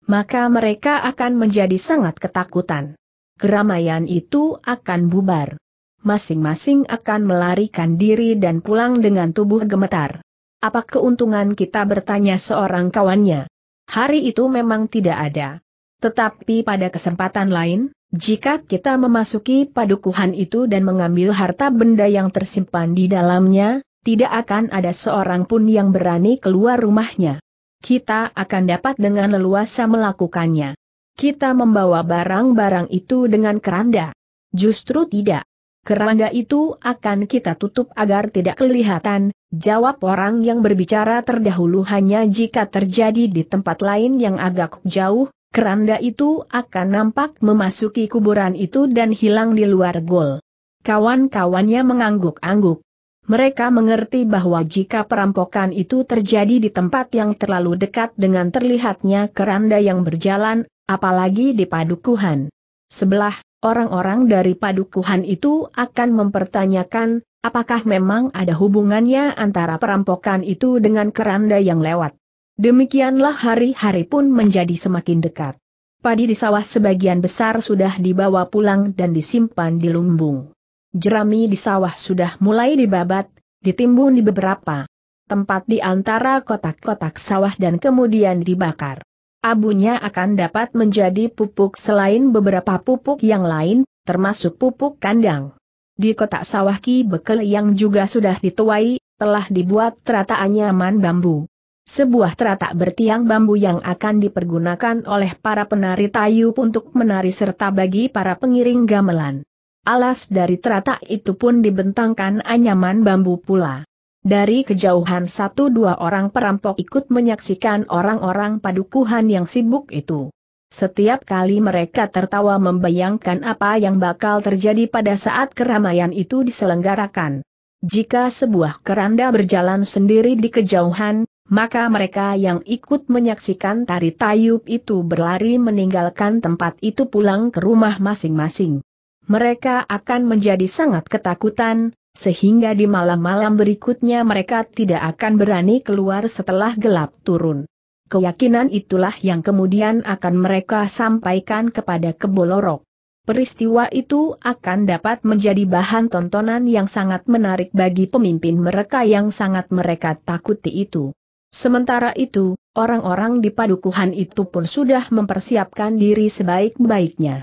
Maka mereka akan menjadi sangat ketakutan. Keramaian itu akan bubar. Masing-masing akan melarikan diri dan pulang dengan tubuh gemetar. Apa keuntungan kita bertanya seorang kawannya? Hari itu memang tidak ada. Tetapi pada kesempatan lain, jika kita memasuki padukuhan itu dan mengambil harta benda yang tersimpan di dalamnya, tidak akan ada seorang pun yang berani keluar rumahnya kita akan dapat dengan leluasa melakukannya. Kita membawa barang-barang itu dengan keranda. Justru tidak. Keranda itu akan kita tutup agar tidak kelihatan, jawab orang yang berbicara terdahulu hanya jika terjadi di tempat lain yang agak jauh, keranda itu akan nampak memasuki kuburan itu dan hilang di luar gol. Kawan-kawannya mengangguk-angguk. Mereka mengerti bahwa jika perampokan itu terjadi di tempat yang terlalu dekat dengan terlihatnya keranda yang berjalan, apalagi di padukuhan. Sebelah, orang-orang dari padukuhan itu akan mempertanyakan, apakah memang ada hubungannya antara perampokan itu dengan keranda yang lewat. Demikianlah hari-hari pun menjadi semakin dekat. Padi di sawah sebagian besar sudah dibawa pulang dan disimpan di lumbung. Jerami di sawah sudah mulai dibabat, ditimbun di beberapa tempat di antara kotak-kotak sawah dan kemudian dibakar. Abunya akan dapat menjadi pupuk selain beberapa pupuk yang lain, termasuk pupuk kandang. Di kotak sawah Ki Bekel yang juga sudah dituai, telah dibuat terata anyaman bambu. Sebuah terata bertiang bambu yang akan dipergunakan oleh para penari tayu untuk menari serta bagi para pengiring gamelan. Alas dari teratak itu pun dibentangkan anyaman bambu pula. Dari kejauhan satu dua orang perampok ikut menyaksikan orang-orang padukuhan yang sibuk itu. Setiap kali mereka tertawa membayangkan apa yang bakal terjadi pada saat keramaian itu diselenggarakan. Jika sebuah keranda berjalan sendiri di kejauhan, maka mereka yang ikut menyaksikan tari tayub itu berlari meninggalkan tempat itu pulang ke rumah masing-masing mereka akan menjadi sangat ketakutan, sehingga di malam-malam berikutnya mereka tidak akan berani keluar setelah gelap turun. Keyakinan itulah yang kemudian akan mereka sampaikan kepada Kebolorok. Peristiwa itu akan dapat menjadi bahan tontonan yang sangat menarik bagi pemimpin mereka yang sangat mereka takuti itu. Sementara itu, orang-orang di padukuhan itu pun sudah mempersiapkan diri sebaik-baiknya.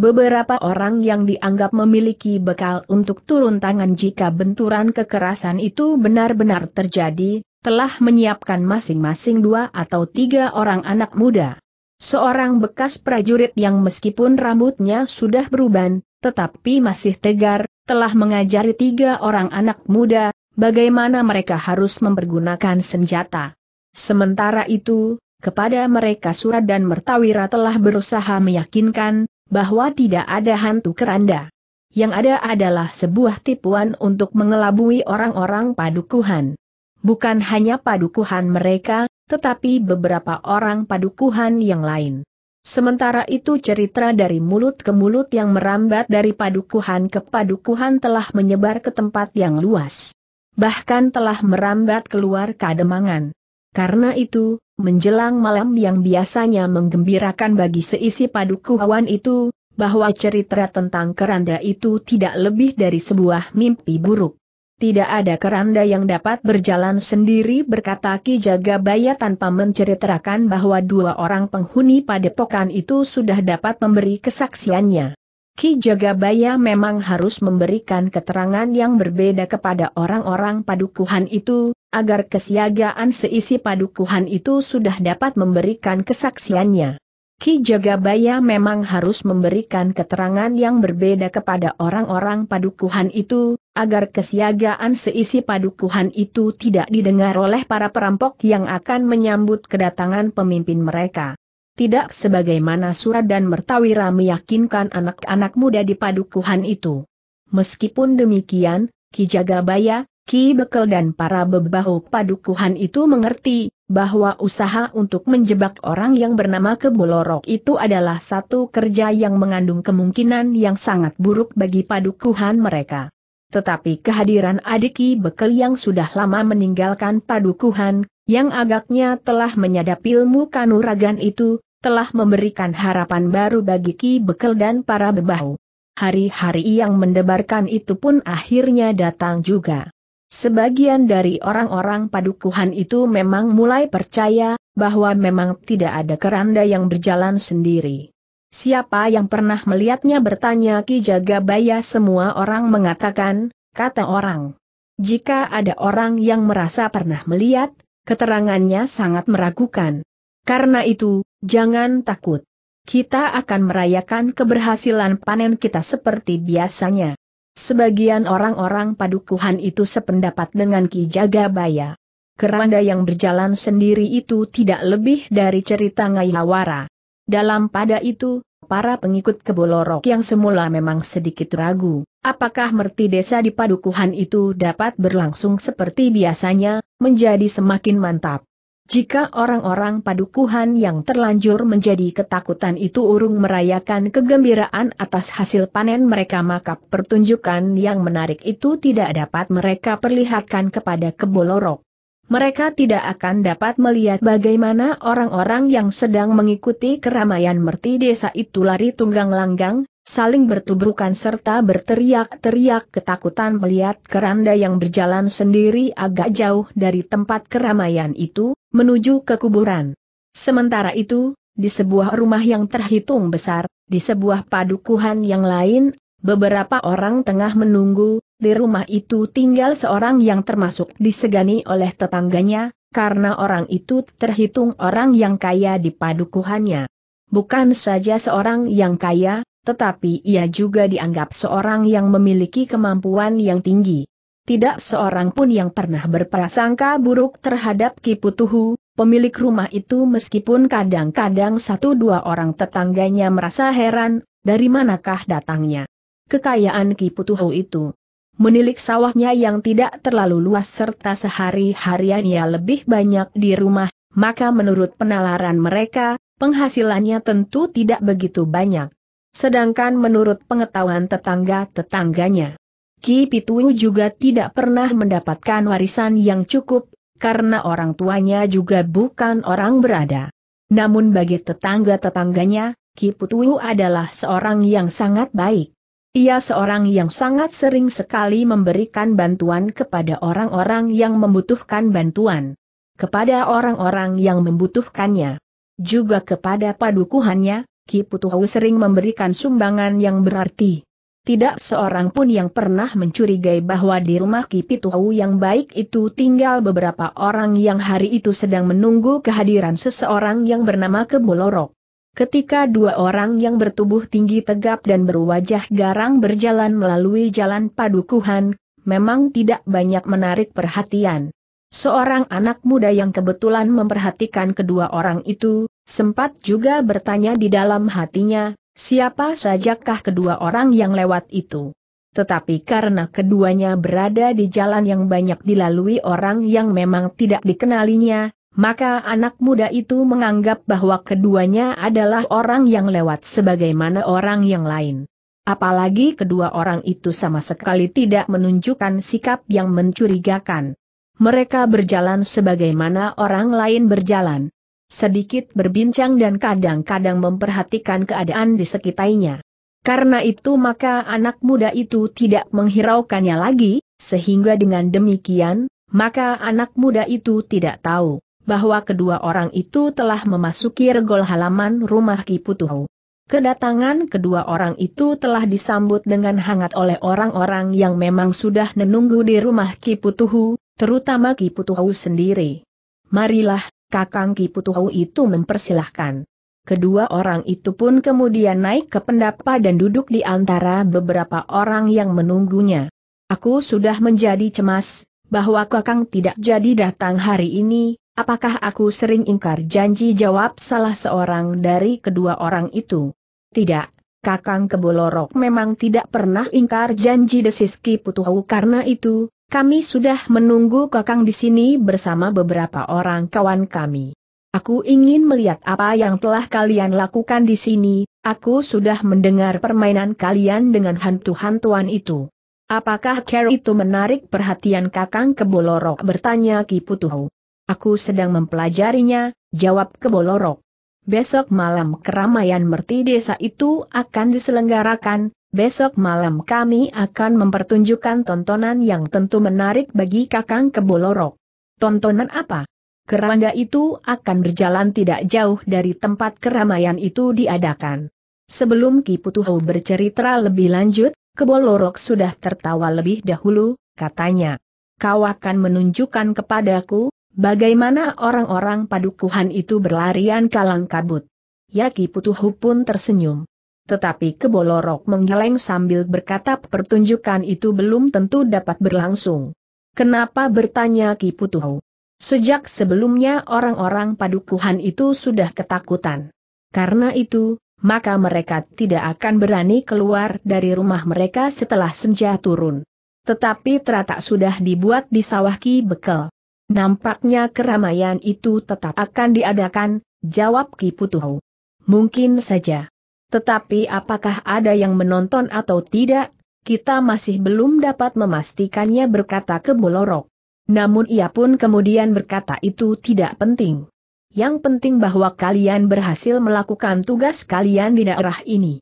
Beberapa orang yang dianggap memiliki bekal untuk turun tangan jika benturan kekerasan itu benar-benar terjadi, telah menyiapkan masing-masing dua atau tiga orang anak muda. Seorang bekas prajurit yang meskipun rambutnya sudah beruban, tetapi masih tegar, telah mengajari tiga orang anak muda, bagaimana mereka harus mempergunakan senjata. Sementara itu, kepada mereka Surat dan Mertawira telah berusaha meyakinkan, bahwa tidak ada hantu keranda. Yang ada adalah sebuah tipuan untuk mengelabui orang-orang padukuhan. Bukan hanya padukuhan mereka, tetapi beberapa orang padukuhan yang lain. Sementara itu cerita dari mulut ke mulut yang merambat dari padukuhan ke padukuhan telah menyebar ke tempat yang luas. Bahkan telah merambat keluar kademangan. Karena itu, menjelang malam yang biasanya menggembirakan bagi seisi padukuhan itu, bahwa cerita tentang keranda itu tidak lebih dari sebuah mimpi buruk. Tidak ada keranda yang dapat berjalan sendiri berkata Ki Jagabaya tanpa menceritakan bahwa dua orang penghuni padepokan itu sudah dapat memberi kesaksiannya. Ki Jagabaya memang harus memberikan keterangan yang berbeda kepada orang-orang padukuhan itu, agar kesiagaan seisi padukuhan itu sudah dapat memberikan kesaksiannya. Ki Jagabaya memang harus memberikan keterangan yang berbeda kepada orang-orang padukuhan itu, agar kesiagaan seisi padukuhan itu tidak didengar oleh para perampok yang akan menyambut kedatangan pemimpin mereka. Tidak sebagaimana Surat dan Mertawira meyakinkan anak-anak muda di padukuhan itu. Meskipun demikian, Ki Jagabaya, Ki Bekel dan para bebahu padukuhan itu mengerti, bahwa usaha untuk menjebak orang yang bernama Kebolorok itu adalah satu kerja yang mengandung kemungkinan yang sangat buruk bagi padukuhan mereka. Tetapi kehadiran adik Ki Bekel yang sudah lama meninggalkan padukuhan, yang agaknya telah menyadap ilmu kanuragan itu, telah memberikan harapan baru bagi Ki Bekel dan para bebahu. Hari-hari yang mendebarkan itu pun akhirnya datang juga. Sebagian dari orang-orang padukuhan itu memang mulai percaya, bahwa memang tidak ada keranda yang berjalan sendiri. Siapa yang pernah melihatnya bertanya Ki Jagabaya semua orang mengatakan, kata orang. Jika ada orang yang merasa pernah melihat, keterangannya sangat meragukan. Karena itu, jangan takut. Kita akan merayakan keberhasilan panen kita seperti biasanya. Sebagian orang-orang padukuhan itu sependapat dengan Ki Jagabaya. Keranda yang berjalan sendiri itu tidak lebih dari cerita Ngayawara. Dalam pada itu, para pengikut kebolorok yang semula memang sedikit ragu, apakah merti desa di padukuhan itu dapat berlangsung seperti biasanya, menjadi semakin mantap. Jika orang-orang padukuhan yang terlanjur menjadi ketakutan itu urung merayakan kegembiraan atas hasil panen mereka maka pertunjukan yang menarik itu tidak dapat mereka perlihatkan kepada kebolorok. Mereka tidak akan dapat melihat bagaimana orang-orang yang sedang mengikuti keramaian merti desa itu lari tunggang langgang, saling bertubrukan serta berteriak-teriak ketakutan melihat keranda yang berjalan sendiri agak jauh dari tempat keramaian itu, menuju ke kuburan. Sementara itu, di sebuah rumah yang terhitung besar, di sebuah padukuhan yang lain, beberapa orang tengah menunggu, di rumah itu tinggal seorang yang termasuk disegani oleh tetangganya, karena orang itu terhitung orang yang kaya di padukuhannya. Bukan saja seorang yang kaya, tetapi ia juga dianggap seorang yang memiliki kemampuan yang tinggi. Tidak seorang pun yang pernah berprasangka buruk terhadap Kiputuhu, pemilik rumah itu meskipun kadang-kadang satu dua orang tetangganya merasa heran, dari manakah datangnya kekayaan Kiputuhu itu. Menilik sawahnya yang tidak terlalu luas serta sehari-hariannya lebih banyak di rumah, maka menurut penalaran mereka, penghasilannya tentu tidak begitu banyak. Sedangkan menurut pengetahuan tetangga-tetangganya, Ki Pitu juga tidak pernah mendapatkan warisan yang cukup, karena orang tuanya juga bukan orang berada. Namun bagi tetangga-tetangganya, Ki Pitu adalah seorang yang sangat baik. Ia seorang yang sangat sering sekali memberikan bantuan kepada orang-orang yang membutuhkan bantuan. Kepada orang-orang yang membutuhkannya. Juga kepada padukuhannya, Ki Putuhu sering memberikan sumbangan yang berarti. Tidak seorang pun yang pernah mencurigai bahwa di rumah Ki Putuhu yang baik itu tinggal beberapa orang yang hari itu sedang menunggu kehadiran seseorang yang bernama Kebolorok. Ketika dua orang yang bertubuh tinggi tegap dan berwajah garang berjalan melalui jalan padukuhan, memang tidak banyak menarik perhatian. Seorang anak muda yang kebetulan memperhatikan kedua orang itu, Sempat juga bertanya di dalam hatinya, siapa sajakah kedua orang yang lewat itu. Tetapi karena keduanya berada di jalan yang banyak dilalui orang yang memang tidak dikenalinya, maka anak muda itu menganggap bahwa keduanya adalah orang yang lewat sebagaimana orang yang lain. Apalagi kedua orang itu sama sekali tidak menunjukkan sikap yang mencurigakan. Mereka berjalan sebagaimana orang lain berjalan sedikit berbincang dan kadang-kadang memperhatikan keadaan di sekitarnya. Karena itu maka anak muda itu tidak menghiraukannya lagi, sehingga dengan demikian, maka anak muda itu tidak tahu bahwa kedua orang itu telah memasuki regol halaman rumah Kiputuhu. Kedatangan kedua orang itu telah disambut dengan hangat oleh orang-orang yang memang sudah menunggu di rumah Kiputuhu, terutama Kiputuhu sendiri. Marilah, Kakang Kiputuhu itu mempersilahkan. Kedua orang itu pun kemudian naik ke pendapa dan duduk di antara beberapa orang yang menunggunya. Aku sudah menjadi cemas, bahwa Kakang tidak jadi datang hari ini, apakah aku sering ingkar janji jawab salah seorang dari kedua orang itu? Tidak, Kakang Kebolorok memang tidak pernah ingkar janji desiski putuhu karena itu, kami sudah menunggu Kakang di sini bersama beberapa orang kawan kami. Aku ingin melihat apa yang telah kalian lakukan di sini, aku sudah mendengar permainan kalian dengan hantu-hantuan itu. Apakah care itu menarik perhatian Kakang Kebolorok bertanya Ki Putuhu. Aku sedang mempelajarinya, jawab Kebolorok. Besok malam keramaian merti desa itu akan diselenggarakan, Besok malam kami akan mempertunjukkan tontonan yang tentu menarik bagi Kakang Kebolorok. Tontonan apa? Keranda itu akan berjalan tidak jauh dari tempat keramaian itu diadakan. Sebelum Ki Kiputuhu bercerita lebih lanjut, Kebolorok sudah tertawa lebih dahulu, katanya. Kau akan menunjukkan kepadaku, bagaimana orang-orang padukuhan itu berlarian kalang kabut. Ya Ki Putuhu pun tersenyum tetapi kebolorok menggeleng sambil berkata pertunjukan itu belum tentu dapat berlangsung. Kenapa bertanya Ki Putuh? Sejak sebelumnya orang-orang padukuhan itu sudah ketakutan. Karena itu, maka mereka tidak akan berani keluar dari rumah mereka setelah senja turun. Tetapi teratak sudah dibuat di sawah Ki Bekel. Nampaknya keramaian itu tetap akan diadakan, jawab Ki Putuh. Mungkin saja. Tetapi apakah ada yang menonton atau tidak, kita masih belum dapat memastikannya berkata ke Kebolorok. Namun ia pun kemudian berkata itu tidak penting. Yang penting bahwa kalian berhasil melakukan tugas kalian di daerah ini.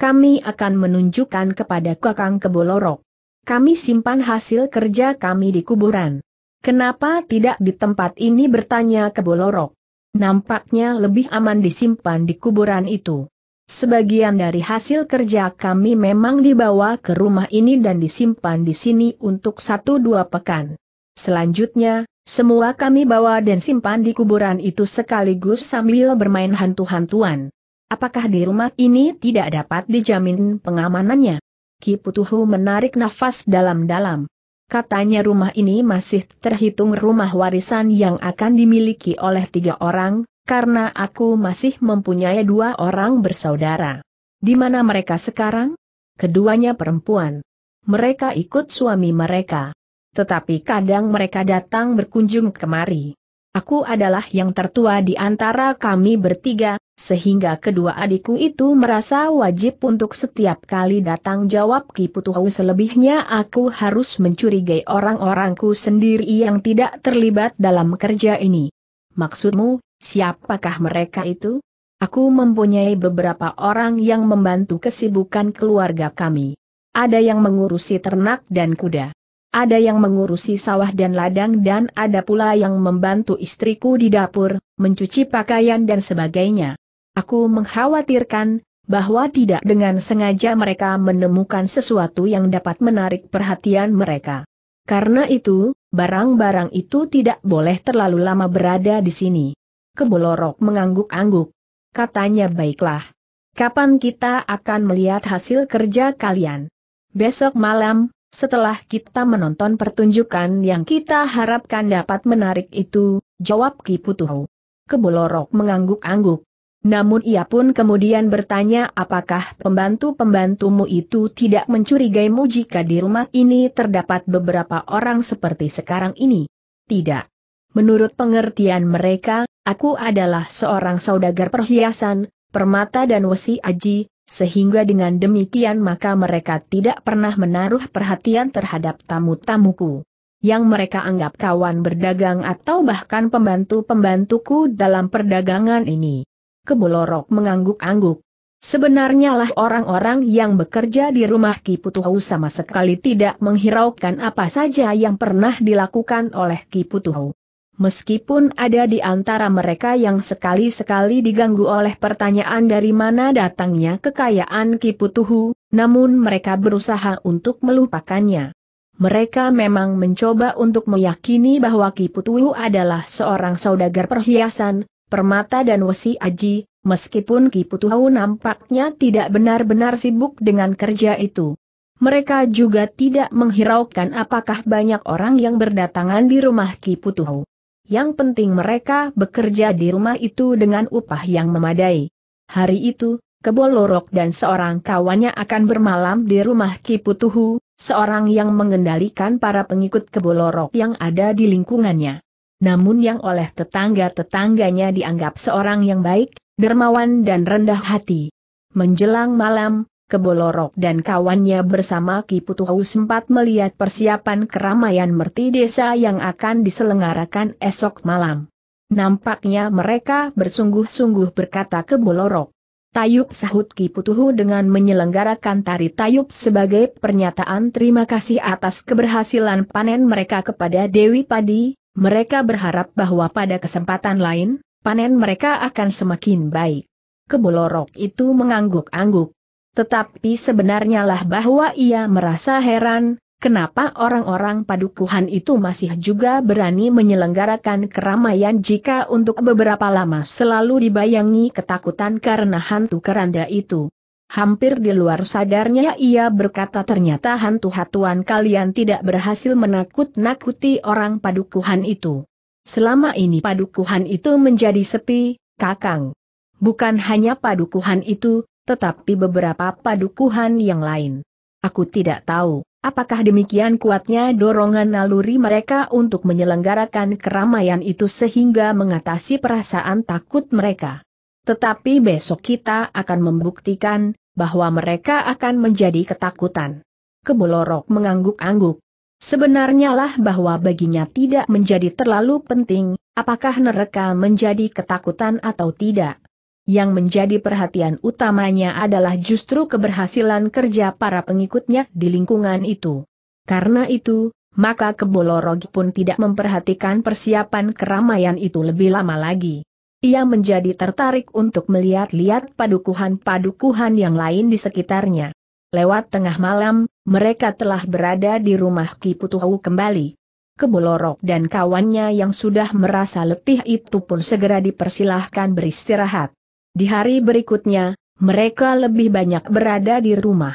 Kami akan menunjukkan kepada Kakang Kebolorok. Kami simpan hasil kerja kami di kuburan. Kenapa tidak di tempat ini bertanya Kebolorok? Nampaknya lebih aman disimpan di kuburan itu. Sebagian dari hasil kerja kami memang dibawa ke rumah ini dan disimpan di sini untuk satu dua pekan. Selanjutnya, semua kami bawa dan simpan di kuburan itu sekaligus sambil bermain hantu-hantuan. Apakah di rumah ini tidak dapat dijamin pengamanannya? Ki Putuhu menarik nafas dalam-dalam. Katanya rumah ini masih terhitung rumah warisan yang akan dimiliki oleh tiga orang, karena aku masih mempunyai dua orang bersaudara. Di mana mereka sekarang? Keduanya perempuan. Mereka ikut suami mereka. Tetapi kadang mereka datang berkunjung kemari. Aku adalah yang tertua di antara kami bertiga, sehingga kedua adikku itu merasa wajib untuk setiap kali datang jawab Kiputuhu selebihnya aku harus mencurigai orang-orangku sendiri yang tidak terlibat dalam kerja ini. Maksudmu, Siapakah mereka itu? Aku mempunyai beberapa orang yang membantu kesibukan keluarga kami. Ada yang mengurusi ternak dan kuda. Ada yang mengurusi sawah dan ladang dan ada pula yang membantu istriku di dapur, mencuci pakaian dan sebagainya. Aku mengkhawatirkan, bahwa tidak dengan sengaja mereka menemukan sesuatu yang dapat menarik perhatian mereka. Karena itu, barang-barang itu tidak boleh terlalu lama berada di sini. Kebolorok mengangguk-angguk. Katanya baiklah. Kapan kita akan melihat hasil kerja kalian? Besok malam, setelah kita menonton pertunjukan yang kita harapkan dapat menarik itu, jawab Ki Putuhu. Kebolorok mengangguk-angguk. Namun ia pun kemudian bertanya apakah pembantu-pembantumu itu tidak mencurigaimu jika di rumah ini terdapat beberapa orang seperti sekarang ini. Tidak. Menurut pengertian mereka, aku adalah seorang saudagar perhiasan, permata dan wesi aji, sehingga dengan demikian maka mereka tidak pernah menaruh perhatian terhadap tamu-tamuku. Yang mereka anggap kawan berdagang atau bahkan pembantu-pembantuku dalam perdagangan ini. Kebulorok mengangguk-angguk. Sebenarnya lah orang-orang yang bekerja di rumah Ki sama sekali tidak menghiraukan apa saja yang pernah dilakukan oleh Ki meskipun ada di antara mereka yang sekali-sekali diganggu oleh pertanyaan dari mana datangnya kekayaan Kiputuhu, namun mereka berusaha untuk melupakannya. Mereka memang mencoba untuk meyakini bahwa Kiputuhu adalah seorang saudagar perhiasan, permata dan wesi aji, meskipun Kiputuhu nampaknya tidak benar-benar sibuk dengan kerja itu. Mereka juga tidak menghiraukan apakah banyak orang yang berdatangan di rumah Kiputuhu. Yang penting mereka bekerja di rumah itu dengan upah yang memadai. Hari itu, Kebolorok dan seorang kawannya akan bermalam di rumah Kiputuhu, seorang yang mengendalikan para pengikut Kebolorok yang ada di lingkungannya. Namun yang oleh tetangga-tetangganya dianggap seorang yang baik, dermawan dan rendah hati. Menjelang malam, Kebolorok dan kawannya bersama Kiputuhu sempat melihat persiapan keramaian merti desa yang akan diselenggarakan esok malam. Nampaknya mereka bersungguh-sungguh berkata Kebolorok. Tayub sahut Kiputuhu dengan menyelenggarakan tari Tayub sebagai pernyataan terima kasih atas keberhasilan panen mereka kepada Dewi Padi, mereka berharap bahwa pada kesempatan lain, panen mereka akan semakin baik. Kebolorok itu mengangguk-angguk. Tetapi sebenarnya lah bahwa ia merasa heran, kenapa orang-orang padukuhan itu masih juga berani menyelenggarakan keramaian jika untuk beberapa lama selalu dibayangi ketakutan karena hantu keranda itu. Hampir di luar sadarnya ia berkata ternyata hantu-hatuan kalian tidak berhasil menakut-nakuti orang padukuhan itu. Selama ini padukuhan itu menjadi sepi, kakang. Bukan hanya padukuhan itu, tetapi beberapa padukuhan yang lain. Aku tidak tahu, apakah demikian kuatnya dorongan naluri mereka untuk menyelenggarakan keramaian itu sehingga mengatasi perasaan takut mereka. Tetapi besok kita akan membuktikan, bahwa mereka akan menjadi ketakutan. Kebolorok mengangguk-angguk. Sebenarnya lah bahwa baginya tidak menjadi terlalu penting, apakah mereka menjadi ketakutan atau tidak. Yang menjadi perhatian utamanya adalah justru keberhasilan kerja para pengikutnya di lingkungan itu. Karena itu, maka Kebolorog pun tidak memperhatikan persiapan keramaian itu lebih lama lagi. Ia menjadi tertarik untuk melihat-lihat padukuhan-padukuhan yang lain di sekitarnya. Lewat tengah malam, mereka telah berada di rumah Kiputuhu kembali. Kebolorok dan kawannya yang sudah merasa letih itu pun segera dipersilahkan beristirahat. Di hari berikutnya, mereka lebih banyak berada di rumah.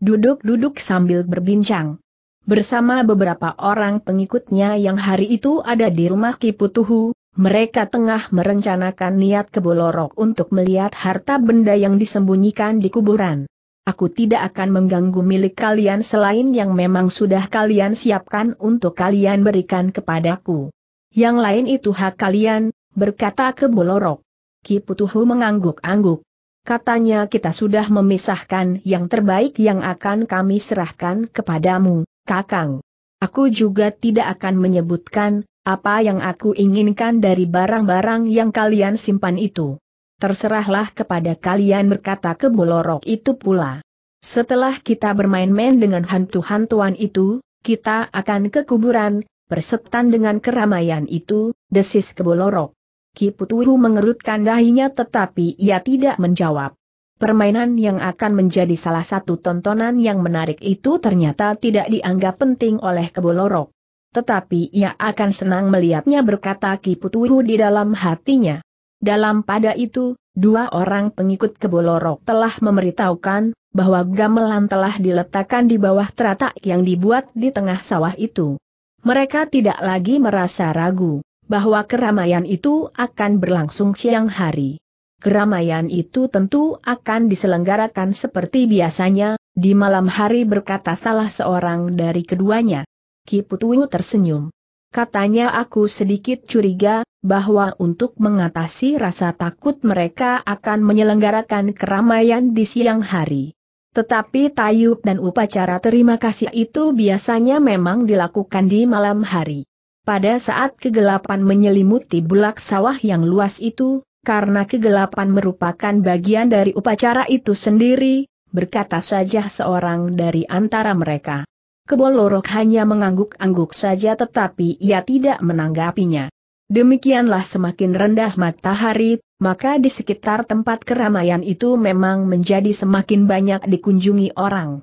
Duduk-duduk sambil berbincang. Bersama beberapa orang pengikutnya yang hari itu ada di rumah Kiputuhu, mereka tengah merencanakan niat kebolorok untuk melihat harta benda yang disembunyikan di kuburan. Aku tidak akan mengganggu milik kalian selain yang memang sudah kalian siapkan untuk kalian berikan kepadaku. Yang lain itu hak kalian, berkata kebolorok. Ki Putuhu mengangguk-angguk. Katanya kita sudah memisahkan yang terbaik yang akan kami serahkan kepadamu, Kakang. Aku juga tidak akan menyebutkan apa yang aku inginkan dari barang-barang yang kalian simpan itu. Terserahlah kepada kalian berkata ke Bolorok itu pula. Setelah kita bermain-main dengan hantu-hantuan itu, kita akan ke kuburan, bersetan dengan keramaian itu, desis ke Bolorok. Kiputuhu mengerutkan dahinya tetapi ia tidak menjawab. Permainan yang akan menjadi salah satu tontonan yang menarik itu ternyata tidak dianggap penting oleh Kebolorok. Tetapi ia akan senang melihatnya berkata Kiputuhu di dalam hatinya. Dalam pada itu, dua orang pengikut Kebolorok telah memberitahukan bahwa gamelan telah diletakkan di bawah teratak yang dibuat di tengah sawah itu. Mereka tidak lagi merasa ragu bahwa keramaian itu akan berlangsung siang hari. Keramaian itu tentu akan diselenggarakan seperti biasanya, di malam hari berkata salah seorang dari keduanya. Ki Kiputuyu tersenyum. Katanya aku sedikit curiga, bahwa untuk mengatasi rasa takut mereka akan menyelenggarakan keramaian di siang hari. Tetapi tayub dan upacara terima kasih itu biasanya memang dilakukan di malam hari. Pada saat kegelapan menyelimuti bulak sawah yang luas itu, karena kegelapan merupakan bagian dari upacara itu sendiri, berkata saja seorang dari antara mereka. Kebolorok hanya mengangguk-angguk saja tetapi ia tidak menanggapinya. Demikianlah semakin rendah matahari, maka di sekitar tempat keramaian itu memang menjadi semakin banyak dikunjungi orang.